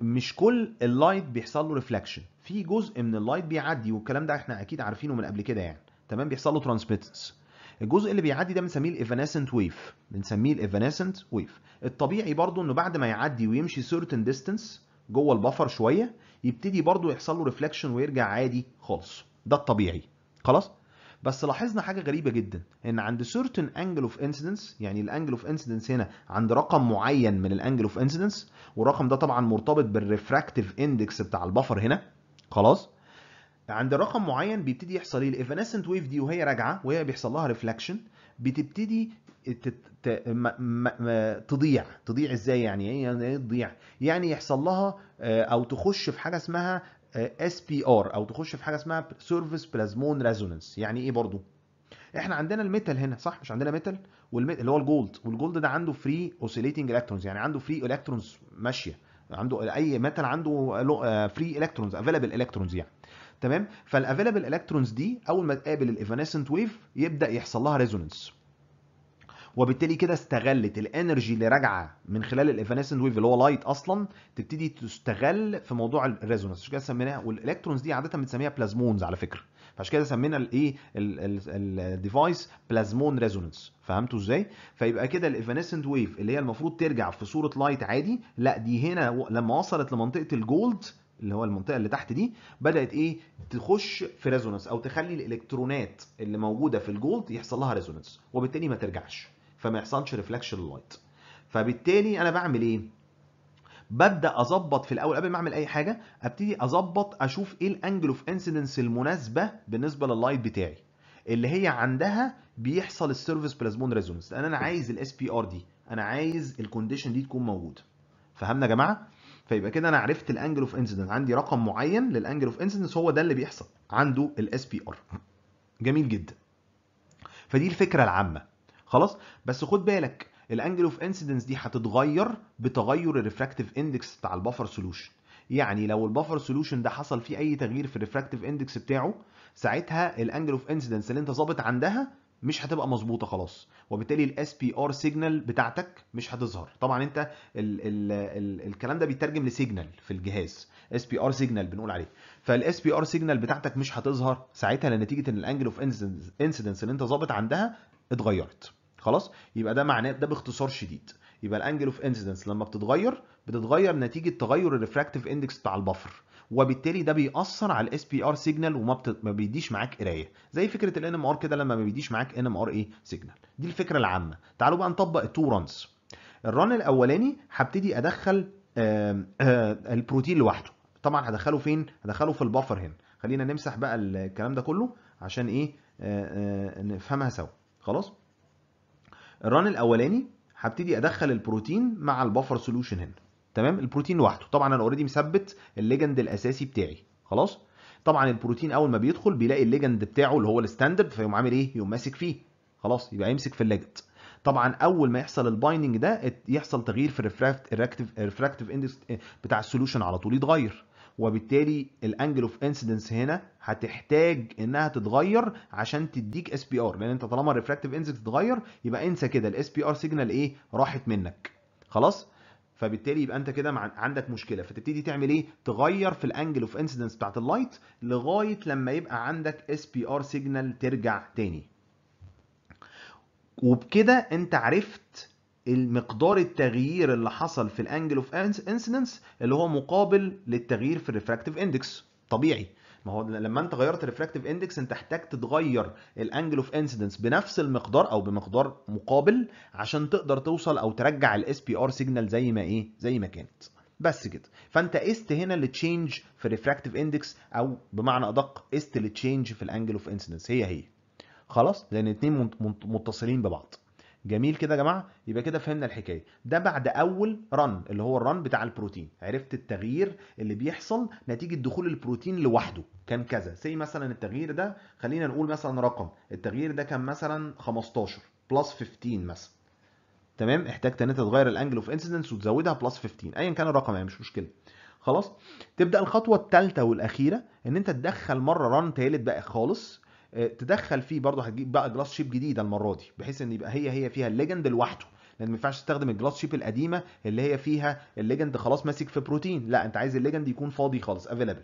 Speaker 1: مش كل اللايت بيحصل له ريفلكشن في جزء من اللايت بيعدي والكلام ده احنا اكيد عارفينه من قبل كده يعني تمام بيحصل له ترانسميتنس الجزء اللي بيعدي ده بنسميه الايفانسنت ويف بنسميه الايفانسنت ويف الطبيعي برضو انه بعد ما يعدي ويمشي سيرتن ديستنس جوه البفر شويه يبتدي برضو يحصل له ريفليكشن ويرجع عادي خالص ده الطبيعي خلاص بس لاحظنا حاجه غريبه جدا ان عند سيرتن انجل اوف انسيدنس يعني الانجل اوف انسيدنس هنا عند رقم معين من الانجل اوف انسيدنس والرقم ده طبعا مرتبط بالريفراكتيف اندكس بتاع البفر هنا خلاص عند رقم معين بيبتدي يحصل ايه الايفانسنت ويف دي وهي راجعه وهي بيحصل لها ريفلكشن بتبتدي تضيع تضيع ازاي يعني؟ إيه, يعني ايه تضيع يعني يحصل لها آه، او تخش في حاجه اسمها اس بي ار او تخش في حاجه اسمها سيرفيس بلازمون ريزونانس يعني ايه برضو احنا عندنا الميتال هنا صح مش عندنا ميتال والميتال اللي هو الجولد والجولد ده عنده فري اوسيليتنج الكترونز يعني عنده فري الكترونز ماشيه عنده اي ميتال عنده فري الكترونز افيلابل الكترونز يعني تمام فالافيلابل الكترونز دي اول ما تقابل الايفانيسنت ويف يبدا يحصل لها ريزونانس وبالتالي كده استغلت الانرجي اللي راجعه من خلال الايفانيسنت ويف اللي هو لايت اصلا تبتدي تستغل في موضوع الريزونانس عشان كده سميناها والالكترونز دي عاده بنسميها بلازمونز على فكره فعشان كده سمينا الايه الديفايس بلازمون ريزونانس فهمتوا ازاي فيبقى كده الايفانيسنت ويف اللي هي المفروض ترجع في صوره لايت عادي لا دي هنا لما وصلت لمنطقه الجولد اللي هو المنطقه اللي تحت دي بدات ايه تخش في ريزونانس او تخلي الالكترونات اللي موجوده في الجولد يحصل لها ريزونانس وبالتالي ما ترجعش فما يحصلش ريفلكشن لايت فبالتالي انا بعمل ايه ببدا اظبط في الاول قبل ما اعمل اي حاجه ابتدي اظبط اشوف ايه الانجل اوف انسيدنس المناسبه بالنسبه لللايت بتاعي اللي هي عندها بيحصل السيرفيس بلازمون ريزونانس لان انا عايز الاس بي ار دي انا عايز الكونديشن دي تكون موجوده فهمنا يا جماعه فيبقى كده انا عرفت الانجل اوف انسيدنس عندي رقم معين للانجل اوف انسيدنس هو ده اللي بيحصل عنده الاس بي ار جميل جدا فدي الفكره العامه خلاص بس خد بالك الانجل اوف انسيدنس دي هتتغير بتغير الريفراكتيف اندكس بتاع البفر سولوشن يعني لو البفر سولوشن ده حصل فيه اي تغيير في الريفراكتيف اندكس بتاعه ساعتها الانجل اوف انسيدنس اللي انت ظابط عندها مش هتبقى مظبوطه خلاص وبالتالي الاس بي ار سيجنال بتاعتك مش هتظهر طبعا انت الـ الـ الـ الكلام ده بيترجم لسيجنال في الجهاز اس بي ار سيجنال بنقول عليه فالاس بي ار سيجنال بتاعتك مش هتظهر ساعتها لنتيجه ان الانجل اوف انسيدنس اللي انت ظابط عندها اتغيرت خلاص يبقى ده معناه ده باختصار شديد يبقى الانجل اوف انسيدنس لما بتتغير بتتغير نتيجه تغير الريفراكتيف اندكس بتاع البفر وبالتالي ده بيأثر على الاس بي ار سيجنال وما بت... ما بيديش معاك قرايه زي فكره الان ام ار كده لما ما بيديش معاك ان ام ار ايه سيجنال دي الفكره العامه تعالوا بقى نطبق التو رانز الران الاولاني هبتدي ادخل آآ آآ آه، البروتين لوحده طبعا هدخله فين هدخله في البافر هنا خلينا نمسح بقى الكلام ده كله عشان ايه آه، آه، نفهمها سوا خلاص الران الاولاني هبتدي ادخل البروتين مع البافر سوليوشن هنا تمام البروتين لوحده طبعا انا اوريدي مثبت الليجند الاساسي بتاعي خلاص طبعا البروتين اول ما بيدخل بيلاقي الليجند بتاعه اللي هو الستاندرد فيقوم عامل ايه يقوم ماسك فيه خلاص يبقى يمسك في الليجند طبعا اول ما يحصل البايننج ده يحصل تغيير في الريفراكتيف الريفراكتيف اندكس بتاع السولوشن على طول يتغير وبالتالي الانجل اوف انسيدنس هنا هتحتاج انها تتغير عشان تديك اس بي ار لان انت طالما الريفراكتيف اندكس اتغير يبقى انسى كده الاس بي ار سيجنال ايه راحت منك خلاص فبالتالي يبقى انت كده عندك مشكله فتبتدي تعمل ايه تغير في الانجل اوف انسيدنس بتاعت اللايت لغايه لما يبقى عندك اس بي ار سيجنال ترجع تاني وبكده انت عرفت المقدار التغيير اللي حصل في الانجل اوف انسيدنس اللي هو مقابل للتغيير في الريفراكتيف اندكس طبيعي ما هو لما انت غيرت الريفراكتيف اندكس انت احتاجت تغير الانجل اوف انسيدنس بنفس المقدار او بمقدار مقابل عشان تقدر توصل او ترجع الاس بي ار سيجنال زي ما ايه زي ما كانت بس كده فانت قست هنا التشينج في الريفراكتيف اندكس او بمعنى ادق قست التشينج في الانجل اوف انسيدنس هي هي خلاص لان الاثنين متصلين ببعض جميل كده يا جماعه يبقى كده فهمنا الحكايه ده بعد اول رن اللي هو الرن بتاع البروتين عرفت التغيير اللي بيحصل نتيجه دخول البروتين لوحده كان كذا سي مثلا التغيير ده خلينا نقول مثلا رقم التغيير ده كان مثلا 15 بلس 15 مثلا تمام احتاجت ان انت تغير الانجل اوف انسيدنس وتزودها بلس 15 ايا كان الرقم يعني مش مشكله خلاص تبدا الخطوه الثالثه والاخيره ان انت تدخل مره ران ثالث بقى خالص آه، تدخل فيه برضه هتجيب بقى جلاس شيب جديده المره دي بحيث ان يبقى هي هي فيها الليجند لوحده لان ما ينفعش تستخدم الجلاس شيب القديمه اللي هي فيها الليجند خلاص ماسك في بروتين لا انت عايز الليجند يكون فاضي خالص افيلابل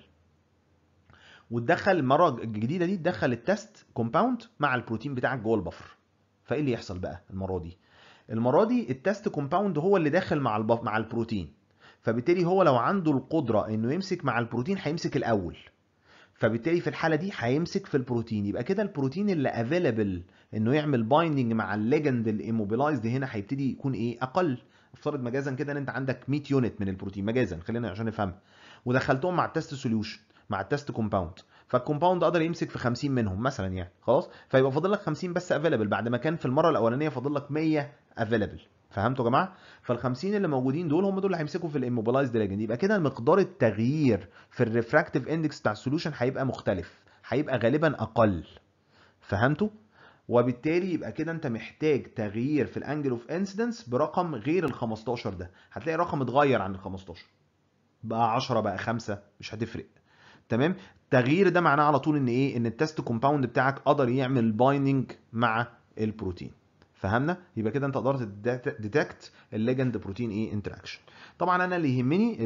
Speaker 1: وتدخل المره الجديده دي تدخل التست كومباوند مع البروتين بتاعك جوه البفر فايه اللي يحصل بقى المره دي المره دي التست كومباوند هو اللي داخل مع مع البروتين فبالتالي هو لو عنده القدره انه يمسك مع البروتين هيمسك الاول فبالتالي في الحاله دي هيمسك في البروتين يبقى كده البروتين اللي افيلبل انه يعمل بايندنج مع الليجند الايموبيلايزد هنا هيبتدي يكون ايه اقل افترض مجازا كده ان انت عندك 100 يونت من البروتين مجازا خلينا عشان نفهم ودخلتهم مع التست سوليوشن مع التست كومباوند فالكومباوند قدر يمسك في 50 منهم مثلا يعني خلاص فيبقى فاضل لك 50 بس افيلبل بعد ما كان في المره الاولانيه فاضل لك 100 افيلبل فهمتوا يا جماعه فال 50 اللي موجودين دول هم دول اللي هيمسكوا في الاموبلايزد ليجند يبقى كده مقدار التغيير في الريفراكتيف اندكس بتاع السوليوشن هيبقى مختلف هيبقى غالبا اقل فهمتوا وبالتالي يبقى كده انت محتاج تغيير في الانجل اوف انسيدنس برقم غير ال 15 ده هتلاقي رقم اتغير عن ال 15 بقى 10 بقى 5 مش هتفرق تمام التغيير ده معناه على طول ان ايه ان التست كومباوند بتاعك قدر يعمل بايننج مع البروتين فهمنا يبقى كده انت قدرت ديتكت الليجند بروتين ايه انتراكشن طبعا انا اللي يهمني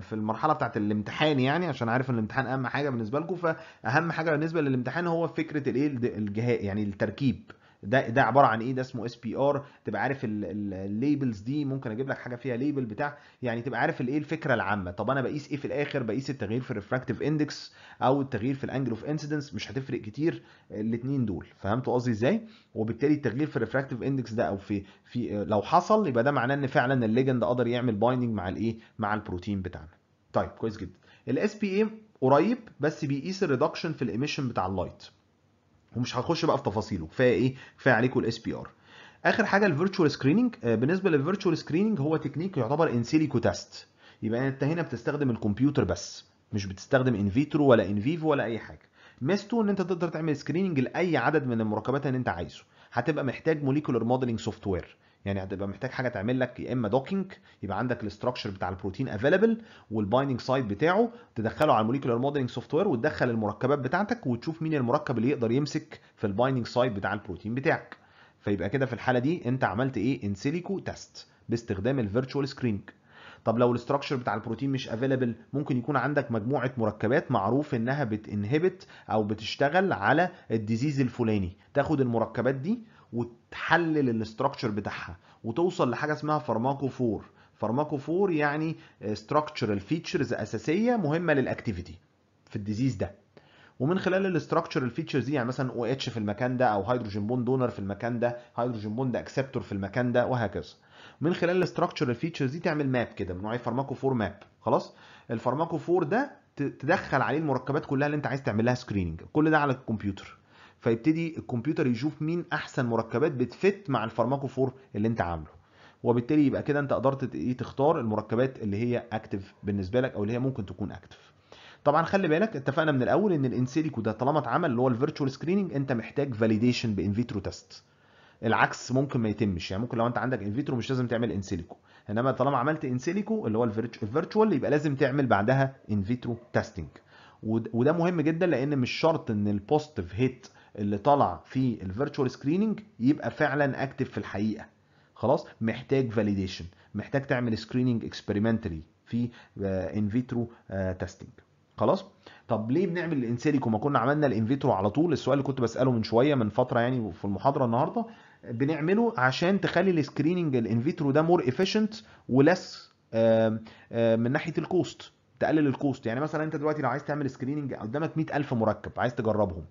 Speaker 1: في المرحله بتاعت الامتحان يعني عشان عارف ان الامتحان اهم حاجه بالنسبه لكم فاهم حاجه بالنسبه للامتحان هو فكره الايه الجهاز يعني التركيب ده ده عباره عن ايه ده اسمه اس بي ار تبقى عارف الليبلز دي ممكن اجيب لك حاجه فيها ليبل بتاع يعني تبقى عارف الايه الفكره العامه طب انا بقيس ايه في الاخر بقيس التغيير في الريفراكتيف اندكس او التغيير في الانجل اوف انسيدنس مش هتفرق كتير الاثنين دول فهمتوا قصدي ازاي وبالتالي التغيير في الريفراكتيف اندكس ده او في في لو حصل يبقى ده معناه ان فعلا الليجند قدر يعمل بايندنج مع الايه مع البروتين بتاعنا طيب كويس جدا الاس بي اي قريب بس بيقيس الريدكشن في الايميشن بتاع اللايت ومش هخش بقى في تفاصيله كفايه ايه كفايه عليكم الاس بي ار اخر حاجه الفيرتشوال سكريننج آه، بالنسبه للفيرتشوال سكريننج هو تكنيك يعتبر ان سيليكو تيست يبقى انت هنا بتستخدم الكمبيوتر بس مش بتستخدم ان فيترو ولا ان فيفو ولا اي حاجه ميزته ان انت تقدر تعمل سكريننج لاي عدد من المركبات اللي انت عايزه هتبقى محتاج موليكولر موديلنج سوفت وير يعني هتبقى محتاج حاجه تعمل لك يا اما دوكينج يبقى عندك الاستراكشر بتاع البروتين افيلبل والبايندنج سايت بتاعه تدخله على الموليكولار موديلنج سوفت وير وتدخل المركبات بتاعتك وتشوف مين المركب اللي يقدر يمسك في البايندنج سايت بتاع البروتين بتاعك فيبقى كده في الحاله دي انت عملت ايه ان سيليكو تيست باستخدام الفيرتشوال سكرينج طب لو الاستراكشر بتاع البروتين مش افيلبل ممكن يكون عندك مجموعه مركبات معروف انها بتنهبت او بتشتغل على الديزيز الفلاني تاخد المركبات دي وتحلل الاستراكشر بتاعها وتوصل لحاجه اسمها فارماكو فور فارماكو فور يعني structural فيتشرز اساسيه مهمه للاكتيفيتي في الديزيز ده ومن خلال الاستراكشرال فيتشرز دي يعني مثلا او اتش في المكان ده او هيدروجين بوند دونر في المكان ده هيدروجين بوند اكسبتور في المكان ده وهكذا من خلال الاستراكشرال فيتشرز دي تعمل ماب كده من نوعيه فارماكو فور ماب خلاص الفارماكو فور ده تدخل عليه المركبات كلها اللي انت عايز تعمل لها سكريننج كل ده على الكمبيوتر فيبتدي الكمبيوتر يشوف مين احسن مركبات بتفت مع الفارماكوفور اللي انت عامله وبالتالي يبقى كده انت قدرت ايه تختار المركبات اللي هي اكتف بالنسبه لك او اللي هي ممكن تكون اكتف طبعا خلي بالك اتفقنا من الاول ان الانسيليكو ده طالما اتعمل اللي هو الفيرتشوال سكريننج انت محتاج فاليديشن بانفيترو تيست العكس ممكن ما يتمش يعني ممكن لو انت عندك انفيترو مش لازم تعمل انسيليكو انما طالما عملت انسيليكو اللي هو الفيرتشوال يبقى لازم تعمل بعدها انفيترو تيستنج وده مهم جدا لان مش شرط ان البوزيتيف هيت اللي طلع في الفيرتشوال سكريننج يبقى فعلا اكتف في الحقيقه خلاص محتاج فاليديشن محتاج تعمل سكريننج اكسبيرمنتالي في ان فيترو تيستنج خلاص طب ليه بنعمل الانسيليكو ما كنا عملنا الانفيترو على طول السؤال اللي كنت بساله من شويه من فتره يعني في المحاضره النهارده بنعمله عشان تخلي السكريننج الانفيترو ده مور افيشنت ولس من ناحيه الكوست تقلل الكوست يعني مثلا انت دلوقتي لو عايز تعمل سكريننج قدامك 100000 مركب عايز تجربهم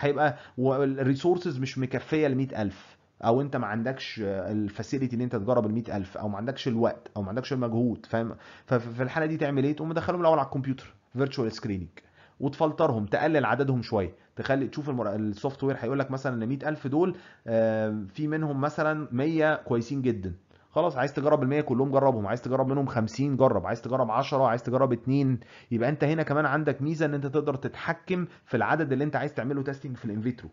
Speaker 1: هيبقى الريسورسز مش مكفيه ل 100000 او انت ما عندكش الفاسيلتي ان انت تجرب ال ألف او ما عندكش الوقت او ما عندكش المجهود فاهم ففي الحاله دي تعمل ايه تقوم مدخلهم الاول على الكمبيوتر فيرتشوال سكريننج وتفلترهم تقلل عددهم شويه تخلي تشوف السوفت وير هيقول لك مثلا ان 100000 دول في منهم مثلا 100 كويسين جدا خلاص عايز تجرب ال 100 كلهم جربهم عايز تجرب منهم 50 جرب عايز تجرب 10 عايز تجرب 2 يبقى انت هنا كمان عندك ميزه ان انت تقدر تتحكم في العدد اللي انت عايز تعمله تيستنج في الانفيترو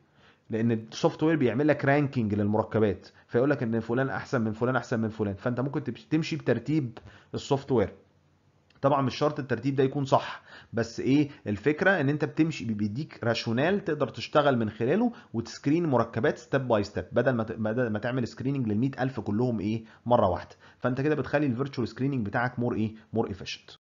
Speaker 1: لان السوفت وير بيعمل لك رانكينج للمركبات فيقول لك ان فلان احسن من فلان احسن من فلان فانت ممكن تمشي بترتيب السوفت وير طبعا مش شرط الترتيب ده يكون صح بس ايه الفكره ان انت بتمشي بيديك راشونال تقدر تشتغل من خلاله وتسكرين مركبات ستيب باي ستيب بدل ما بدل ما تعمل سكريننج لل 100000 كلهم ايه مره واحده فانت كده بتخلي الفيرتشوال سكريننج بتاعك مور ايه مور efficient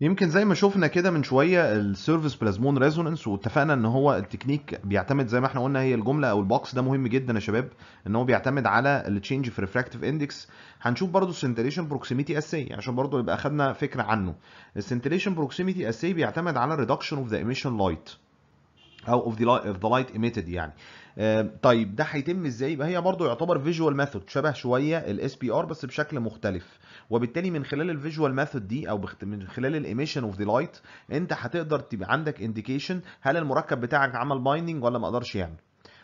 Speaker 1: يمكن زي ما شفنا كده من شويه السيرفيس بلازمون ريزونانس واتفقنا ان هو التكنيك بيعتمد زي ما احنا قلنا هي الجمله او البوكس ده مهم جدا يا شباب ان هو بيعتمد على التشينج في ريفراكتيف اندكس هنشوف برضو السنتريشن بروكسيميتي اساي عشان برضو يبقى خدنا فكره عنه السنتريشن بروكسيميتي اساي بيعتمد على ريدكشن اوف ذا ايميشن لايت او اوف ذا اوف ذا لايت ايميتد يعني طيب ده هيتم ازاي يبقى هي برضو يعتبر فيجوال ميثود شبه شويه الاس بي ار بس بشكل مختلف وبالتالي من خلال الفيجوال ميثود دي او من خلال الايميشن اوف ذا لايت انت هتقدر تبقى عندك انديكيشن هل المركب بتاعك عمل بايندنج ولا ما قدرش يعمل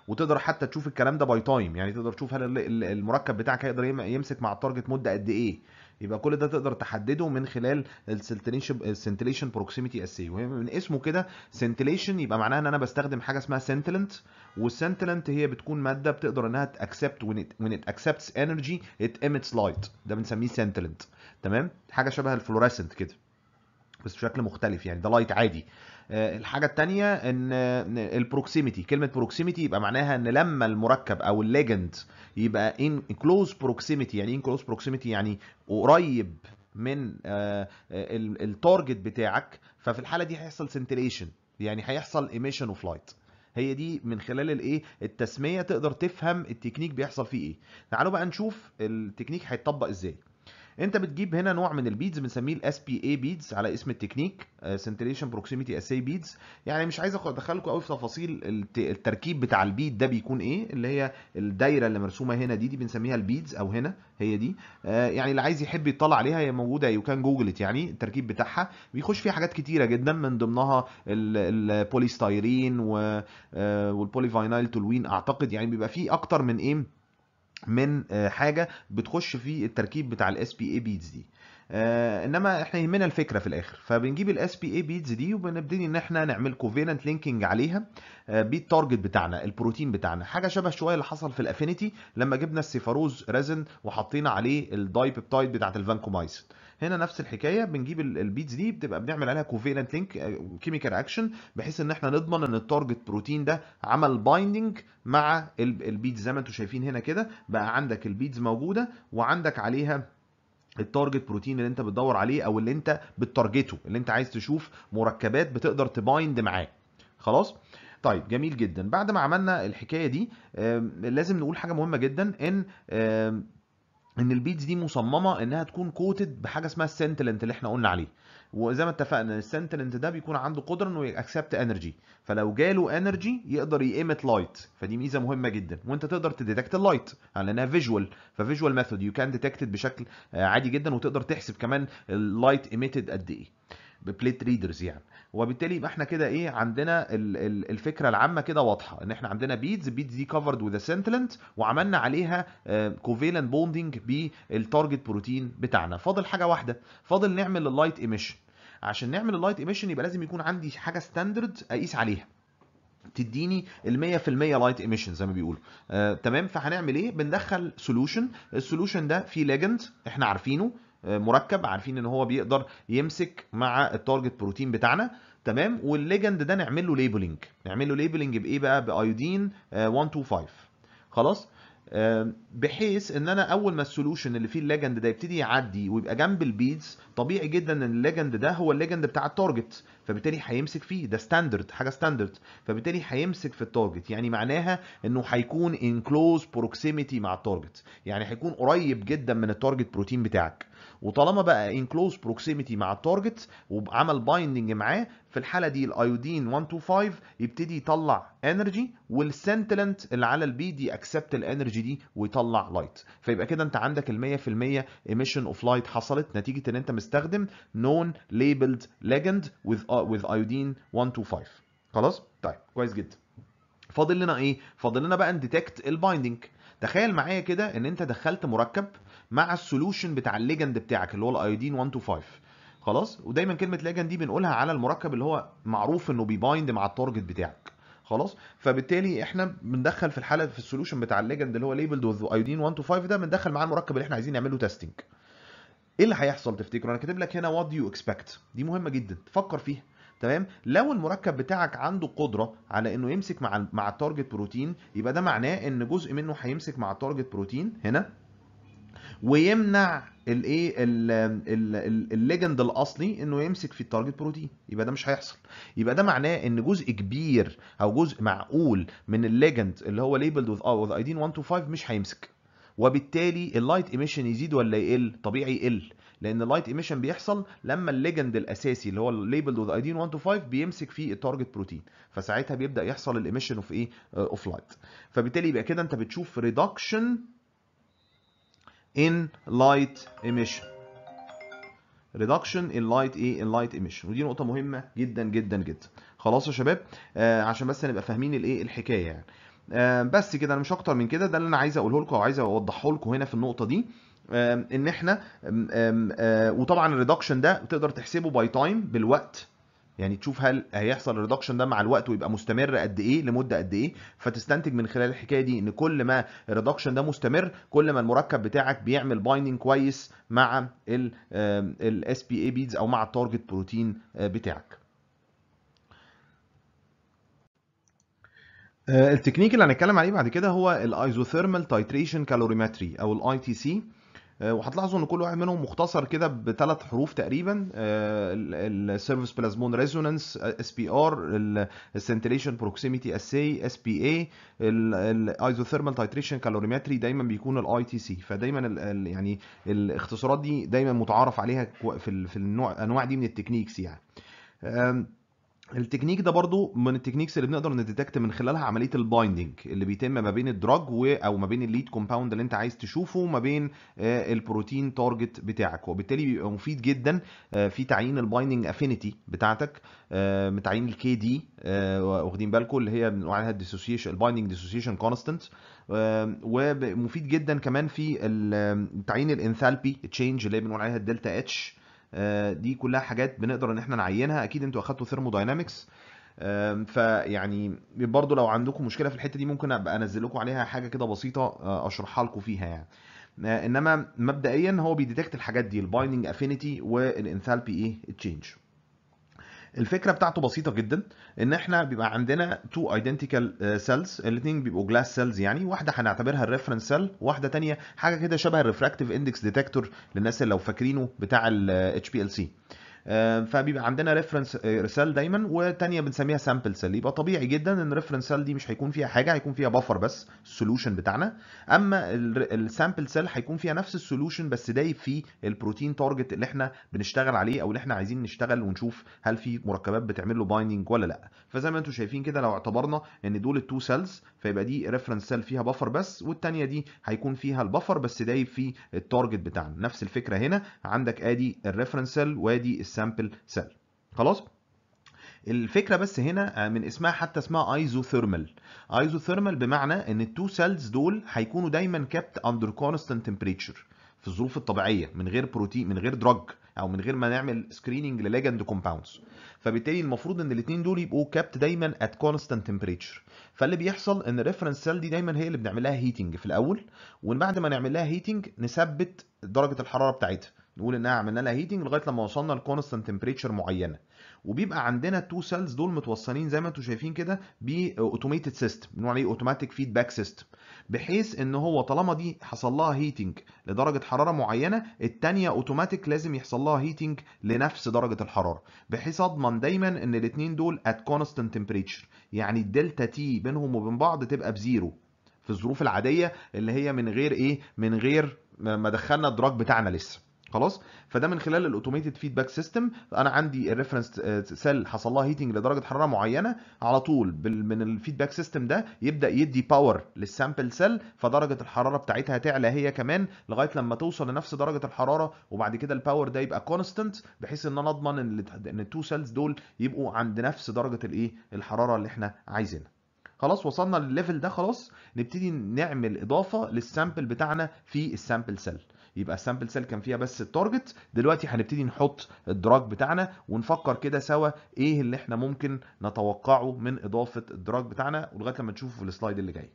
Speaker 1: وتقدر حتى تشوف الكلام ده باي تايم يعني تقدر تشوف هل المركب بتاعك هيقدر يمسك مع التارجت مده قد ايه يبقى كل ده تقدر تحدده من خلال السنتليشن بروكسيميتي اسي من اسمه كده سنتليشن يبقى معناها ان انا بستخدم حاجه اسمها سنتلنت والسنتلنت هي بتكون ماده بتقدر انها تاكسبت وين ات اكسبتس انرجي ات ايميتس لايت ده بنسميه سنتلنت تمام حاجه شبه الفلوريسنت كده بس بشكل مختلف يعني ده لايت عادي آه، الحاجه الثانيه ان البروكسيميتي كلمه بروكسيميتي يبقى معناها ان لما المركب او الليجند يبقى ان كلوز بروكسيميتي يعني ان كلوز بروكسيميتي يعني قريب من آه، آه، التارجت بتاعك ففي الحاله دي هيحصل سنتليشن يعني هيحصل ايميشن اوف لايت هي دي من خلال الايه التسميه تقدر تفهم التكنيك بيحصل فيه ايه تعالوا بقى نشوف التكنيك هيتطبق ازاي انت بتجيب هنا نوع من البيدز بنسميه الاس بي اي بيدز على اسم التكنيك سنتريشن بروكسيميتي اساي بيدز يعني مش عايز ادخلكم قوي في تفاصيل التركيب بتاع البيد ده بيكون ايه اللي هي الدايره اللي مرسومه هنا دي دي بنسميها البيدز او هنا هي دي آه، يعني اللي عايز يحب يطلع عليها هي موجوده يو كان جوجلت يعني التركيب بتاعها بيخش فيه حاجات كتيره جدا من ضمنها البوليستايرين والبوليفاينايل تولوين اعتقد يعني بيبقى فيه اكتر من ايه من آه، حاجه بتخش في التركيب بتاع الاس بي اي بيتز دي آه، انما احنا يهمنا الفكره في الاخر فبنجيب الاس بي اي بيتز دي وبنبتدي ان احنا نعمل كوفيننت لينكينج عليها بالتارجت آه، بتاعنا البروتين بتاعنا حاجه شبه شويه اللي حصل في الافينيتي لما جبنا السيفاروز ريزن وحطينا عليه الدايبيبتايد بتاعه الفانكومايسين هنا نفس الحكايه بنجيب البيتز دي بتبقى بنعمل عليها كوفيلنت لينك كيميكال اكشن بحيث ان احنا نضمن ان التارجت بروتين ده عمل بايندنج مع البيتز زي ما انتم شايفين هنا كده بقى عندك البيتز موجوده وعندك عليها التارجت بروتين اللي انت بتدور عليه او اللي انت بتارجته اللي انت عايز تشوف مركبات بتقدر تبايند معاه خلاص طيب جميل جدا بعد ما عملنا الحكايه دي لازم نقول حاجه مهمه جدا ان ان البيتز دي مصممه انها تكون كوتد بحاجه اسمها السنتلنت اللي احنا قلنا عليه وزي ما اتفقنا السنتلنت ده بيكون عنده قدره انه يأكسبت انرجي فلو جاله انرجي يقدر يقيمت لايت فدي ميزه مهمه جدا وانت تقدر تديتكت اللايت لانها فيجوال ففيجوال ميثود يو كان ديتكتد بشكل عادي جدا وتقدر تحسب كمان اللايت ايميتد قد ايه ببليت ريدرز يعني وبالتالي يبقى احنا كده ايه عندنا الفكره العامه كده واضحه ان احنا عندنا بيدز بيدز دي كفرد وذ سنتلنت وعملنا عليها كوفيلنت بوندنج بالتارجت بروتين بتاعنا فاضل حاجه واحده فاضل نعمل اللايت ايميشن عشان نعمل اللايت ايميشن يبقى لازم يكون عندي حاجه ستاندرد اقيس عليها تديني ال 100% لايت ايميشن زي ما بيقولوا آه، تمام فهنعمل ايه بندخل سولوشن السولوشن ده فيه ليجند احنا عارفينه مركب عارفين ان هو بيقدر يمسك مع التارجت بروتين بتاعنا تمام والليجند ده نعمل له ليبلنج نعمل له ليبلنج بايه بقى بايودين 125 آه، خلاص آه، بحيث ان انا اول ما السولوشن اللي فيه الليجند ده يبتدي يعدي ويبقى جنب البيدز طبيعي جدا ان الليجند ده هو الليجند بتاع التارجت فبالتالي هيمسك فيه ده ستاندرد حاجه ستاندرد فبالتالي هيمسك في التارجت يعني معناها انه هيكون ان كلوز بروكسيميتي مع التارجت يعني هيكون قريب جدا من التارجت بروتين بتاعك وطالما بقى ان كلوز بروكسيميتي مع التارجت وعمل بايندنج معاه في الحاله دي الايودين 125 يبتدي يطلع انرجي والسنتلنت اللي على البي دي اكسبت الانرجي دي ويطلع لايت فيبقى كده انت عندك ال 100% ايميشن اوف لايت حصلت نتيجه ان انت مستخدم نون ليبلد ليجند وذ وذ ايودين 125 خلاص طيب كويس جدا فاضل لنا ايه فاضل لنا بقى نديتكت البايندنج تخيل معايا كده ان انت دخلت مركب مع السولوشن بتاع الليجند بتاعك اللي هو الايودين 125 خلاص ودايما كلمه ليجند دي بنقولها على المركب اللي هو معروف انه بيبايند مع التارجت بتاعك خلاص فبالتالي احنا بندخل في الحاله في السولوشن بتاع الليجند اللي هو ليبلد وذ ايودين 125 ده بندخل معاه المركب اللي احنا عايزين نعمله تيستنج ايه اللي هيحصل تفتكروا انا كاتب لك هنا وات دو يو اكسبكت دي مهمه جدا فكر فيها تمام لو المركب بتاعك عنده قدره على انه يمسك مع مع التارجت بروتين يبقى ده معناه ان جزء منه هيمسك مع التارجت بروتين هنا ويمنع الايه الليجند الاصلي انه يمسك في التارجت بروتين يبقى ده مش هيحصل يبقى ده معناه ان جزء كبير او جزء معقول من الليجند اللي هو ليبلد وذ ايدين 125 مش هيمسك وبالتالي اللايت ايميشن يزيد ولا يقل طبيعي يقل لان اللايت ايميشن بيحصل لما الليجند الاساسي اللي هو ليبلد وذ ايدين 125 بيمسك في التارجت بروتين فساعتها بيبدا يحصل الايميشن اوف ايه اوف آه، لايت فبالتالي يبقى كده انت بتشوف ريدكشن in light emission reduction in light ايه in light emission ودي نقطه مهمه جدا جدا جدا خلاص يا شباب آه عشان بس نبقى فاهمين الايه الحكايه يعني آه بس كده انا مش اكتر من كده ده اللي انا عايز اقوله لكم او عايز اوضحه لكم هنا في النقطه دي آه ان احنا آه آه وطبعا الريدكشن ده تقدر تحسبه باي تايم بالوقت يعني تشوف هل هيحصل الريدكشن ده مع الوقت ويبقى مستمر قد ايه لمده قد ايه فتستنتج من خلال الحكايه دي ان كل ما الريدكشن ده مستمر كل ما المركب بتاعك بيعمل بايننج كويس مع الاس بي اي بيدز او مع التارجت آه، بروتين بتاعك آه، التكنيك اللي هنتكلم عليه بعد كده هو الايزوثيرمال تايتريشن كالوريمتري او الاي تي سي آه، وهتلاحظوا ان كل واحد منهم مختصر كده بثلاث حروف تقريبا آه، السيرفس بلازمون ريزونانس اس آه، بي ار السنتريشن بروكسيميتي اساي اس بي اي الايزوثيرمال تايتريشن كالوريمتري دايما بيكون الاي تي سي فدايما يعني الاختصارات دي دايما متعارف عليها في في النوع انواع دي من التكنيكس يعني التكنيك ده برضو من التكنيكس اللي بنقدر نديتكت من خلالها عمليه البايندنج اللي بيتم ما بين الدراج و او ما بين الليد كومباوند اللي انت عايز تشوفه ما بين آه، البروتين تارجت بتاعك وبالتالي بيبقى مفيد جدا آه، في تعيين البايندنج افينيتي بتاعتك آه، متعيين الكي دي واخدين بالكم اللي هي بنقول عليها الديسوسيشن البايندنج ديسوسيشن كونستنت ومفيد جدا كمان في تعيين الانثالبي تشينج اللي بنقول عليها الدلتا اتش آه، دي كلها حاجات بنقدر ان احنا نعينها اكيد انتوا اخدتوا ثيرموداينامكس فيعني برضو لو عندكم مشكله في الحته دي ممكن ابقى انزل لكم عليها حاجه كده بسيطه آه، اشرحها لكم فيها يعني آه، انما مبدئيا هو بيديتكت الحاجات دي البايننج افينيتي والانثالبي ايه تشينج الفكره بتاعته بسيطه جدا ان احنا بيبقى عندنا تو ايدنتيكال سيلز الاثنين بيبقوا جلاس سيلز يعني واحده هنعتبرها الريفرنس سيل واحده ثانيه حاجه كده شبه الريفراكتيف اندكس ديتكتور للناس اللي لو فاكرينه بتاع الاتش بي ال سي آه، آه، فبيبقى عندنا ريفرنس آه، رسال دايما وثانيه بنسميها سامبل سيل يبقى طبيعي جدا ان الريفرنس سيل دي مش هيكون فيها حاجه هيكون فيها بفر بس السولوشن بتاعنا اما السامبل سيل هيكون فيها نفس السولوشن بس دايب فيه البروتين تارجت اللي احنا بنشتغل عليه او اللي احنا عايزين نشتغل ونشوف هل في مركبات بتعمل له بايندنج ولا لا فزي ما انتم شايفين كده لو اعتبرنا ان دول التو سيلز فيبقى دي ريفرنس سيل فيها بفر بس والثانيه دي هيكون فيها البفر بس دايب فيه التارجت بتاعنا نفس الفكره هنا عندك ادي الريفرنس سيل وادي السامبل سيل خلاص الفكره بس هنا آه، من اسمها حتى اسمها ايزوثيرمال ايزوثيرمال بمعنى ان التو سيلز دول هيكونوا دايما كابت اندر كونستانت تمبريتشر في الظروف الطبيعيه من غير بروتين من غير دراج او من غير ما نعمل سكريننج لليجند كومباوندز فبالتالي المفروض ان الاثنين دول يبقوا كابت دايما ات كونستانت تمبريتشر فاللي بيحصل ان الريفرنس سيل دي دايما هي اللي بنعمل لها هيتنج في الاول وبعد ما نعمل لها هيتنج نثبت درجه الحراره بتاعتها نقول انها عملنا لها هيتنج لغايه لما وصلنا لكونستنت تمبريتشر معينه وبيبقى عندنا التو سيلز دول متوصلين زي ما انتم شايفين كده باوتوميتد سيستم بنقول عليه اوتوماتيك فيدباك سيستم بحيث ان هو طالما دي حصل لها هيتنج لدرجه حراره معينه الثانيه اوتوماتيك لازم يحصل لها هيتنج لنفس درجه الحراره بحيث اضمن دايما ان الاثنين دول ات كونستنت تمبريتشر يعني الدلتا تي بينهم وبين بعض تبقى بزيرو في الظروف العاديه اللي هي من غير ايه من غير ما دخلنا الدراج بتاعنا لسه خلاص فده من خلال الاوتوميتد فيدباك سيستم انا عندي الريفرنس سيل آه، حصل لها هيتنج لدرجه حراره معينه على طول من الفيدباك سيستم ده يبدا يدي باور للسامبل سيل فدرجه الحراره بتاعتها تعلى هي كمان لغايه لما توصل لنفس درجه الحراره وبعد كده الباور ده يبقى كونستنت بحيث ان انا اضمن ان التو سيلز دول يبقوا عند نفس درجه الايه الحراره اللي احنا عايزينها خلاص وصلنا للليفل ده خلاص نبتدي نعمل اضافه للسامبل بتاعنا في السامبل سيل يبقى السامبل سيل كان فيها بس التارجت دلوقتي هنبتدي نحط الدراج بتاعنا ونفكر كده سوا ايه اللي احنا ممكن نتوقعه من اضافه الدراج بتاعنا ولغايه لما نشوفه في السلايد اللي جاي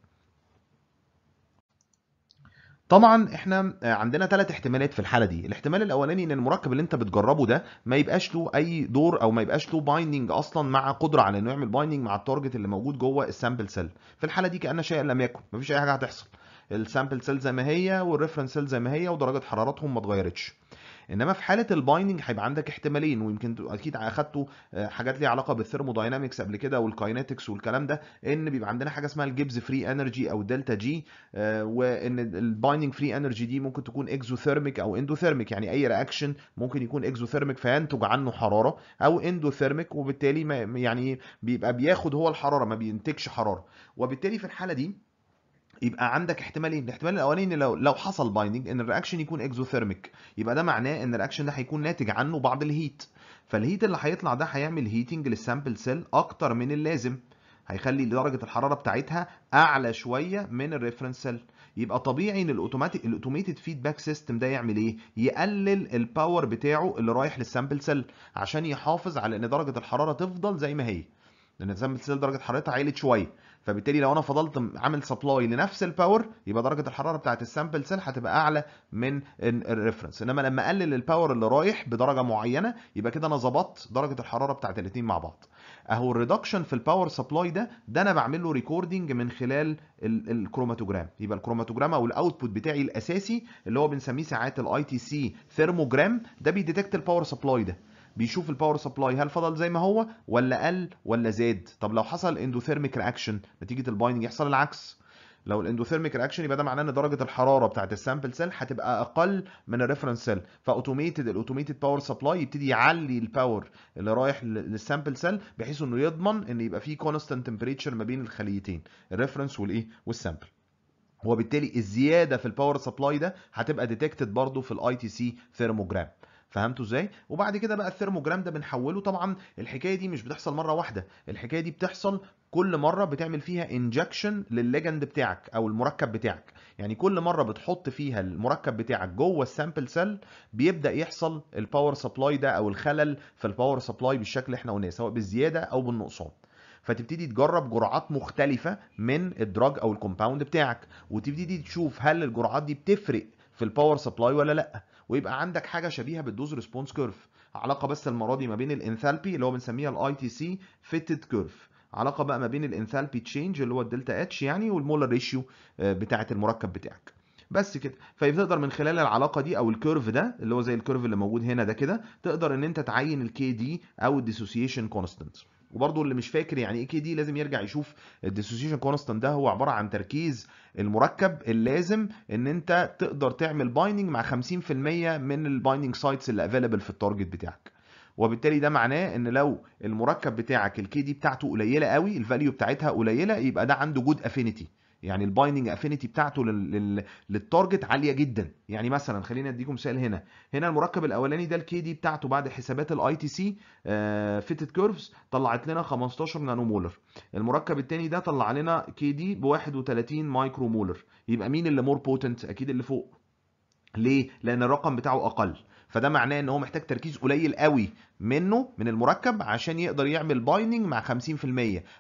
Speaker 1: طبعا احنا عندنا ثلاث احتمالات في الحاله دي الاحتمال الاولاني ان المركب اللي انت بتجربه ده ما يبقاش له اي دور او ما يبقاش له بايندنج اصلا مع قدره على انه يعمل بايندنج مع التارجت اللي موجود جوه السامبل سيل في الحاله دي كان شيئا لم يكن مفيش اي حاجه هتحصل السامبل سيل زي ما هي والريفرنس سيل زي ما هي ودرجه حرارتهم ما اتغيرتش انما في حاله البايننج هيبقى عندك احتمالين ويمكن اكيد اخدتوا آه، حاجات ليها علاقه بالثيرموداينامكس قبل كده والكاينetics والكلام ده ان بيبقى عندنا حاجه اسمها الجيبز فري انرجي او دلتا آه، جي وان البايننج فري انرجي دي ممكن تكون اكزوثيرميك او اندوثيرميك يعني اي رياكشن ممكن يكون اكزوثيرميك فينتج عنه حراره او اندوثيرميك وبالتالي يعني بيبقى بياخد هو الحراره ما بينتجش حراره وبالتالي في الحاله دي يبقى عندك احتمالين إيه؟ الاحتمال الاولاني ان لو لو حصل بايندنج ان الرياكشن يكون اكزوثيرميك يبقى ده معناه ان الرياكشن ده هيكون ناتج عنه بعض الهيت فالهيت اللي هيطلع ده هيعمل هيتنج للسامبل سيل اكتر من اللازم هيخلي درجه الحراره بتاعتها اعلى شويه من الريفرنس سيل يبقى طبيعي ان الاوتوماتيك الاوتوميتد فيدباك سيستم ده يعمل ايه يقلل الباور بتاعه اللي رايح للسامبل سيل عشان يحافظ على ان درجه الحراره تفضل زي ما هي لان السامبل سيل درجه حرارتها عالت شويه فبالتالي لو انا فضلت عامل سبلاي لنفس الباور يبقى درجه الحراره بتاعت السامبل سيل هتبقى اعلى من الريفرنس انما لما اقلل الباور اللي رايح بدرجه معينه يبقى كده انا ظبطت درجه الحراره بتاعت الاثنين مع بعض اهو الريدكشن في الباور سبلاي ده ده انا بعمل له ريكوردنج من خلال الكروماتوجرام يبقى الكروماتوجرام او الاوتبوت بتاعي الاساسي اللي هو بنسميه ساعات الاي تي سي ثيرموجرام ده بيديتكت الباور سبلاي ده بيشوف الباور سبلاي هل فضل زي ما هو ولا قل ولا زاد طب لو حصل اندوثيرميك رياكشن نتيجه البايننج يحصل العكس لو الاندوثيرميك رياكشن يبقى ده معناه ان درجه الحراره بتاعت السامبل سيل هتبقى اقل من الريفرنس سيل فاوتوميتد الاوتوميتد باور سبلاي يبتدي يعلي الباور اللي رايح للسامبل سيل بحيث انه يضمن ان يبقى في كونستانت تمبريتشر ما بين الخليتين الريفرنس والايه والسامبل وبالتالي الزياده في الباور سبلاي ده هتبقى ديتكتد برضه في الاي تي سي ثيرموجرام فهمتوا ازاي وبعد كده بقى الثيرموجرام ده بنحوله طبعا الحكايه دي مش بتحصل مره واحده الحكايه دي بتحصل كل مره بتعمل فيها انجكشن للليجند بتاعك او المركب بتاعك يعني كل مره بتحط فيها المركب بتاعك جوه السامبل سيل بيبدا يحصل الباور سبلاي ده او الخلل في الباور سبلاي بالشكل اللي احنا قلناه سواء بالزياده او بالنقصان فتبتدي تجرب جرعات مختلفه من الدراج او الكومباوند بتاعك وتبتدي تشوف هل الجرعات دي بتفرق في الباور سبلاي ولا لا ويبقى عندك حاجه شبيهه بالدوز ريسبونس كيرف علاقه بس المره دي ما بين الانثالبي اللي هو بنسميها الاي تي سي فيتد كيرف علاقه بقى ما بين الانثالبي تشينج اللي هو الدلتا اتش يعني والمولر ريشيو آه، بتاعه المركب بتاعك بس كده فبتقدر من خلال العلاقه دي او الكيرف ده اللي هو زي الكيرف اللي موجود هنا ده كده تقدر ان انت تعين الكي دي او الديسوسيشن كونستنت وبرضه اللي مش فاكر يعني ايه كي دي لازم يرجع يشوف الديسوسيشن كونستانت ده هو عباره عن تركيز المركب اللازم ان انت تقدر تعمل بايننج مع 50% من البايندنج سايتس اللي افيلبل في التارجت بتاعك وبالتالي ده معناه ان لو المركب بتاعك الكي دي بتاعته قليله قوي الفاليو بتاعتها قليله يبقى ده عنده جود افينيتي يعني البايندنج افينيتي بتاعته للتارجت عاليه جدا يعني مثلا خلينا اديكم مثال هنا هنا المركب الاولاني ده الكي دي بتاعته بعد حسابات الاي تي سي فيتد كيرفز طلعت لنا 15 نانو مولر المركب الثاني ده طلع لنا كي دي ب 31 مايكرو مولر يبقى مين اللي مور بوتنت اكيد اللي فوق ليه لان الرقم بتاعه اقل فده معناه ان هو محتاج تركيز قليل قوي منه من المركب عشان يقدر يعمل بايننج مع 50%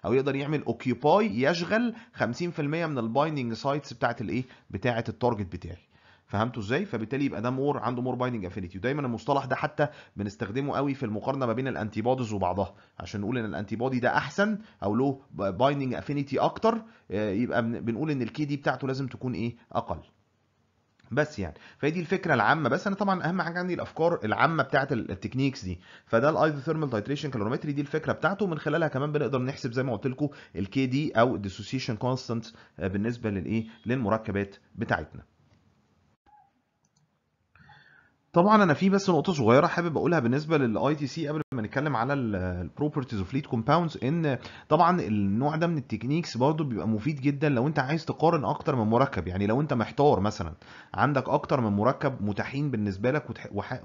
Speaker 1: او يقدر يعمل اوكيوباي يشغل 50% من البايننج سايتس بتاعت الايه بتاعه التارجت بتاعي فهمتوا ازاي فبالتالي يبقى ده مور عنده مور بايننج افينيتي ودايما المصطلح ده حتى بنستخدمه قوي في المقارنه ما بين الانتي بوديز وبعضها عشان نقول ان الانتي بودي ده احسن او له بايننج افينيتي اكتر آه، يبقى بنقول ان الكي دي بتاعته لازم تكون ايه اقل بس يعني فهي دي الفكره العامه بس انا طبعا اهم حاجه عندي الافكار العامه بتاعه التكنيكس دي فده الايزوثيرمال تايتريشن كالوريمتري دي الفكره بتاعته من خلالها كمان بنقدر نحسب زي ما قلت لكم الكي دي او الديسوسيشن آه، كونستانت بالنسبه للايه للمركبات بتاعتنا طبعا انا في بس نقطه صغيره حابب اقولها بالنسبه للاي تي سي قبل ما نتكلم على البروبرتيز اوف ليد كومباوندز ان طبعا النوع ده من التكنيكس برضو بيبقى مفيد جدا لو انت عايز تقارن اكتر من مركب يعني لو انت محتار مثلا عندك اكتر من مركب متاحين بالنسبه لك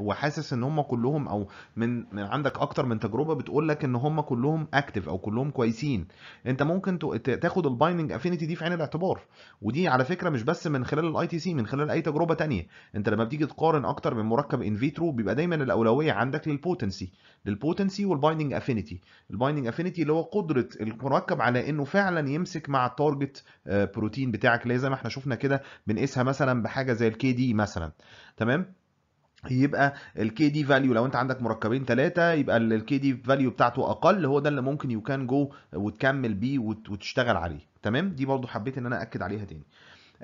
Speaker 1: وحاسس ان هم كلهم او من, من عندك اكتر من تجربه بتقول لك ان هم كلهم اكتف او كلهم كويسين انت ممكن تاخد البايننج افينيتي دي في عين الاعتبار ودي على فكره مش بس من خلال الاي تي سي من خلال اي تجربه تانية انت لما بتيجي تقارن اكتر من مركب ان فيترو بيبقى دايما الاولويه عندك للبوتنسي للب البوتنسي والبايندنج افينيتي البايندنج افينيتي اللي هو قدره المركب على انه فعلا يمسك مع التارجت آه، بروتين بتاعك اللي زي ما احنا شفنا كده بنقيسها مثلا بحاجه زي الكي دي مثلا تمام يبقى الكي دي فاليو لو انت عندك مركبين ثلاثه يبقى الكي دي فاليو بتاعته اقل هو ده اللي ممكن يو كان جو وتكمل بيه وتشتغل عليه تمام دي برضو حبيت ان انا اكد عليها تاني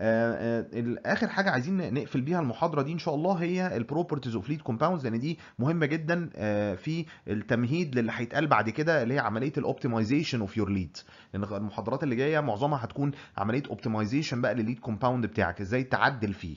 Speaker 1: آه، آه، اخر حاجه عايزين نقفل بيها المحاضره دي ان شاء الله هي البروبرتيز اوف ليد كومباوندز لان دي مهمه جدا آه، في التمهيد للي هيتقال بعد كده اللي هي عمليه الاوبتمايزيشن اوف يور ليد لان المحاضرات اللي جايه معظمها هتكون عمليه اوبتمايزيشن بقى لليد كومباوند بتاعك ازاي تعدل فيه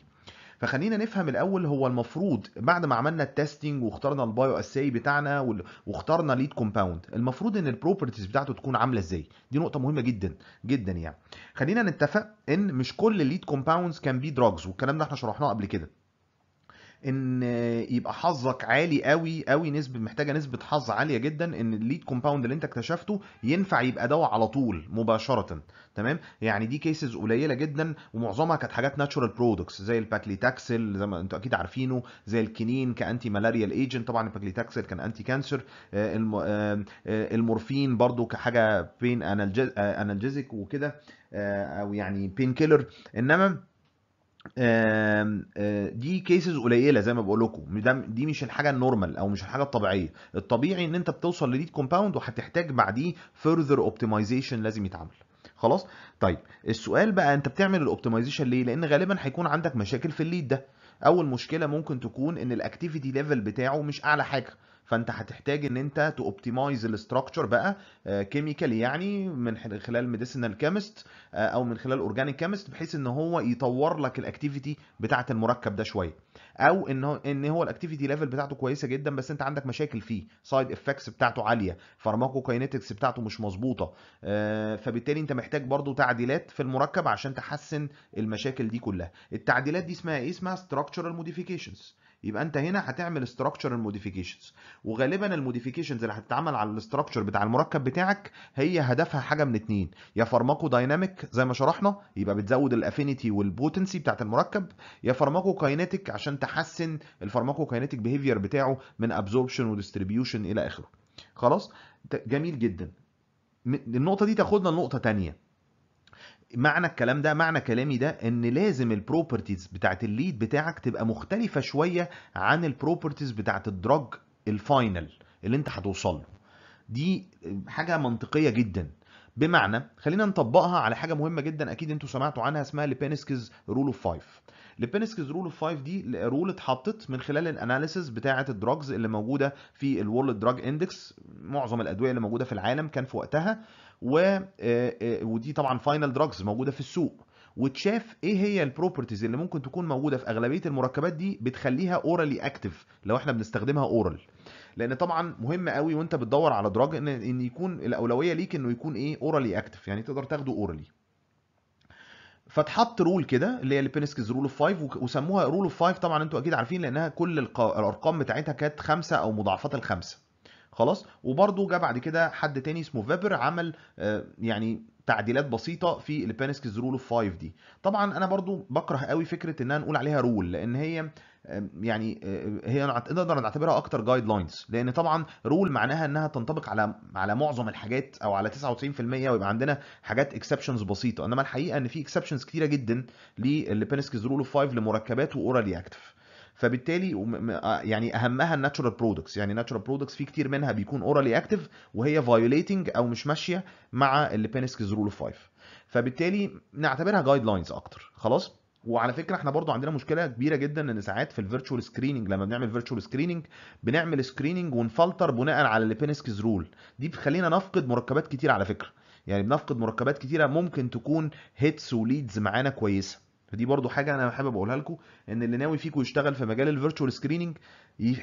Speaker 1: فخلينا نفهم الاول هو المفروض بعد ما عملنا التستنج واخترنا البايو اساي بتاعنا واخترنا ليد كومباوند المفروض ان البروبرتيز بتاعته تكون عامله ازاي دي نقطه مهمه جدا جدا يعني خلينا نتفق ان مش كل ليد كومباوندز كان بي دراجز والكلام ده احنا شرحناه قبل كده ان يبقى حظك عالي قوي قوي نسبه محتاجه نسبه حظ عاليه جدا ان الليد كومباوند اللي انت اكتشفته ينفع يبقى دواء على طول مباشره تمام يعني دي كيسز قليله جدا ومعظمها كانت حاجات ناتشورال برودكتس زي الباكليتاكسل زي ما انتوا اكيد عارفينه زي الكنين كانتي مالاريال ايجنت طبعا الباكليتاكسل كان انتي آه، كانسر آه، آه، المورفين برضو كحاجه بين انالجيزيك وكده او يعني بين كيلر انما آه، دي كيسز قليله زي ما بقول لكم دي مش الحاجه النورمال او مش الحاجه الطبيعيه الطبيعي ان انت بتوصل لليد كومباوند وهتحتاج بعديه فيرذر اوبتمايزيشن لازم يتعمل خلاص طيب السؤال بقى انت بتعمل الاوبتمايزيشن ليه لان غالبا هيكون عندك مشاكل في الليد ده اول مشكله ممكن تكون ان الاكتيفيتي ليفل بتاعه مش اعلى حاجه فانت هتحتاج ان انت توبتمايز الاستراكشر بقى كيميكال آه، يعني من خلال ميديسينال آه، كيمست او من خلال اورجانيك كيمست بحيث ان هو يطور لك الاكتيفيتي بتاعه المركب ده شويه او ان هو ان هو الاكتيفيتي ليفل بتاعته كويسه جدا بس انت عندك مشاكل فيه سايد افكتس بتاعته عاليه فارماكو فارماكوكاينetics بتاعته مش مظبوطه آه، فبالتالي انت محتاج برضو تعديلات في المركب عشان تحسن المشاكل دي كلها التعديلات دي اسمها ايه اسمها structural modifications يبقى انت هنا هتعمل structural modifications وغالبا الموديفيكيشنز اللي هتتعمل على الاستراكشر بتاع المركب بتاعك هي هدفها حاجه من اتنين يا فارماكو دايناميك زي ما شرحنا يبقى بتزود الافينيتي والبوتنسي بتاعت المركب يا فارماكو كاينتيك عشان تحسن الفارماكو كاينتيك بيهيفير بتاعه من ابزوربشن وديستريبيوشن الى اخره خلاص جميل جدا النقطه دي تاخدنا لنقطه ثانيه معنى الكلام ده معنى كلامي ده ان لازم البروبرتيز بتاعت الليد بتاعك تبقى مختلفه شويه عن البروبرتيز بتاعت الدراج الفاينل اللي انت هتوصل له دي حاجه منطقيه جدا بمعنى خلينا نطبقها على حاجه مهمه جدا اكيد انتوا سمعتوا عنها اسمها ليبينسكيز رول اوف 5 ليبينسكيز رول اوف 5 دي رول اتحطت من خلال الاناليسيز بتاعه الدراجز اللي موجوده في الورلد دراج اندكس معظم الادويه اللي موجوده في العالم كان في وقتها و آه، آه، ودي طبعا فاينل دراجز موجوده في السوق وتشاف ايه هي البروبرتيز اللي ممكن تكون موجوده في اغلبيه المركبات دي بتخليها اورالي اكتف لو احنا بنستخدمها اورال لان طبعا مهم قوي وانت بتدور على دراج ان ان يكون الاولويه ليك انه يكون ايه اورالي اكتف يعني تقدر تاخده اورالي فاتحط رول كده اللي هي البينسكيز رول اوف 5 وسموها رول اوف 5 طبعا انتوا اكيد عارفين لانها كل الارقام بتاعتها كانت خمسه او مضاعفات الخمسه خلاص وبرده جه بعد كده حد تاني اسمه فابر عمل آه، يعني تعديلات بسيطه في البانسكيز رول اوف 5 دي طبعا انا برضو بكره قوي فكره ان انا نقول عليها رول لان هي آه، يعني آه، هي نقدر نعتبرها اكتر جايد لاينز لان طبعا رول معناها انها تنطبق على على معظم الحاجات او على 99% ويبقى عندنا حاجات اكسبشنز بسيطه انما الحقيقه ان في اكسبشنز كتيره جدا للبانسكيز رول اوف 5 لمركبات واورال اكتف فبالتالي آه، يعني اهمها الناتشورال برودكتس يعني الناتشورال برودكتس في كتير منها بيكون اورالي اكتف وهي فايوليتنج او مش ماشيه مع الليبينسكيز رول اوف 5 فبالتالي نعتبرها جايد لاينز اكتر خلاص وعلى فكره احنا برضو عندنا مشكله كبيره جدا ان ساعات في الفيرتشوال سكريننج لما بنعمل فيرتشوال سكريننج بنعمل سكريننج ونفلتر بناء على الليبينسكيز رول دي بتخلينا نفقد مركبات كتير على فكره يعني بنفقد مركبات كتيره ممكن تكون هيتس وليدز معانا كويسه فدي برضو حاجه انا حابب اقولها لكم ان اللي ناوي فيكم يشتغل في مجال الفيرتشوال سكريننج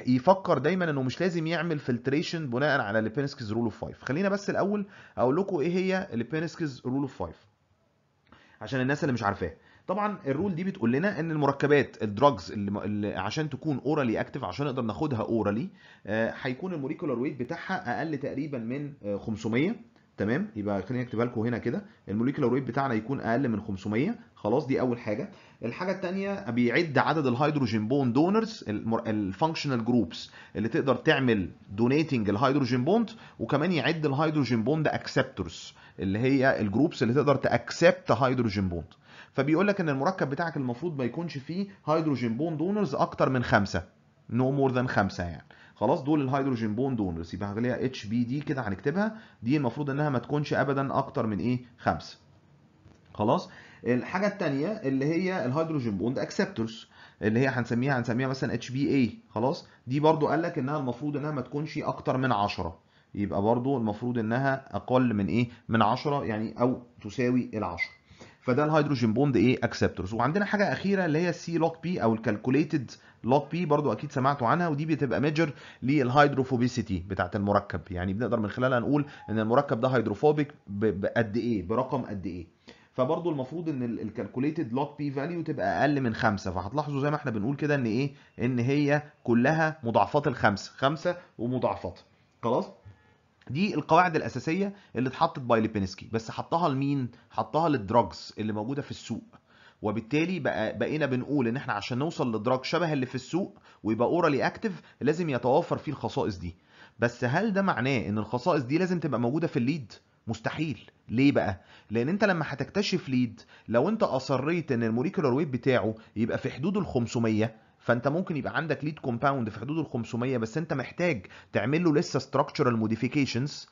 Speaker 1: يفكر دايما انه مش لازم يعمل فلتريشن بناء على ليبينسكيز رول اوف 5 خلينا بس الاول اقول لكم ايه هي ليبينسكيز رول اوف 5 عشان الناس اللي مش عارفاها طبعا الرول دي بتقول لنا ان المركبات الدراجز اللي, عشان تكون اورالي اكتف عشان نقدر ناخدها اورالي آه، هيكون الموليكولار ويت بتاعها اقل تقريبا من 500 آه، تمام يبقى خليني اكتبها لكم هنا كده الموليكولار ويت بتاعنا يكون اقل من 500 خلاص دي اول حاجه الحاجه الثانيه بيعد عدد الهيدروجين بوند دونرز الفانكشنال جروبس اللي تقدر تعمل دونيتنج الهيدروجين بوند وكمان يعد الهيدروجين بوند اكسبتورز اللي هي الجروبس اللي تقدر تاكسبت هيدروجين بوند فبيقول لك ان المركب بتاعك المفروض ما يكونش فيه هيدروجين بوند دونرز اكتر من خمسه نو مور ذان خمسه يعني خلاص دول الهيدروجين بون دونرز يبقى هنخليها اتش بي دي كده هنكتبها دي المفروض انها ما تكونش ابدا اكتر من ايه خمسه خلاص الحاجه الثانيه اللي هي الهيدروجين بوند اكسبتورز اللي هي هنسميها هنسميها مثلا اتش بي اي خلاص دي برضو قال لك انها المفروض انها ما تكونش اكتر من 10 يبقى برضو المفروض انها اقل من ايه من 10 يعني او تساوي ال10 فده الهيدروجين بوند ايه اكسبتورز وعندنا حاجه اخيره اللي هي السي لوك بي او الكالكوليتد لوك بي برضو اكيد سمعتوا عنها ودي بتبقى ميجر للهيدروفوبيسيتي بتاعه المركب يعني بنقدر من خلالها نقول ان المركب ده هيدروفوبيك بقد ايه برقم قد ايه فبرضه المفروض ان الكالكوليتد لوت بي فاليو تبقى اقل من خمسة فهتلاحظوا زي ما احنا بنقول كده ان ايه ان هي كلها مضاعفات الخمسه خمسه ومضاعفات خلاص دي القواعد الاساسيه اللي اتحطت باي ليبينسكي بس حطها لمين حطها للدراجز اللي موجوده في السوق وبالتالي بقى بقينا بنقول ان احنا عشان نوصل لدراج شبه اللي في السوق ويبقى اورالي اكتف لازم يتوفر فيه الخصائص دي بس هل ده معناه ان الخصائص دي لازم تبقى موجوده في الليد مستحيل ليه بقى؟ لان انت لما هتكتشف ليد لو انت اصريت ان الموليكولار ويت بتاعه يبقى في حدود ال 500 فانت ممكن يبقى عندك ليد كومباوند في حدود ال 500 بس انت محتاج تعمل له لسه ستراكشرال آه، موديفيكيشنز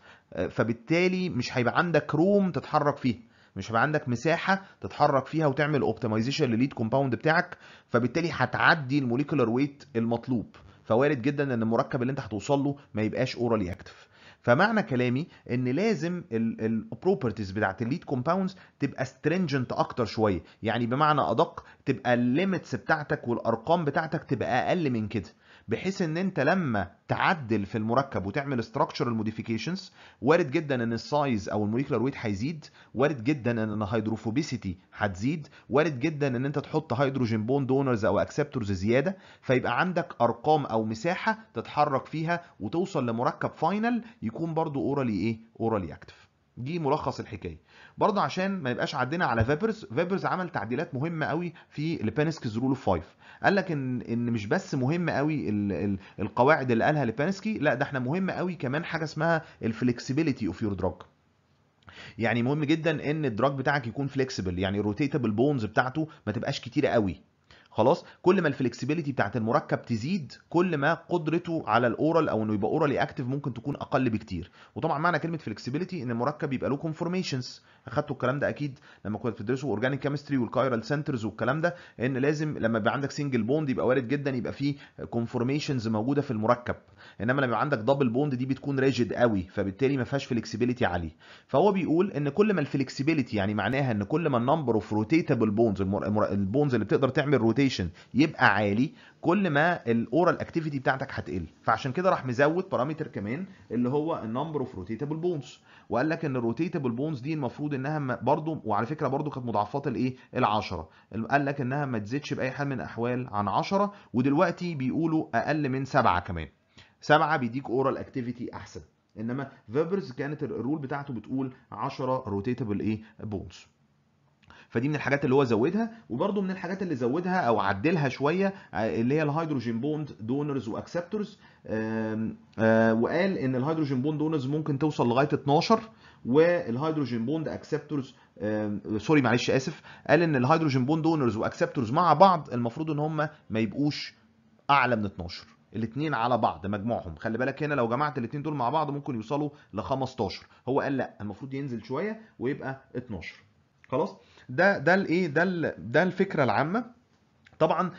Speaker 1: فبالتالي مش هيبقى عندك روم تتحرك فيه مش هيبقى عندك مساحه تتحرك فيها وتعمل اوبتمايزيشن لليد كومباوند بتاعك فبالتالي هتعدي الموليكولار ويت المطلوب فوارد جدا ان المركب اللي انت هتوصل له ما يبقاش اورالي اكتف فمعنى كلامي ان لازم البروبرتيز بتاعت الليد كومباوندز تبقى سترينجنت اكتر شويه يعني بمعنى ادق تبقى الليمتس بتاعتك والارقام بتاعتك تبقى اقل من كده بحيث ان انت لما تعدل في المركب وتعمل structural modifications وارد جدا ان السايز او الموليكولار ويت هيزيد وارد جدا ان الهيدروفوبيسيتي هتزيد وارد جدا ان انت تحط هيدروجين بون دونرز او اكسبتورز زياده فيبقى عندك ارقام او مساحه تتحرك فيها وتوصل لمركب فاينل يكون برضو اورالي ايه اورالي اكتف دي ملخص الحكايه برضه عشان ما نبقاش عدينا على فيبرز فيبرز عمل تعديلات مهمه قوي في لبانسكيز رول اوف 5 قال لك ان ان مش بس مهم قوي الـ الـ القواعد اللي قالها لبانسكي لا ده احنا مهم قوي كمان حاجه اسمها الفلكسبيليتي اوف يور دراج يعني مهم جدا ان الدراج بتاعك يكون فليكسبل يعني الروتيتابل بونز بتاعته ما تبقاش كتيره قوي خلاص كل ما الفلكسبيليتي بتاعت المركب تزيد كل ما قدرته على الاورال او انه يبقى اورالي اكتف ممكن تكون اقل بكتير وطبعا معنى كلمه فلكسبيليتي ان المركب يبقى له كونفورميشنز اخدتوا الكلام ده اكيد لما كنت بتدرسوا اورجانيك كيمستري والكايرال سنترز والكلام ده ان لازم لما يبقى عندك سنجل بوند يبقى وارد جدا يبقى فيه كونفورميشنز موجوده في المركب انما لما يبقى عندك دبل بوند دي بتكون ريجيد قوي فبالتالي ما فيهاش فلكسبيليتي عاليه فهو بيقول ان كل ما الفلكسبيليتي يعني معناها ان كل ما النمبر اوف روتيتابل بونز البونز اللي بتقدر تعمل روتيت الكونسنتريشن يبقى عالي كل ما الاورال اكتيفيتي بتاعتك هتقل فعشان كده راح مزود بارامتر كمان اللي هو النمبر اوف روتيتابل بونز وقال لك ان الروتيتابل بونز دي المفروض انها برضو وعلى فكره برضو كانت مضاعفات الايه ال10 قال لك انها ما تزيدش باي حال من الاحوال عن 10 ودلوقتي بيقولوا اقل من 7 كمان 7 بيديك اورال اكتيفيتي احسن انما فيبرز كانت الرول بتاعته بتقول 10 روتيتابل ايه بونز فدي من الحاجات اللي هو زودها وبرده من الحاجات اللي زودها او عدلها شويه آه، اللي هي الهيدروجين بوند دونرز واكسبتورز آه، وقال ان الهيدروجين بوند دونرز ممكن توصل لغايه 12 والهيدروجين بوند اكسبتورز سوري معلش اسف قال ان الهيدروجين بوند دونرز واكسبتورز مع بعض المفروض ان هم ما يبقوش اعلى من 12 الاثنين على بعض مجموعهم خلي بالك هنا لو جمعت الاثنين دول مع بعض ممكن يوصلوا ل 15 هو قال لا المفروض ينزل شويه ويبقى 12 خلاص ده ده الايه ده ده الفكره العامه طبعا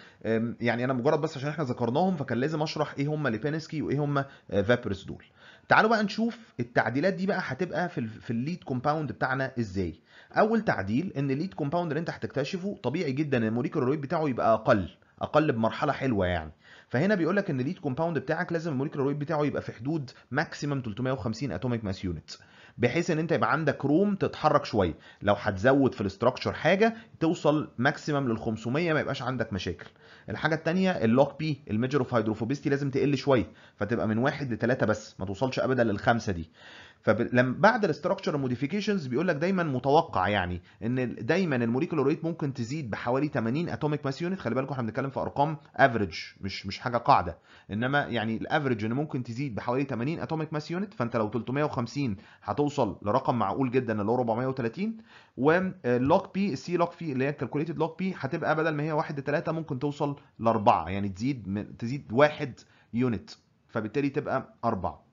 Speaker 1: يعني انا مجرد بس عشان احنا ذكرناهم فكان لازم اشرح ايه هم ليبينسكي وايه هم آه، فابرس دول تعالوا بقى نشوف التعديلات دي بقى هتبقى في, في الليد كومباوند بتاعنا ازاي اول تعديل ان الليد كومباوند اللي انت هتكتشفه طبيعي جدا ان الموليكولر ويت بتاعه يبقى اقل اقل بمرحله حلوه يعني فهنا بيقول لك ان الليد كومباوند بتاعك لازم الموليكولر ويت بتاعه يبقى في حدود ماكسيمم 350 اتوميك ماس يونت بحيث ان انت يبقى عندك روم تتحرك شويه لو هتزود في الاستراكشر حاجه توصل ماكسيمم لل 500 ما يبقاش عندك مشاكل الحاجه الثانيه اللوك بي الميجر اوف هيدروفوبيستي لازم تقل شويه فتبقى من واحد لثلاثه بس ما توصلش ابدا للخمسه دي فلما بعد الاستراكشر موديفيكيشنز بيقول لك دايما متوقع يعني ان دايما الموليكولار ريت ممكن تزيد بحوالي 80 اتوميك ماس يونت خلي بالكم احنا بنتكلم في ارقام افريج مش مش حاجه قاعده انما يعني الافريج ان ممكن تزيد بحوالي 80 اتوميك ماس يونت فانت لو 350 هتوصل لرقم معقول جدا اللي هو 430 واللوك بي السي لوك بي اللي هي الكالكوليتد لوك بي هتبقى بدل ما هي 1 ل 3 ممكن توصل ل 4 يعني تزيد تزيد واحد يونت فبالتالي تبقى 4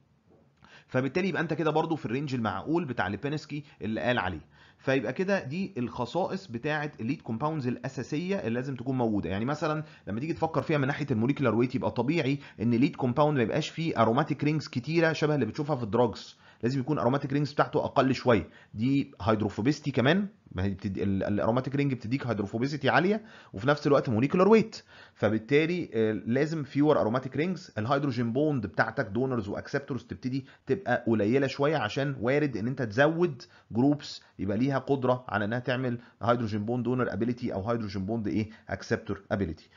Speaker 1: فبالتالي يبقى انت كده برضو في الرينج المعقول بتاع ليبينسكي اللي قال عليه فيبقى كده دي الخصائص بتاعه الليد كومباوندز الاساسيه اللي لازم تكون موجوده يعني مثلا لما تيجي تفكر فيها من ناحيه الموليكولار ويت يبقى طبيعي ان ليد كومباوند ما يبقاش فيه اروماتيك رينجز كتيره شبه اللي بتشوفها في الدراجز لازم يكون اروماتيك رينجز بتاعته اقل شويه دي هيدروفوبيستي كمان ما هي بتدي الاروماتيك رينج بتديك هيدروفوبيستي عاليه وفي نفس الوقت موليكولار ويت فبالتالي آه، لازم فيور اروماتيك رينجز الهيدروجين بوند بتاعتك دونرز واكسبتورز تبتدي تبقى قليله شويه عشان وارد ان انت تزود جروبس يبقى ليها قدره على انها تعمل هيدروجين بوند دونر ابيليتي او هيدروجين بوند ايه اكسبتور ابيليتي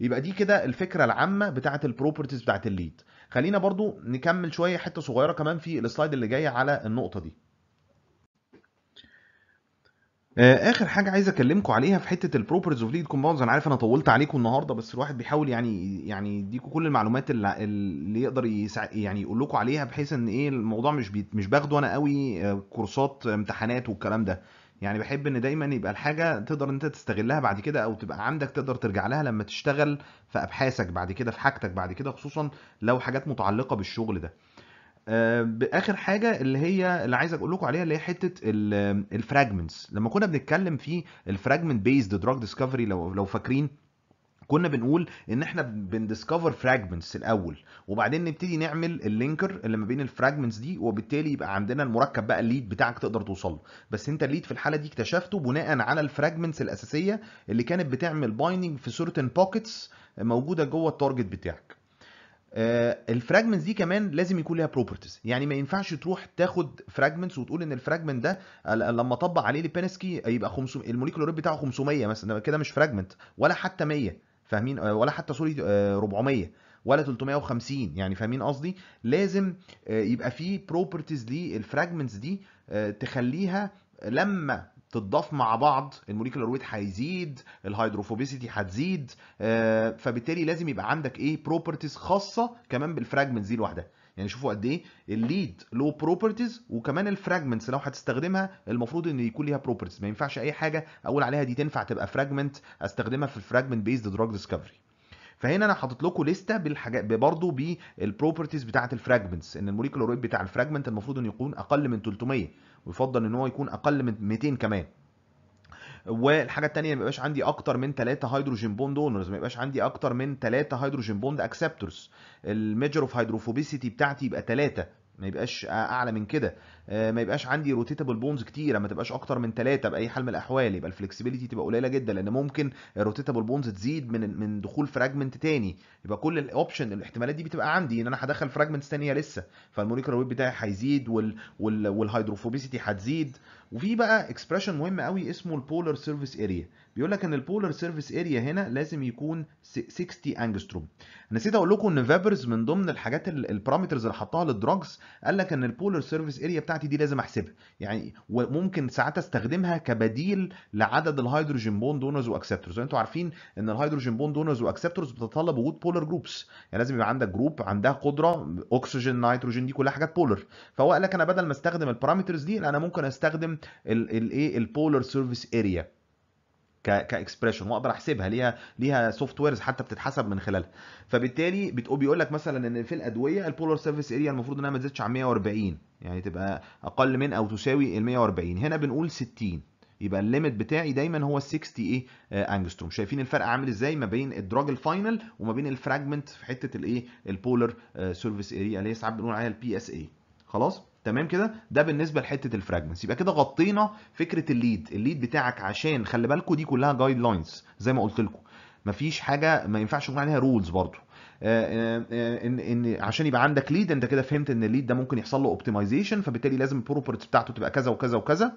Speaker 1: يبقى دي كده الفكره العامه بتاعت البروبرتيز بتاعت الليد خلينا برضو نكمل شويه حته صغيره كمان في السلايد اللي جايه على النقطه دي آه، اخر حاجه عايز اكلمكم عليها في حته البروبرتيز اوف ليد كومباوندز انا عارف انا طولت عليكم النهارده بس الواحد بيحاول يعني يعني يديكم كل المعلومات اللي, اللي يقدر يسع... يعني يقول لكم عليها بحيث ان ايه الموضوع مش بي... مش باخده انا قوي آه، كورسات آه، امتحانات والكلام ده يعني بحب ان دايما يبقى الحاجه تقدر انت تستغلها بعد كده او تبقى عندك تقدر ترجع لها لما تشتغل في ابحاثك بعد كده في حاجتك بعد كده خصوصا لو حاجات متعلقه بالشغل ده آه، باخر حاجه اللي هي اللي عايز اقول لكم عليها اللي هي حته الفراجمنتس لما كنا بنتكلم في الفراجمنت بيزد دراج ديسكفري لو لو فاكرين كنا بنقول ان احنا بنديسكفر فراجمنتس الاول وبعدين نبتدي نعمل اللينكر اللي ما بين الفراجمنتس دي وبالتالي يبقى عندنا المركب بقى الليد بتاعك تقدر توصل له بس انت الليد في الحاله دي اكتشفته بناء على الفراجمنتس الاساسيه اللي كانت بتعمل بايندنج في سورتن بوكيتس موجوده جوه التارجت بتاعك آه، الفراجمنتس دي كمان لازم يكون ليها بروبرتيز يعني ما ينفعش تروح تاخد فراجمنتس وتقول ان الفراجمنت ده لما اطبق عليه لبنسكي يبقى 500 الموليكولر بتاعه 500 مثلا كده مش فراجمنت ولا حتى 100 فاهمين آه، ولا حتى سوري 400 آه، ولا 350 يعني فاهمين قصدي لازم آه، يبقى في بروبرتيز دي الفراجمنتس دي تخليها لما تتضاف مع بعض الموليكولار ويت هيزيد الهيدروفوبيسيتي هتزيد فبالتالي لازم يبقى عندك ايه بروبرتيز خاصه كمان بالفراجمنتس دي لوحدها يعني شوفوا قد ايه الليد له بروبرتيز وكمان الفراجمنتس لو هتستخدمها المفروض ان يكون ليها بروبرتيز ما ينفعش اي حاجه اقول عليها دي تنفع تبقى فراجمنت استخدمها في الفراجمنت بيزد دراج ديسكفري فهنا انا حاطط لكم لسته بالحاجات برضه بالبروبرتيز بتاعه الفراجمنتس ان الموليكولر ويت بتاع الفراجمنت المفروض انه يكون اقل من 300 ويفضل ان هو يكون اقل من 200 كمان والحاجه الثانيه ما يبقاش عندي اكتر من 3 هيدروجين بوند دونرز ما يبقاش عندي اكتر من 3 هيدروجين بوند اكسبتورز الميجر اوف هيدروفوبيسيتي بتاعتي يبقى 3 ما يبقاش اعلى من كده آه، ما يبقاش عندي روتيتابل بونز كتيره ما تبقاش اكتر من ثلاثه باي حال من الاحوال يبقى الفلكسبيليتي تبقى قليله جدا لان ممكن الروتيتابل بونز تزيد من من دخول فراجمنت تاني يبقى كل الاوبشن الاحتمالات دي بتبقى عندي ان انا هدخل فراجمنتس ثانيه لسه فالموليكولار ويت بتاعي هيزيد وال وال والهيدروفوبيسيتي هتزيد وفي بقى اكسبريشن مهم قوي اسمه البولر سيرفيس اريا بيقول لك ان البولر سيرفيس اريا هنا لازم يكون 60 انجستروم نسيت اقول لكم ان فابرز من ضمن الحاجات البارامترز اللي حطها للدراجز قال لك ان البولر سيرفيس اريا بتاعتي دي لازم احسبها يعني وممكن ساعات استخدمها كبديل لعدد الهيدروجين بون دونرز واكسبتورز انتوا عارفين ان الهيدروجين بون دونرز واكسبتورز بتتطلب وجود بولر جروبس يعني لازم يبقى عندك جروب عندها قدره اكسجين نيتروجين دي كلها حاجات بولر فهو قال لك انا بدل ما استخدم البارامترز دي انا ممكن استخدم الايه البولر سيرفيس اريا كاكسبريشن واقدر احسبها ليها ليها سوفت ويرز حتى بتتحسب من خلالها فبالتالي بيقول لك مثلا ان في الادويه البولر سيرفيس اريا المفروض انها ما تزيدش عن 140 يعني تبقى اقل من او تساوي ال 140 هنا بنقول 60 يبقى الليميت بتاعي دايما هو 60 ايه انجستروم آه، شايفين الفرق عامل ازاي ما بين الدراج الفاينل وما بين الفراجمنت في حته الايه البولر سيرفيس اريا اللي هي ساعات بنقول عليها البي اس اي خلاص تمام كده ده بالنسبه لحته الفراجمنتس يبقى كده غطينا فكره الليد الليد بتاعك عشان خلي بالكم دي كلها جايد لاينز زي ما قلت لكم مفيش حاجه ما ينفعش نقول عليها رولز برضو آه، آه، آه، ان ان عشان يبقى عندك ليد انت كده فهمت ان الليد ده ممكن يحصل له اوبتمايزيشن فبالتالي لازم البروبرتيز بتاعته تبقى كذا وكذا وكذا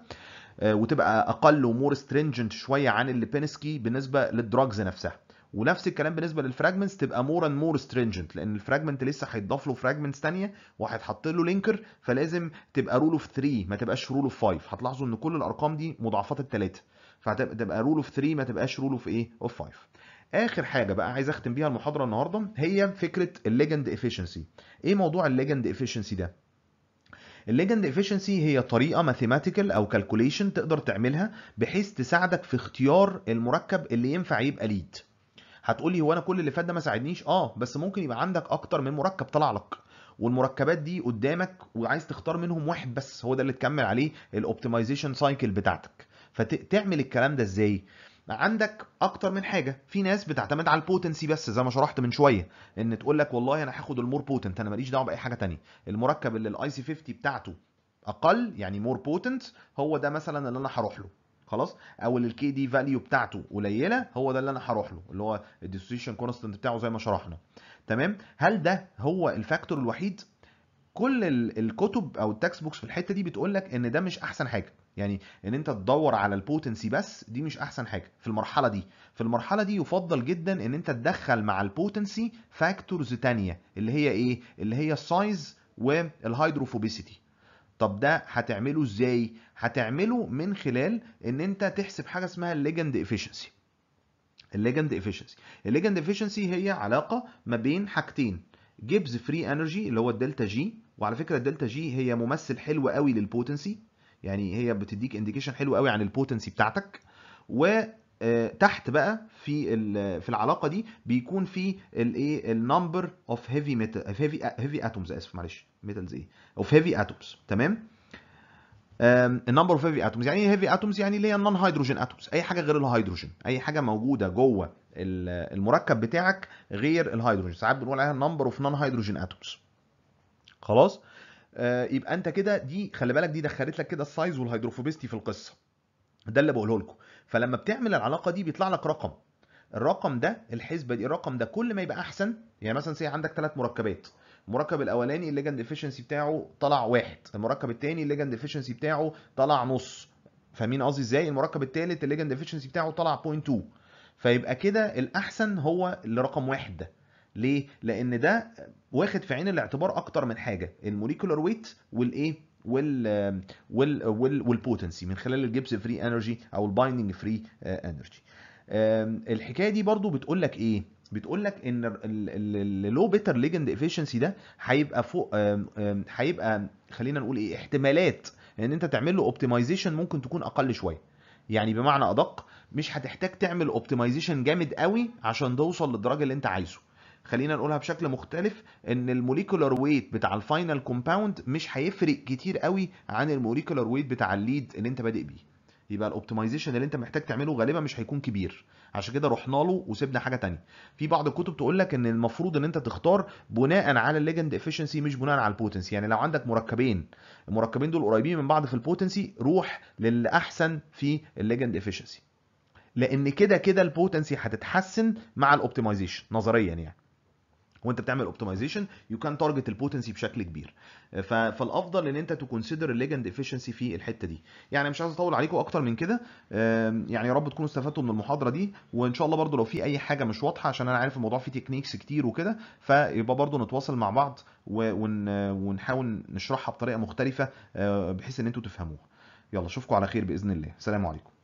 Speaker 1: وتبقى اقل ومور سترينجنت شويه عن اللي بينسكي بالنسبه للدراجز نفسها ونفس الكلام بالنسبه للفراجمنتس تبقى مور اند مور سترينجنت لان الفراجمنت لسه هيتضاف له فراجمنتس ثانيه وهيتحط له لينكر فلازم تبقى رول اوف 3 ما تبقاش رول اوف 5 هتلاحظوا ان كل الارقام دي مضاعفات الثلاثه فتبقى رول اوف 3 ما تبقاش رول اوف ايه اوف 5 اخر حاجه بقى عايز اختم بيها المحاضره النهارده هي فكره الليجند افيشنسي ايه موضوع الليجند افيشنسي ده الليجند افيشنسي هي طريقه ماثيماتيكال او كالكوليشن تقدر تعملها بحيث تساعدك في اختيار المركب اللي ينفع يبقى ليد هتقولي هو انا كل اللي فات ده ما ساعدنيش اه بس ممكن يبقى عندك اكتر من مركب طلع لك والمركبات دي قدامك وعايز تختار منهم واحد بس هو ده اللي تكمل عليه الاوبتمايزيشن سايكل بتاعتك فتعمل الكلام ده ازاي عندك اكتر من حاجه في ناس بتعتمد على البوتنسي بس زي ما شرحت من شويه ان تقول لك والله انا هاخد المور بوتنت انا ماليش دعوه باي حاجه تانية المركب اللي الاي سي 50 بتاعته اقل يعني مور بوتنت هو ده مثلا اللي انا هروح له خلاص او اللي الكي دي فاليو بتاعته قليله هو ده اللي انا هروح له اللي هو الديسوسيشن كونستنت بتاعه زي ما شرحنا تمام هل ده هو الفاكتور الوحيد كل الكتب او التكست بوكس في الحته دي بتقول لك ان ده مش احسن حاجه يعني ان انت تدور على البوتنسي بس دي مش احسن حاجه في المرحله دي في المرحله دي يفضل جدا ان انت تدخل مع البوتنسي فاكتورز تانية اللي هي ايه اللي هي السايز والهيدروفوبيسيتي طب ده هتعمله ازاي هتعمله من خلال ان انت تحسب حاجه اسمها الليجند افشنسي الليجند افشنسي الليجند افشنسي هي علاقه ما بين حاجتين جيبز فري انرجي اللي هو الدلتا جي وعلى فكره الدلتا جي هي ممثل حلو قوي للبوتنسي يعني هي بتديك انديكيشن حلو قوي عن البوتنسي بتاعتك و آه، تحت بقى في في العلاقه دي بيكون في الايه النمبر اوف هيفي ميتال هيفي هيفي اتومز اسف معلش ميتالز ايه اوف هيفي اتومز تمام النمبر اوف هيفي اتومز يعني ايه هيفي اتومز يعني اللي هي النون هيدروجين اتومز اي حاجه غير الهيدروجين اي حاجه موجوده جوه المركب بتاعك غير الهيدروجين ساعات بنقول عليها النمبر اوف نون هيدروجين اتومز خلاص آه، يبقى انت كده دي خلي بالك دي دخلت لك كده السايز والهيدروفوبيستي في القصه ده اللي بقوله لكم فلما بتعمل العلاقه دي بيطلع لك رقم الرقم ده الحسبه دي الرقم ده كل ما يبقى احسن يعني مثلا سي عندك ثلاث مركبات المركب الاولاني الليجند افشنسي بتاعه طلع واحد المركب الثاني الليجند افشنسي بتاعه طلع نص فاهمين قصدي ازاي المركب الثالث الليجند افشنسي بتاعه طلع 0.2 فيبقى كده الاحسن هو اللي رقم واحد ده ليه؟ لان ده واخد في عين الاعتبار اكتر من حاجه الموليكولار ويت والايه؟ وال وال وال والبوتنسي من خلال الجبس فري انرجي او البايندنج فري انرجي الحكايه دي برضو بتقول لك ايه بتقول لك ان اللو بيتر ليجند افيشنسي ده هيبقى فوق هيبقى خلينا نقول ايه احتمالات ان يعني انت تعمل له اوبتمايزيشن ممكن تكون اقل شويه يعني بمعنى ادق مش هتحتاج تعمل اوبتمايزيشن جامد قوي عشان توصل للدرجه اللي انت عايزه خلينا نقولها بشكل مختلف ان الموليكولار ويت بتاع الفاينل كومباوند مش هيفرق كتير قوي عن الموليكولار ويت بتاع الليد اللي انت بادئ بيه يبقى الاوبتمايزيشن اللي انت محتاج تعمله غالبا مش هيكون كبير عشان كده رحنا له وسيبنا حاجه تانية في بعض الكتب تقول لك ان المفروض ان انت تختار بناء على الليجند افشنسي مش بناء على البوتنسي يعني لو عندك مركبين المركبين دول قريبين من بعض في البوتنسي روح للاحسن في الليجند افشنسي لان كده كده البوتنسي هتتحسن مع الاوبتمايزيشن نظريا يعني وانت بتعمل اوبتمايزيشن يو كان تارجت البوتنسي بشكل كبير آه، فالافضل ان انت تو كونسيدر الليجند افشنسي في الحته دي يعني مش عايز اطول عليكم اكتر من كده يعني يا رب تكونوا استفدتوا من المحاضره دي وان شاء الله برده لو في اي حاجه مش واضحه عشان انا عارف الموضوع فيه تكنيكس كتير وكده فيبقى برده نتواصل مع بعض ونحاول نشرحها بطريقه مختلفه آه، بحيث ان انتوا تفهموها يلا اشوفكم على خير باذن الله سلام عليكم